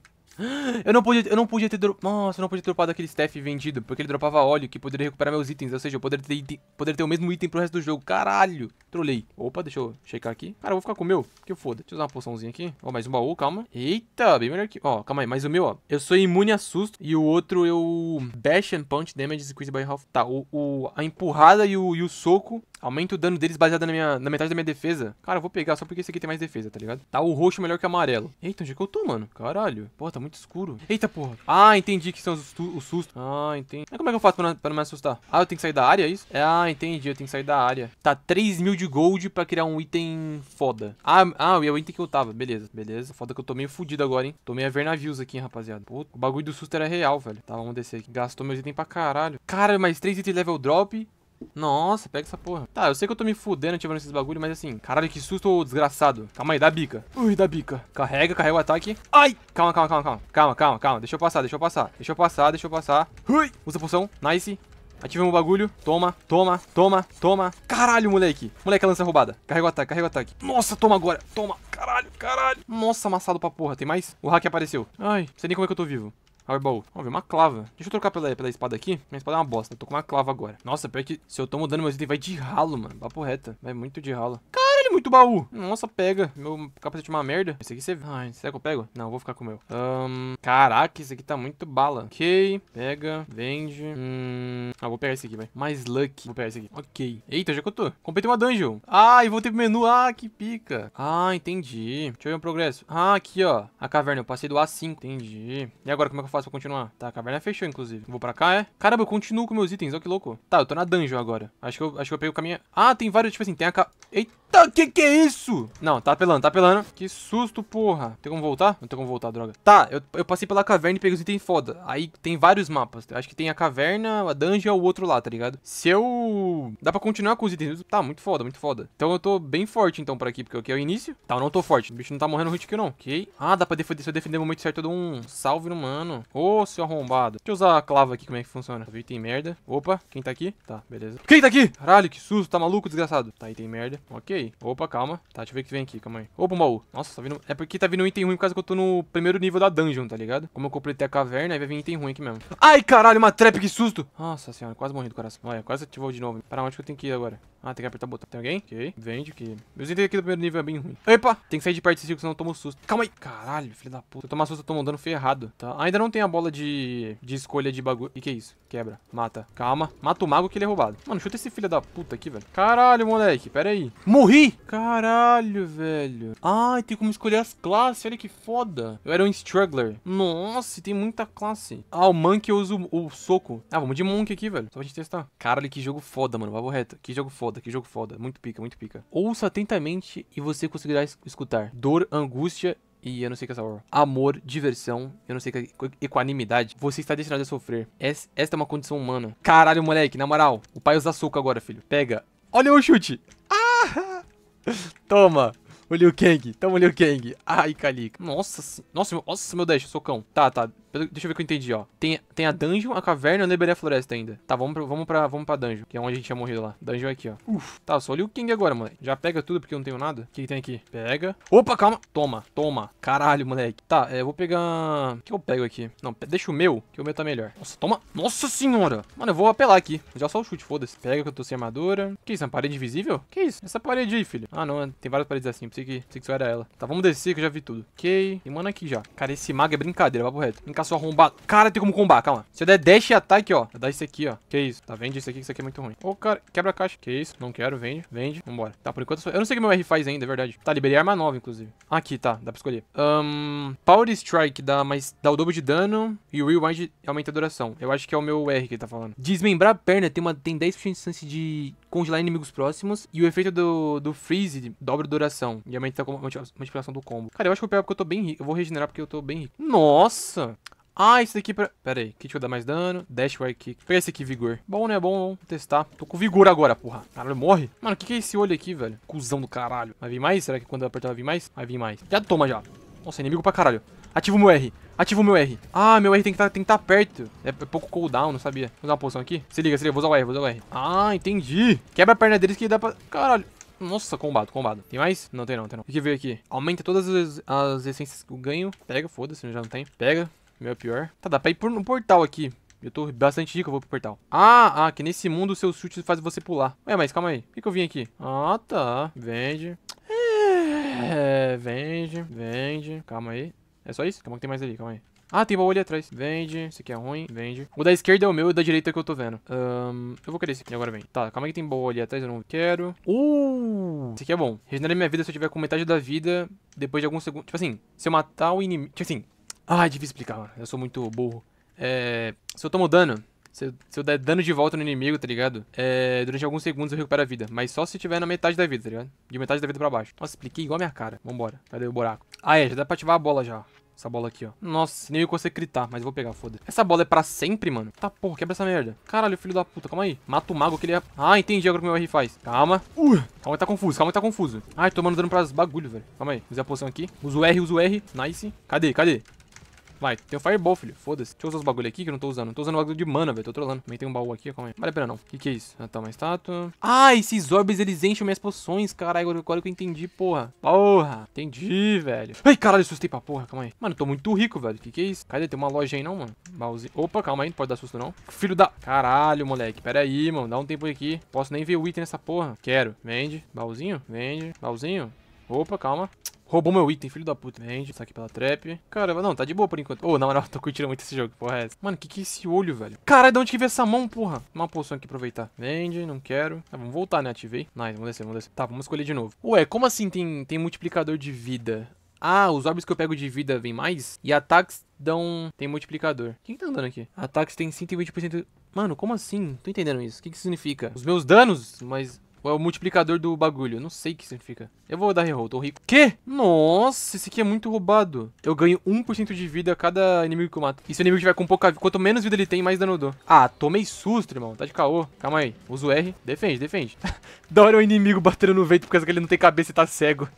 Eu não podia, eu não podia ter dropado. Nossa, eu não podia ter dropado aquele staff vendido, porque ele dropava óleo que poderia recuperar meus itens. Ou seja, eu poderia ter, poderia ter o mesmo item pro resto do jogo. Caralho! Trolei. Opa, deixa eu checar aqui. Cara, eu vou ficar com o meu. Que foda. Deixa eu usar uma poçãozinha aqui. Ó, mais um baú, calma. Eita, bem melhor que. Ó, calma aí. Mais o meu, ó. Eu sou imune a susto. E o outro eu. Bash and Punch Damage Increased by Half. Tá, o, o, a empurrada e o, e o soco Aumenta o dano deles baseado na, minha, na metade da minha defesa. Cara, eu vou pegar só porque esse aqui tem mais defesa, tá ligado? Tá o roxo melhor que o amarelo. Eita, onde é que eu tô, mano? Caralho. Pô, tá muito escuro. Eita, porra. Ah, entendi que são os, os sustos. Ah, entendi. Mas como é que eu faço pra não, pra não me assustar? Ah, eu tenho que sair da área, é isso? É, ah, entendi. Eu tenho que sair da área. Tá, 3 mil de gold pra criar um item foda. Ah, ah, é o item que eu tava. Beleza, beleza. Foda que eu tô meio fudido agora, hein? Tomei a ver navios aqui, hein, rapaziada. Pô, o bagulho do susto era real, velho. Tá, vamos descer aqui. Gastou meus itens pra caralho. Cara, mais 3 itens level drop. Nossa, pega essa porra. Tá, eu sei que eu tô me fudendo ativando esses bagulho, mas assim, caralho, que susto ô, desgraçado. Calma aí, dá bica. Ui, dá bica. Carrega, carrega o ataque. Ai! Calma, calma, calma, calma. Calma, calma, calma. Deixa eu passar, deixa eu passar. Deixa eu passar, deixa eu passar. Ui! Usa a poção. Nice. Ativamos o bagulho. Toma, toma, toma, toma. Caralho, moleque. Moleque, a lança roubada. Carrega o ataque, carrega o ataque. Nossa, toma agora. Toma. Caralho, caralho. Nossa, amassado pra porra. Tem mais? O hack apareceu. Ai, não sei nem como é que eu tô vivo. Abre baú. Vamos ver, uma clava. Deixa eu trocar pela, pela espada aqui. Minha espada é uma bosta. Eu tô com uma clava agora. Nossa, pior que se eu tô mudando meu item vai de ralo, mano. Papo reta. Vai muito de ralo. Caramba! muito baú. Nossa, pega. Meu capacete é uma merda. Esse aqui você... Ai, ah, será que eu pego? Não, vou ficar com o meu. Um, caraca, esse aqui tá muito bala. Ok. Pega. Vende. Hum... Ah, vou pegar esse aqui, vai. Mais luck. Vou pegar esse aqui. Ok. Eita, já que eu tô. Completei uma dungeon. Ah, e voltei pro menu. Ah, que pica. Ah, entendi. Deixa eu ver o progresso. Ah, aqui, ó. A caverna. Eu passei do A5. Entendi. E agora, como é que eu faço pra continuar? Tá, a caverna fechou, inclusive. Vou pra cá, é? Caramba, eu continuo com meus itens. Olha que louco. Tá, eu tô na dungeon agora. Acho que eu, acho que eu peguei o caminho... Ah, tem vários, tipo assim, tem a... Eita. Eita, que que é isso? Não, tá apelando, tá apelando. Que susto, porra. Tem como voltar? Não tem como voltar, droga. Tá, eu, eu passei pela caverna e peguei os itens foda. Aí tem vários mapas. Acho que tem a caverna, a dungeon e o outro lá, tá ligado? Se eu... Dá pra continuar com os itens. Tá, muito foda, muito foda. Então eu tô bem forte, então, por aqui, porque aqui é o início. Tá, eu não tô forte. O bicho não tá morrendo no hit kill, não. Ok. Ah, dá pra defender. Se eu defender no momento certo, eu dou um salve no mano. Ô, oh, seu arrombado. Deixa eu usar a clava aqui, como é que funciona. Viu, tem merda. Opa, quem tá aqui? Tá, beleza. Quem tá aqui? Caralho, que susto. Tá maluco, desgraçado. Tá, aí tem merda. Ok aí. Opa, calma. Tá, deixa eu ver o que vem aqui, calma aí. Opa, um baú. Nossa, tá vindo... É porque tá vindo um item ruim por causa que eu tô no primeiro nível da dungeon, tá ligado? Como eu completei a caverna, aí vai vir item ruim aqui mesmo. Ai, caralho, uma trap, que susto! Nossa senhora, quase morri do coração. Olha, quase ativou de novo. Para onde que eu tenho que ir agora? Ah, tem que apertar o botão. Tem alguém? Ok. Vende, que... Meus itens aqui do primeiro nível é bem ruim. Epa! Tem que sair de perto desse circo, senão eu tomo susto. Calma aí. Caralho, filho da puta. Se eu tomar susto, eu tomo um dano ferrado, tá? Ainda não tem a bola de, de escolha de bagulho. E que é isso? Quebra. Mata. Calma. Mata o mago que ele é roubado. Mano, chuta esse filho da puta aqui, velho. Caralho, moleque. Pera aí. Morri morri! Caralho, velho. Ai, ah, tem como escolher as classes. Olha que foda. Eu era um Struggler. Nossa, tem muita classe. Ah, o Monkey eu uso o soco. Ah, vamos de Monkey aqui, velho. Só pra gente testar. Caralho, que jogo foda, mano. Vavo reto. Que jogo foda, que jogo foda. Muito pica, muito pica. Ouça atentamente e você conseguirá escutar. Dor, angústia e eu não sei o que é hora. Amor, diversão, eu não sei o que é equanimidade. Você está destinado a sofrer. esta é uma condição humana. Caralho, moleque, na moral. O pai usa soco agora, filho. Pega. Olha o chute. Ah! Toma. O Liu Kang. Toma o Liu Kang. Ai, Calica. Nossa, nossa, nossa, meu dash, socão. Tá, tá. Deixa eu ver o que eu entendi, ó. Tem, tem a dungeon, a caverna e eu liberei a floresta ainda. Tá, vamos pra, vamos, pra, vamos pra dungeon, que é onde a gente tinha morrido lá. Dungeon aqui, ó. Uf. Tá, só olha o King agora, moleque. Já pega tudo porque eu não tenho nada. O que, que tem aqui? Pega. Opa, calma. Toma, toma. Caralho, moleque. Tá, é, eu vou pegar... O que eu pego aqui? Não, deixa o meu, que o meu tá melhor. Nossa, toma. Nossa senhora. Mano, eu vou apelar aqui. Já só o chute, foda-se. Pega que eu tô sem armadura. Que isso, é uma parede invisível? Que isso? Essa parede aí, filho. Ah, não, é, tem várias paredes assim. Pensei que, pensei que só era ela. Tá, vamos descer que eu já vi tudo. Ok. Tem mano aqui já. Cara, esse mago é brincadeira, papo reto cá, seu arrombado. Cara, tem como combar, calma. Se eu der dash e ataque, ó. dá isso aqui, ó. Que isso? Tá, vende isso aqui, que isso aqui é muito ruim. Ô, oh, cara, quebra a caixa. Que isso? Não quero, vende, vende. Vambora. Tá, por enquanto... Eu, eu não sei o que meu R faz ainda, é verdade. Tá, liberei arma nova, inclusive. Aqui, tá. Dá pra escolher. Um, Power Strike dá, mais, dá o dobro de dano e o Rewind aumenta a duração. Eu acho que é o meu R que ele tá falando. Desmembrar a perna tem, uma, tem 10% de chance de congelar inimigos próximos e o efeito do, do freeze dobra a duração e aumenta a multiplicação do combo. Cara, eu acho que eu pego é porque eu tô bem rico. Eu vou regenerar porque eu tô bem rico. Nossa! Ah, isso daqui pra... Pera aí, que deixa eu dar mais dano. Dash right kick. Pega esse aqui, vigor. Bom, né? Bom, vamos testar. Tô com vigor agora, porra. Caralho, morre. Mano, o que, que é esse olho aqui, velho? Cusão do caralho. Vai vir mais? Será que quando eu apertar vai vir mais? Vai vir mais. Já toma, já. Nossa, inimigo pra caralho. Ativa o meu R. Ativa o meu R. Ah, meu R tem que tá, estar tá perto. É, é pouco cooldown, não sabia. Vou usar uma poção aqui. Se liga, se liga. Vou usar o R, vou usar o R. Ah, entendi. Quebra a perna deles que dá pra... Caralho. Nossa, combado, combado. Tem mais? Não tem não, tem não. O que veio aqui? Aumenta todas as, as essências que eu ganho. Pega, foda-se, já não tem. Pega. Meu é pior. Tá, dá pra ir por um portal aqui. Eu tô bastante rico, eu vou pro portal. Ah, ah, que nesse mundo seus chutes fazem você pular. Ué, mas calma aí. O que, que eu vim aqui? Ah, tá. Vende. É, vende, vende. Calma aí. É só isso? Calma que tem mais ali, calma aí. Ah, tem baú ali atrás. Vende. Esse aqui é ruim. Vende. O da esquerda é o meu e o da direita é que eu tô vendo. Um, eu vou querer esse aqui agora, vem. Tá, calma aí que tem baú ali atrás, eu não quero. Uh! Esse aqui é bom. Regenera minha vida se eu tiver com metade da vida depois de alguns segundos. Tipo assim, se eu matar o inimigo... Tipo assim... Ah, é difícil explicar, mano. Eu sou muito burro. É... Se eu tomo dano, se eu, se eu der dano de volta no inimigo, tá ligado? É, durante alguns segundos eu recupero a vida. Mas só se tiver na metade da vida, tá ligado? De metade da vida pra baixo. Nossa, expliquei igual a minha cara. Vambora. Cadê o buraco? Ah, é. Já dá pra ativar a bola já. Essa bola aqui, ó. Nossa, nem eu consigo gritar, mas vou pegar, foda. Essa bola é pra sempre, mano? Tá, porra, quebra essa merda. Caralho, filho da puta, calma aí. Mata o mago que ele é... Ah, entendi agora o que meu R faz. Calma. Uh, calma tá confuso, calma tá confuso. Ai, tomando dano pras bagulho, velho. Calma aí, usei a poção aqui. Uso o R, uso o R. Nice. Cadê, cadê? Vai, tem o Fireball, filho. Foda-se. Deixa eu usar os bagulho aqui que eu não tô usando. Não tô usando o bagulho de mana, velho. Tô trolando. Também tem um baú aqui, calma aí. Vale a pena não. O que, que é isso? Ah, tá, uma estátua. Ah, esses orbes, eles enchem minhas poções, caralho. Agora que eu entendi, porra. Porra. Entendi, velho. Ai, caralho, assustei pra porra, calma aí. Mano, eu tô muito rico, velho. O que, que é isso? Cadê? Tem uma loja aí não, mano. Baúzinho. Opa, calma aí. Não pode dar susto, não. Filho da... Caralho, moleque. Pera aí, mano. Dá um tempo aqui. Posso nem ver o item nessa porra. Quero. Vende. Baúzinho? Vende. Baúzinho? Opa, calma. Roubou meu item, filho da puta, vende. Isso tá aqui pela trap. Cara, não, tá de boa por enquanto. Ô, oh, na moral, [laughs] tô curtindo muito esse jogo, porra é essa. Mano, que que é esse olho, velho? Cara, de onde que veio essa mão, porra? Uma poção aqui, aproveitar. Vende, não quero. Tá, vamos voltar, né? Ativei. Nice, vamos descer, vamos descer. Tá, vamos escolher de novo. Ué, como assim tem, tem multiplicador de vida? Ah, os orbes que eu pego de vida vem mais? E ataques dão... tem multiplicador. Quem que tá andando aqui? Ataques tem 120%... Mano, como assim? Tô entendendo isso. O que que significa? Os meus danos? Mas... Ou é o multiplicador do bagulho? Não sei o que significa. Eu vou dar reroll, tô rico. Que? Nossa, esse aqui é muito roubado. Eu ganho 1% de vida a cada inimigo que eu mato. E se o inimigo tiver com pouca vida, quanto menos vida ele tem, mais dano eu dou. Ah, tomei susto, irmão. Tá de caô. Calma aí. Uso R. Defende, defende. [laughs] da hora o inimigo batendo no vento por causa que ele não tem cabeça e tá cego.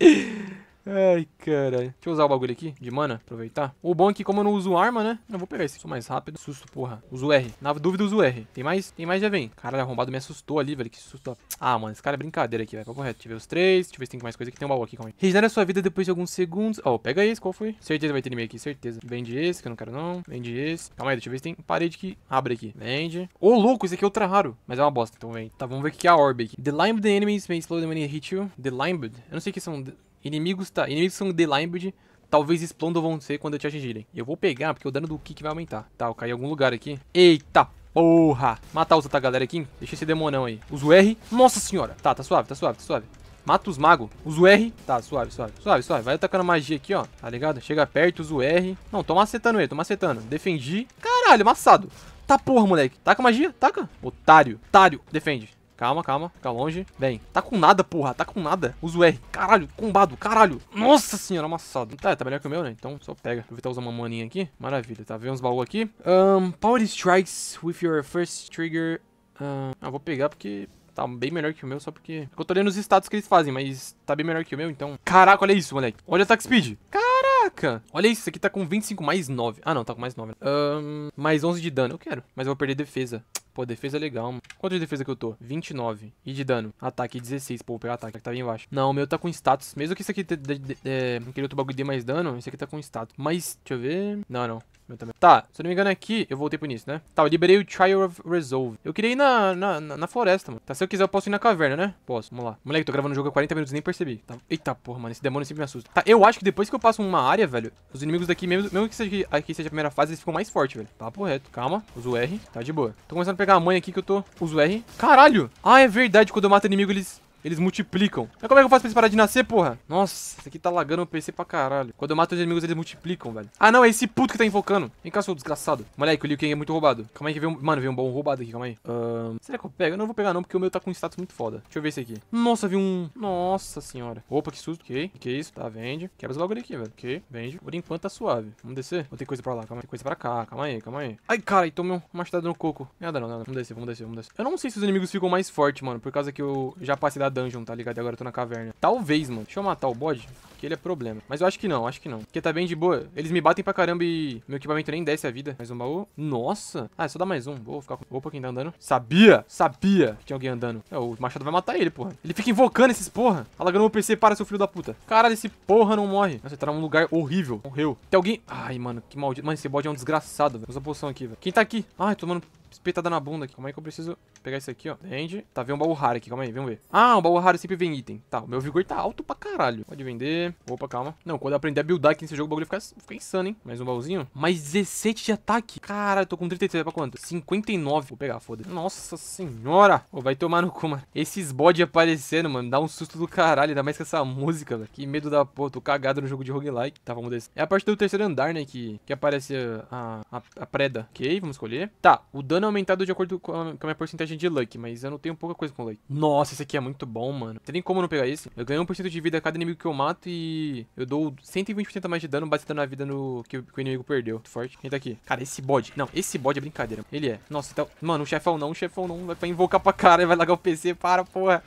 [laughs] Ai, caralho. Deixa eu usar o bagulho aqui de mana, aproveitar. O bom é que como eu não uso arma, né? Não vou pegar isso. Sou mais rápido. Susto, porra. Uso R. Na dúvida, uso R. Tem mais? Tem mais, já vem. Caralho, arrombado me assustou ali, velho. Que susto. Ah, mano, esse cara é brincadeira aqui, velho. Papo reto. Deixa eu ver os três. Deixa eu ver se tem mais coisa aqui. Tem um baú aqui, calma aí. Regenera sua vida depois de alguns segundos. Ó, oh, pega esse. Qual foi? Certeza vai ter inimigo aqui, certeza. Vende esse, que eu não quero não. Vende esse. Calma aí, deixa eu ver se tem parede que abre aqui. Vende. Ô, oh, louco, isso aqui é ultra raro. Mas é uma bosta, então vem. Tá, vamos ver o que é a orb aqui. The limb the enemies may slow the money hit you. The limbed. Eu não sei o que são... Inimigos, tá, inimigos são de Limbed, talvez explodam vão ser quando eu te atingirem. Eu vou pegar, porque o dano do kick vai aumentar. Tá, eu caí em algum lugar aqui. Eita porra! Matar os outra galera aqui. Deixa esse demonão aí. Usa o R. Nossa senhora! Tá, tá suave, tá suave, tá suave. Mata os magos. Usa o R. Tá, suave, suave, suave, suave. Vai atacando magia aqui, ó. Tá ligado? Chega perto, usa o R. Não, tô macetando ele, tô macetando. Defendi. Caralho, amassado. Tá porra, moleque. Taca magia, taca. Otário, otário. Defende. Calma, calma. Fica longe. Vem. Tá com nada, porra. Tá com nada. Usa o R. Caralho. Combado. Caralho. Nossa senhora, amassado. Tá, tá melhor que o meu, né? Então só pega. Aproveitar usar uma maninha aqui. Maravilha, tá? Vem uns baús aqui. Um, power strikes with your first trigger. Um, ah, vou pegar porque... Tá bem melhor que o meu, só porque... É eu tô lendo os status que eles fazem, mas tá bem melhor que o meu, então... Caraca, olha isso, moleque. Olha o attack speed. Caraca. Olha isso, aqui tá com 25 mais 9. Ah, não, tá com mais 9. Um, mais 11 de dano. Eu quero, mas eu vou perder defesa. Pô, defesa legal, mano. Quanto de defesa que eu tô? 29. E de dano? Ataque 16. Pô, pegar ataque, que tá bem baixo. Não, o meu tá com status. Mesmo que isso aqui, de, de, de, é, aquele outro bagulho dê mais dano, esse aqui tá com status. Mas, deixa eu ver... Não, não também. Tá, se eu não me engano aqui, eu voltei pro início, né? Tá, eu liberei o Trial of Resolve. Eu queria ir na, na, na, na floresta, mano. Tá, se eu quiser eu posso ir na caverna, né? Posso, vamos lá. Moleque, tô gravando o jogo há 40 minutos e nem percebi. Tá. Eita porra, mano, esse demônio sempre me assusta. Tá, eu acho que depois que eu passo uma área, velho, os inimigos daqui, mesmo, mesmo que seja, aqui seja a primeira fase, eles ficam mais fortes, velho. Papo reto. Calma, uso R. Tá de boa. Tô começando a pegar a mãe aqui que eu tô... Uso R. Caralho! Ah, é verdade, quando eu mato inimigo eles eles multiplicam. Mas como é que eu faço pra eles parar de nascer, porra? Nossa, isso aqui tá lagando o PC pra caralho. Quando eu mato os inimigos, eles multiplicam, velho. Ah, não, é esse puto que tá invocando. Vem cá, seu desgraçado. Moleque, o Liu Kang é muito roubado. Calma aí que veio um... Mano, veio um bom roubado aqui, calma aí. Um... Será que eu pego? Eu não vou pegar não, porque o meu tá com status muito foda. Deixa eu ver esse aqui. Nossa, vi um... Nossa senhora. Opa, que susto. Ok, que isso? Tá, vende. Quebra os bagulho aqui, velho. Ok, vende. Por enquanto tá suave. Vamos descer? vou tem coisa pra lá? Calma aí. Tem coisa pra cá. Calma aí, calma aí. Ai, cara, e tomei uma machadada no coco. Nada não, nada. Vamos descer, vamos descer, vamos descer. Eu não sei se os inimigos ficam mais fortes, mano, por causa que eu já passei da dungeon, tá ligado? E agora eu tô na caverna. Talvez, mano. Deixa eu matar o bode, que ele é problema. Mas eu acho que não, acho que não. Porque tá bem de boa. Eles me batem pra caramba e meu equipamento nem desce a vida. Mais um baú. Nossa. Ah, é só dar mais um. Vou ficar com... Opa, quem tá andando? Sabia! Sabia que tinha alguém andando. É, o machado vai matar ele, porra. Ele fica invocando esses porra. Alagando o PC, para, seu filho da puta. Caralho, esse porra não morre. Nossa, ele tá num lugar horrível. Morreu. Tem alguém... Ai, mano, que maldito. Mano, esse bode é um desgraçado, velho. Usa poção aqui, velho. Quem tá aqui? Ai, tomando espetada na bunda aqui. Calma aí que eu preciso pegar isso aqui, ó. Vende. Tá, vem um baú raro aqui. Calma aí, vamos ver. Ah, um baú raro sempre vem item. Tá, o meu vigor tá alto pra caralho. Pode vender. Opa, calma. Não, quando eu aprender a buildar aqui nesse jogo, o bagulho fica, fica insano, hein? Mais um baúzinho. Mais 17 de ataque. Cara, eu tô com 33. É pra quanto? 59. Vou pegar, foda-se. Nossa senhora. Pô, vai tomar no cu, mano. Esses bode aparecendo, mano. Dá um susto do caralho. Ainda mais com essa música, velho. Que medo da porra. Tô cagado no jogo de roguelike. Tá, vamos descer. É a parte do terceiro andar, né? Que, que aparece a, a, a preda. Ok, vamos escolher. Tá, o dano dano é aumentado de acordo com a minha porcentagem de luck, mas eu não tenho pouca coisa com luck. Nossa, esse aqui é muito bom, mano. Não tem nem como não pegar esse. Eu ganho 1% de vida a cada inimigo que eu mato e eu dou 120% mais de dano baseado na vida no que, que o inimigo perdeu. Muito forte. Quem tá aqui? Cara, esse bode. Não, esse bode é brincadeira. Ele é. Nossa, então. Mano, o chefão não, o chefão não. Vai pra invocar pra cara, vai largar o PC. Para, porra.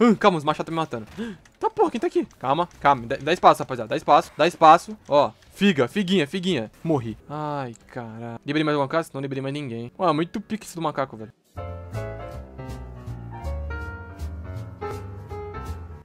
Uh, calma, os machados estão tá me matando. Tá porra, quem tá aqui? Calma, calma. Dá, espaço, rapaziada. Dá espaço, dá espaço. Ó, figa, figuinha, figuinha. Morri. Ai, caralho. Liberei mais uma casa? Não liberei mais ninguém. Ué, muito pique do macaco, velho.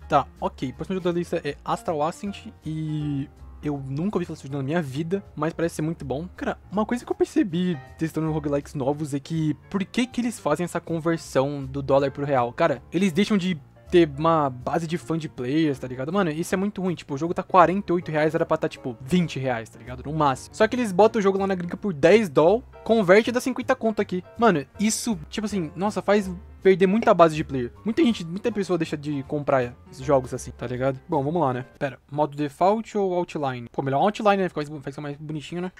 Tá, ok. próximo jogo da lista é Astral Ascent e eu nunca ouvi falar desse na minha vida, mas parece ser muito bom. Cara, uma coisa que eu percebi testando roguelikes novos é que por que que eles fazem essa conversão do dólar pro real? Cara, eles deixam de ter uma base de fã de players, tá ligado? Mano, isso é muito ruim. Tipo, o jogo tá 48 reais, era pra tá, tipo, 20 reais, tá ligado? No máximo. Só que eles botam o jogo lá na gringa por 10 doll, converte e dá 50 conto aqui. Mano, isso, tipo assim, nossa, faz perder muita base de player. Muita gente, muita pessoa deixa de comprar jogos assim, tá ligado? Bom, vamos lá, né? Pera, modo default ou outline? Pô, melhor outline, né? Fica mais, fica mais bonitinho, né?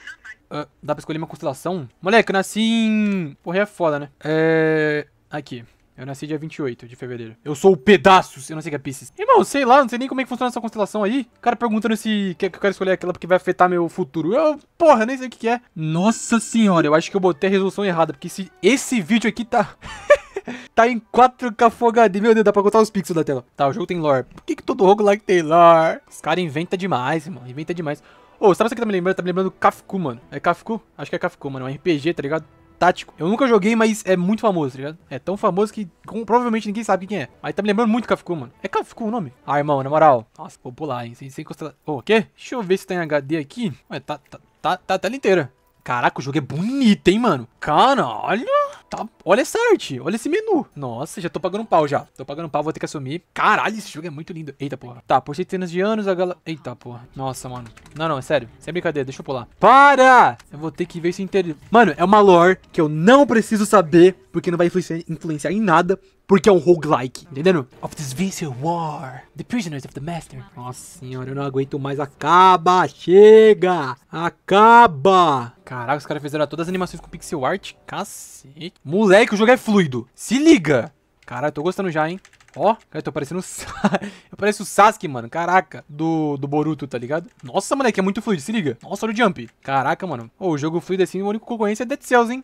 Uh, dá pra escolher uma constelação? Moleque, eu nasci em... Porra, é foda, né? É... Aqui. Eu nasci dia 28 de fevereiro. Eu sou o pedaços. Eu não sei o que é Pisces. Irmão, sei lá, não sei nem como é que funciona essa constelação aí. O cara perguntando se que, que eu quero escolher aquela porque vai afetar meu futuro. Eu, porra, nem sei o que, é. Nossa senhora, eu acho que eu botei a resolução errada, porque esse, esse vídeo aqui tá... [laughs] tá em 4K Full Meu Deus, dá pra contar os pixels da tela. Tá, o jogo tem lore. Por que, que todo rogo lá tem lore? Os caras inventam demais, irmão. Inventa demais. Ô, oh, sabe o que tá me lembrando? Tá me lembrando Kafku, mano. É Kafku? Acho que é Kafku, mano. É um RPG, tá ligado? tático. Eu nunca joguei, mas é muito famoso, tá ligado? É tão famoso que com, provavelmente ninguém sabe quem é. Aí tá me lembrando muito Kafku, mano. É Kafku o nome? Ah, irmão, na moral. Nossa, vou pular, hein? Sem, sem encostar... oh, o quê? Deixa eu ver se tem HD aqui. Ué, tá, tá, tá, tá a tela inteira. Caraca, o jogo é bonito, hein, mano? Caralho! Tá, olha essa arte, olha esse menu. Nossa, já tô pagando um pau já. Tô pagando um pau, vou ter que assumir. Caralho, esse jogo é muito lindo. Eita, porra. Tá, por centenas de anos a galera... Eita, porra. Nossa, mano. Não, não, é sério. Sem é brincadeira, deixa eu pular. Para! Eu vou ter que ver isso inteiro. Mano, é uma lore que eu não preciso saber, porque não vai influenciar em nada porque é um roguelike, entendendo? Of this vicious war, the prisoners of the master. Nossa senhora, eu não aguento mais, acaba, chega, acaba. Caraca, os caras fizeram todas as animações com pixel art, cacete. Moleque, o jogo é fluido, se liga. Cara, eu tô gostando já, hein. Ó, cara, eu tô parecendo o [laughs] Eu pareço o Sasuke, mano. Caraca. Do, do Boruto, tá ligado? Nossa, moleque, é muito fluido. Se liga. Nossa, olha o jump. Caraca, mano. oh, o jogo fluido assim, o único que é Dead Cells, hein?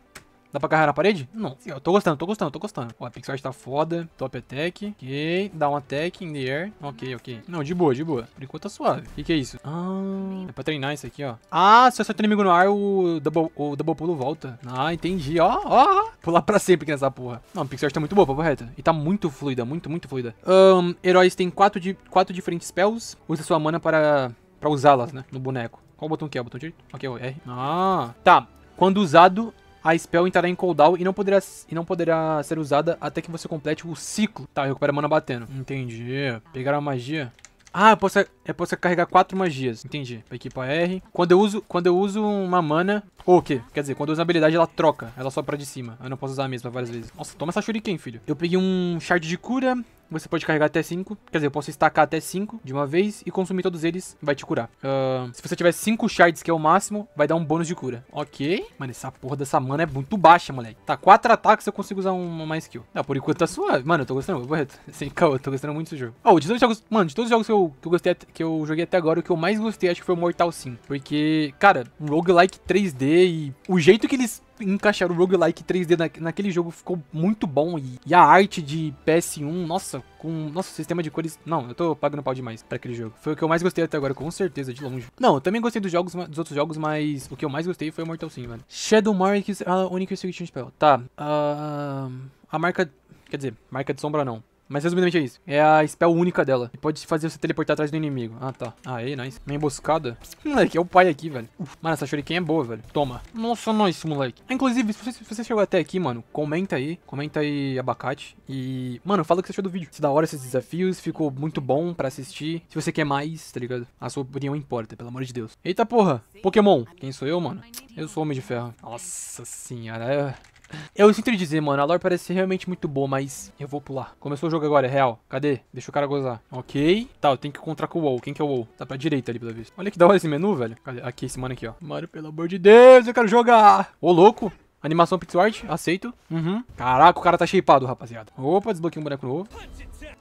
Dá pra agarrar na parede? Não. Eu tô gostando, tô gostando, tô gostando. Ó, a pixel art tá foda. Top attack. Ok. Dá um attack in the air. Ok, ok. Não, de boa, de boa. Por enquanto tá suave. O que, que é isso? Ah, é pra treinar isso aqui, ó. Ah, se eu o inimigo no ar, o double, o double pulo volta. Ah, entendi. Ó, ó. Pular pra sempre aqui nessa porra. Não, a pixel art tá muito boa, papo reto. E tá muito fluida, muito, muito fluida. Um, heróis tem quatro, di quatro diferentes spells. Usa sua mana para, para usá-las, né? No boneco. Qual o botão que é? O botão direito? Ok, o R. Ah, tá. Quando usado, a spell entrará em cooldown e não poderá, e não poderá ser usada até que você complete o ciclo. Tá, recupera mana batendo. Entendi. Pegaram a magia. Ah, eu posso, eu posso carregar quatro magias. Entendi. Equipa equipar R. Quando eu uso, quando eu uso uma mana... Ou o quê? Quer dizer, quando eu uso a habilidade, ela troca. Ela sobe pra de cima. Eu não posso usar a mesma várias vezes. Nossa, toma essa shuriken, filho. Eu peguei um shard de cura. Você pode carregar até 5. Quer dizer, eu posso estacar até 5 de uma vez e consumir todos eles. Vai te curar. Uh, se você tiver 5 shards, que é o máximo, vai dar um bônus de cura. Ok. Mano, essa porra dessa mana é muito baixa, moleque. Tá, 4 ataques eu consigo usar uma mais skill. Ah, por enquanto tá suave. Mano, eu tô gostando. Vou reto. [laughs] Sem caô, eu tô gostando muito desse jogo. Oh, de todos os jogos. Mano, de todos os jogos que eu, que eu gostei, que eu joguei até agora, o que eu mais gostei acho que foi o Mortal Sim. Porque, cara, um roguelike 3D e o jeito que eles encaixar o roguelike 3D na, naquele jogo ficou muito bom. E, e, a arte de PS1, nossa, com nosso sistema de cores. Não, eu tô pagando pau demais pra aquele jogo. Foi o que eu mais gostei até agora, com certeza, de longe. Não, eu também gostei dos, jogos, dos outros jogos, mas o que eu mais gostei foi o Mortal Sim, velho. Shadow Marks, a única Restriction Spell. Tá, uh, a marca. Quer dizer, marca de sombra não. Mas resumidamente é isso. É a spell única dela. E pode fazer você teleportar atrás do inimigo. Ah, tá. Aí, nice. Minha emboscada. [laughs] Moleque, é o pai aqui, velho. Mano, essa shuriken é boa, velho. Toma. Nossa, nice, moleque. inclusive, se você, se você, chegou até aqui, mano, comenta aí. Comenta aí, abacate. E, mano, fala o que você achou do vídeo. Se da hora esses desafios, ficou muito bom pra assistir. Se você quer mais, tá ligado? A sua opinião importa, pelo amor de Deus. Eita porra. Pokémon. Quem sou eu, mano? Eu sou Homem de Ferro. Nossa senhora, é... Eu sinto dizer, mano, a lore parece ser realmente muito boa, mas eu vou pular. Começou o jogo agora, é real. Cadê? Deixa o cara gozar. Ok. Tá, eu tenho que encontrar com o WoW. Quem que é o WoW? Tá pra direita ali, pela vez. Olha que da hora esse menu, velho. Cadê? Aqui, esse mano aqui, ó. Mano, pelo amor de Deus, eu quero jogar. Ô, louco. Animação pixel art, aceito. Uhum. Caraca, o cara tá shapeado, rapaziada. Opa, desbloqueei um boneco novo.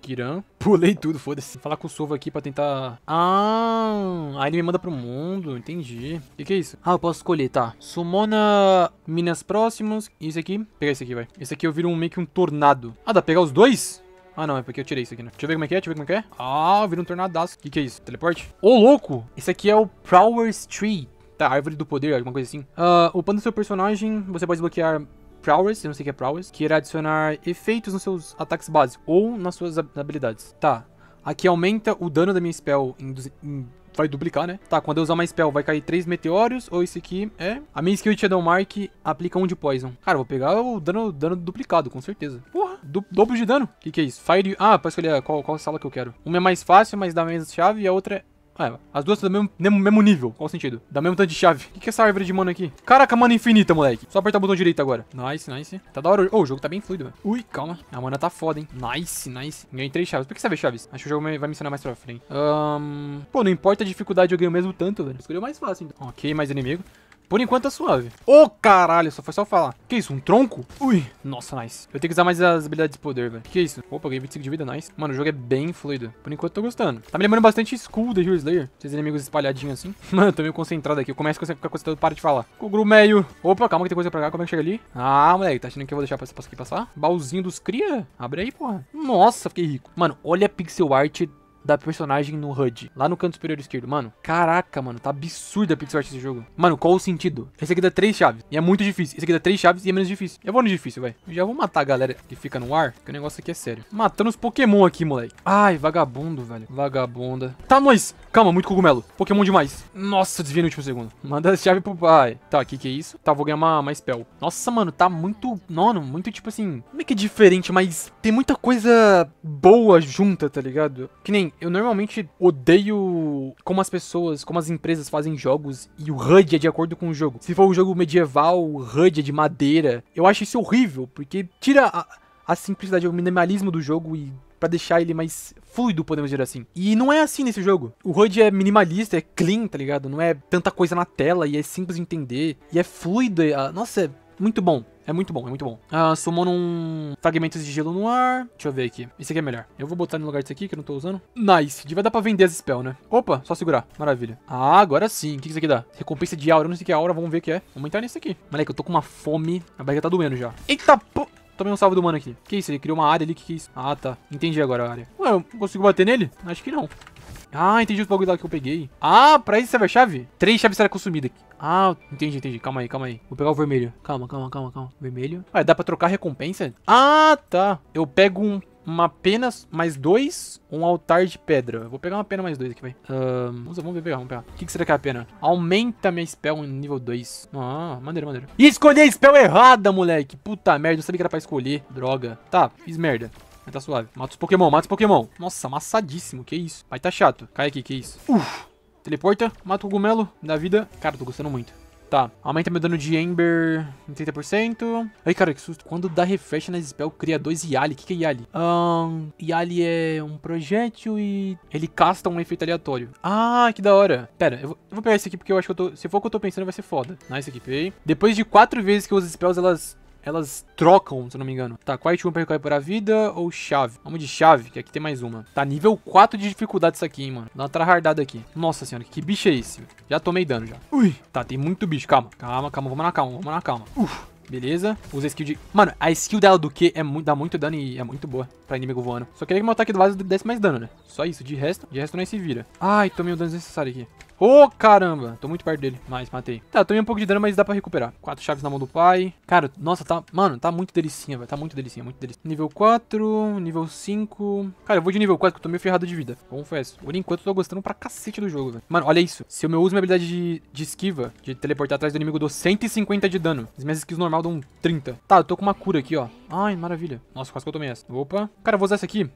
Kiran. Pulei tudo, foda-se. Falar com o Sova aqui pra tentar... Ah, aí ele me manda pro mundo, entendi. O que, que é isso? Ah, eu posso escolher, tá. Sumona minas próximas. Isso aqui. Pegar esse aqui, vai. Esse aqui eu viro um, meio que um tornado. Ah, dá pra pegar os dois? Ah, não, é porque eu tirei isso aqui, né? Deixa eu ver como é que é, deixa eu ver como é que é. Ah, vira um tornadaço. O que, que é isso? Teleporte? Ô, oh, louco! Esse aqui é o Power Tree. Tá, árvore do poder, alguma coisa assim. Uh, upando seu personagem, você pode desbloquear prowess, eu não sei o que é prowess, que irá adicionar efeitos nos seus ataques básicos ou nas suas habilidades. Tá, aqui aumenta o dano da minha spell em, em vai duplicar, né? Tá, quando eu usar uma spell, vai cair três meteoros, ou esse aqui é... A minha skill de Shadow Mark aplica um de poison. Cara, vou pegar o dano, dano duplicado, com certeza. Porra, do, dobro de dano. O que, que é isso? Fire... Ah, pra escolher qual, qual sala que eu quero. Uma é mais fácil, mas dá menos chave, e a outra é é, as duas do mesmo, mesmo, nível. Qual o sentido? Dá mesmo tanto de chave. O que é essa árvore de mana aqui? Caraca, mana infinita, moleque. Só apertar o botão direito agora. Nice, nice. Tá da hora. Oh, o jogo tá bem fluido, velho. Ui, calma. A mana tá foda, hein. Nice, nice. Ganhei três chaves. Por que vê chaves? Acho que o jogo vai me ensinar mais pra frente. Um... Pô, não importa a dificuldade, eu ganho mesmo tanto, velho. Escolheu mais fácil, então. Ok, mais inimigo. Por enquanto é suave. Ô, oh, caralho, só foi só falar. Que isso, um tronco? Ui, nossa, nice. Eu tenho que usar mais as habilidades de poder, velho. Que isso? Opa, ganhei 25 de vida, nice. Mano, o jogo é bem fluido. Por enquanto tô gostando. Tá me lembrando bastante Skull The Hero Slayer. Esses inimigos espalhadinhos assim. [laughs] Mano, tô meio concentrado aqui. Eu começo a ficar concentrado, para de falar. Cogru meio. Opa, calma que tem coisa pra cá. Como é que chega ali? Ah, moleque, tá achando que eu vou deixar pra, pra aqui passar? Baúzinho dos cria? Abre aí, porra. Nossa, fiquei rico. Mano, olha a pixel art da personagem no HUD, lá no canto superior esquerdo. Mano, caraca, mano, tá absurda a pixel art desse jogo. Mano, qual o sentido? Esse aqui dá três chaves e é muito difícil. Esse aqui dá três chaves e é menos difícil. Eu vou no difícil, velho. Já vou matar a galera que fica no ar, que o negócio aqui é sério. Matando os Pokémon aqui, moleque. Ai, vagabundo, velho. Vagabunda. Tá, nós. Calma, muito cogumelo. Pokémon demais. Nossa, desvia no último segundo. Manda a chave pro pai. Tá, o que que é isso? Tá, vou ganhar uma, uma spell. Nossa, mano, tá muito... Nono, muito tipo assim... Como é que é diferente, mas tem muita coisa boa junta, tá ligado? Que nem eu normalmente odeio como as pessoas, como as empresas fazem jogos e o HUD é de acordo com o jogo. Se for um jogo medieval, o HUD é de madeira. Eu acho isso horrível, porque tira a, a simplicidade, o minimalismo do jogo e para deixar ele mais fluido, podemos dizer assim. E não é assim nesse jogo. O HUD é minimalista, é clean, tá ligado? Não é tanta coisa na tela e é simples de entender e é fluido. É, ah, nossa, é muito bom. É muito bom, é muito bom. Ah, sumou num fragmentos de gelo no ar. Deixa eu ver aqui. Esse aqui é melhor. Eu vou botar no lugar desse aqui, que eu não tô usando. Nice. Vai dar pra vender as spell, né? Opa, só segurar. Maravilha. Ah, agora sim. O que isso aqui dá? Recompensa de aura. Eu não sei o que é aura. Vamos ver o que é. Vamos entrar nesse aqui. Moleque, eu tô com uma fome. A barriga tá doendo já. Eita, pô. Tomei um salve do mano aqui. Que isso? Ele criou uma área ali. Que que é isso? Ah, tá. Entendi agora a área. Ué, eu consigo bater nele? Acho que não. Ah, entendi os bagulho lá que eu peguei. Ah, pra isso serve a chave? Três chaves será consumidas. aqui. Ah, entendi, entendi. Calma aí, calma aí. Vou pegar o vermelho. Calma, calma, calma, calma. Vermelho. Ah, dá pra trocar recompensa? Ah, tá. Eu pego um uma pena mais dois, um altar de pedra. Vou pegar uma pena mais dois aqui, vai. Uh, vamos, ver pegar, vamos pegar. O que, que será que é a pena? Aumenta minha spell em nível 2. Ah, maneiro, maneiro. Escolhi a spell errada, moleque. Puta merda, não sabia que era pra escolher. Droga. Tá, fiz merda. Mas tá suave. Mata os Pokémon, mata os Pokémon. Nossa, amassadíssimo. Que isso? Vai tá chato. Cai aqui, que isso? Uf. Teleporta, mata o cogumelo, dá vida. Cara, tô gostando muito. Tá, aumenta meu dano de Ember em 30%. Ai, cara, que susto. Quando dá refresh nas spell, cria dois Yali. O que, que é Yali? Um, Yali é um projétil e ele casta um efeito aleatório. Ah, que da hora. Pera, eu vou, eu vou pegar esse aqui porque eu acho que eu tô... Se for o que eu tô pensando, vai ser foda. Nice, equipei. Depois de quatro vezes que eu uso spells, elas elas trocam, se eu não me engano. Tá, qual item pra recuperar vida ou chave? Vamos de chave, que aqui tem mais uma. Tá, nível 4 de dificuldade isso aqui, hein, mano. Dá uma trahardada aqui. Nossa senhora, que bicho é esse? Já tomei dano já. Ui, tá, tem muito bicho. Calma, calma, calma. Vamos na calma, vamos na calma. Uf. Beleza. Usa a skill de... Mano, a skill dela do Q é dá muito dano e é muito boa pra inimigo voando. Só queria que meu ataque do vaso desse mais dano, né? Só isso. De resto, de resto não é se vira. Ai, tomei o um dano desnecessário aqui. Ô, oh, caramba. Tô muito perto dele. Mas, matei. Tá, tomei um pouco de dano, mas dá pra recuperar. Quatro chaves na mão do pai. Cara, nossa, tá... Mano, tá muito delicinha, velho. Tá muito delicinha, muito delicinha. Nível 4, nível 5... Cara, eu vou de nível 4, que eu tô meio ferrado de vida. Confesso. Por enquanto, eu tô gostando pra cacete do jogo, velho. Mano, olha isso. Se eu uso minha habilidade de, de esquiva, de teleportar atrás do inimigo, dou 150 de dano. As minhas skills normal dão 30. Tá, eu tô com uma cura aqui, ó. Ai, maravilha. Nossa, quase que eu tomei essa. Opa. Cara, eu vou usar essa aqui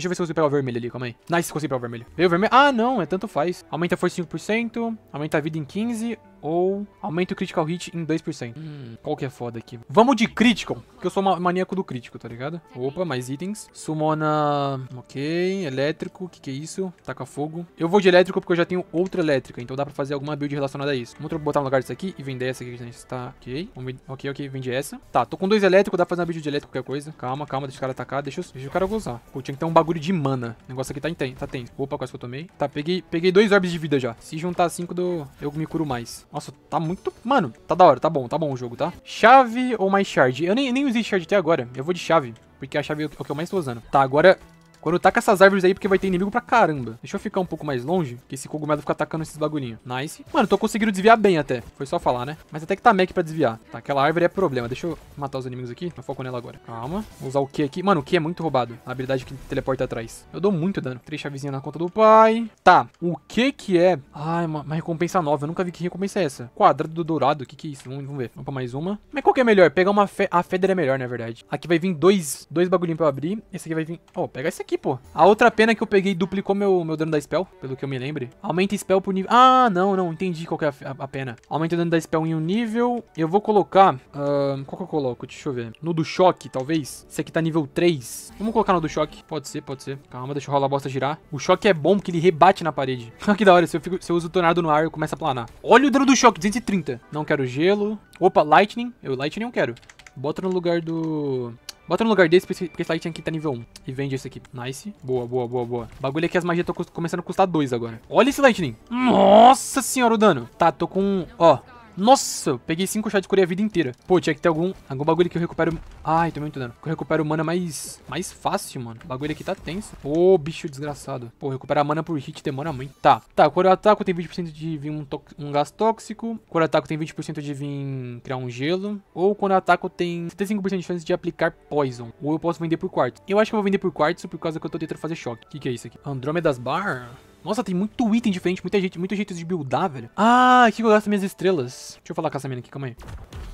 Deixa eu ver se eu consigo pegar o vermelho ali, calma aí. Nice, consegui pegar o vermelho. Veio o vermelho? Ah, não, é tanto faz. Aumenta a força 5%, aumenta a vida em 15% ou aumenta o critical hit em 2%. Hum, qual que é foda aqui? Vamos de critical, porque eu sou maníaco do crítico, tá ligado? Opa, mais itens. Sumona... Ok, elétrico, que que é isso? Taca fogo. Eu vou de elétrico porque eu já tenho outra elétrica, então dá pra fazer alguma build relacionada a isso. Vamos botar no lugar disso aqui e vender essa aqui que a gente tá... Ok, ok, ok, vende essa. Tá, tô com dois elétricos, dá pra fazer uma build de elétrico qualquer coisa. Calma, calma, deixa o cara atacar, deixa, deixa o cara gozar. Pô, tinha que ter um bagulho de mana. O negócio aqui tá, ten... tá tenso. Opa, quase que eu tomei. Tá, peguei, peguei dois orbes de vida já. Se juntar cinco, do... eu me curo mais. Nossa, tá muito... Mano, tá da hora, tá bom, tá bom o jogo, tá? Chave ou mais shard? Eu nem, nem usei shard até agora. Eu vou de chave, porque a chave é o que eu mais tô usando. Tá, agora quando taca essas árvores aí, porque vai ter inimigo pra caramba. Deixa eu ficar um pouco mais longe, que esse cogumelo fica atacando esses bagulhinhos. Nice. Mano, tô conseguindo desviar bem até. Foi só falar, né? Mas até que tá mec pra desviar. Tá, aquela árvore é problema. Deixa eu matar os inimigos aqui. Eu foco nela agora. Calma. Vou usar o Q aqui. Mano, o Q é muito roubado. A habilidade que teleporta atrás. Eu dou muito dano. Três chavezinhas na conta do pai. Tá. O que que é? Ai, uma, uma recompensa nova. Eu nunca vi que recompensa é essa. Quadrado do dourado. O que que é isso? Vamos, vamos ver. Vamos pra mais uma. Mas qual que é melhor? Pegar uma... Fe... A Feder é melhor, na verdade. Aqui vai vir dois, dois bagulhinhos pra eu abrir. Esse aqui vai vir... Ó, oh, pega esse aqui aqui, pô. A outra pena é que eu peguei duplicou meu, meu dano da spell, pelo que eu me lembre. Aumenta spell por nível... Ah, não, não. Entendi qual que é a, a, a pena. Aumenta o dano da spell em um nível. Eu vou colocar... Uh, qual que eu coloco? Deixa eu ver. No do choque, talvez. Esse aqui tá nível 3. Vamos colocar no do choque. Pode ser, pode ser. Calma, deixa eu rolar a bosta girar. O choque é bom porque ele rebate na parede. [laughs] que da hora. Se eu, fico, se eu uso o tornado no ar, eu começo a planar. Olha o dano do choque, 230. Não quero gelo. Opa, lightning. Eu lightning não quero. Bota no lugar do... Bota no lugar desse, porque esse aí tinha que estar nível 1. E vende esse aqui. Nice. Boa, boa, boa, boa. O bagulho é que as magias estão começando a custar 2 agora. Olha esse Lightning. Nossa senhora o dano. Tá, tô com... Ó, nossa, eu peguei 5 chá de cura a vida inteira. Pô, tinha que ter algum, algum bagulho que eu recupero... Ai, tô muito dano. Que eu recupero mana mais, mais fácil, mano. O bagulho aqui tá tenso. Ô, oh, bicho desgraçado. Pô, recuperar mana por hit demora muito. Tá, tá. Quando eu ataco tem 20% de vir um, um, gás tóxico. Quando eu ataco tem 20% de vir criar um gelo. Ou quando eu ataco tem 75% de chance de aplicar poison. Ou eu posso vender por quartzo. Eu acho que eu vou vender por quartzo por causa que eu tô tentando fazer choque. O que, que é isso aqui? Andrômedas Bar? Nossa, tem muito item diferente, muita gente, muito jeito de buildar, velho. Ah, aqui que eu gasto minhas estrelas. Deixa eu falar com essa mina aqui, calma aí.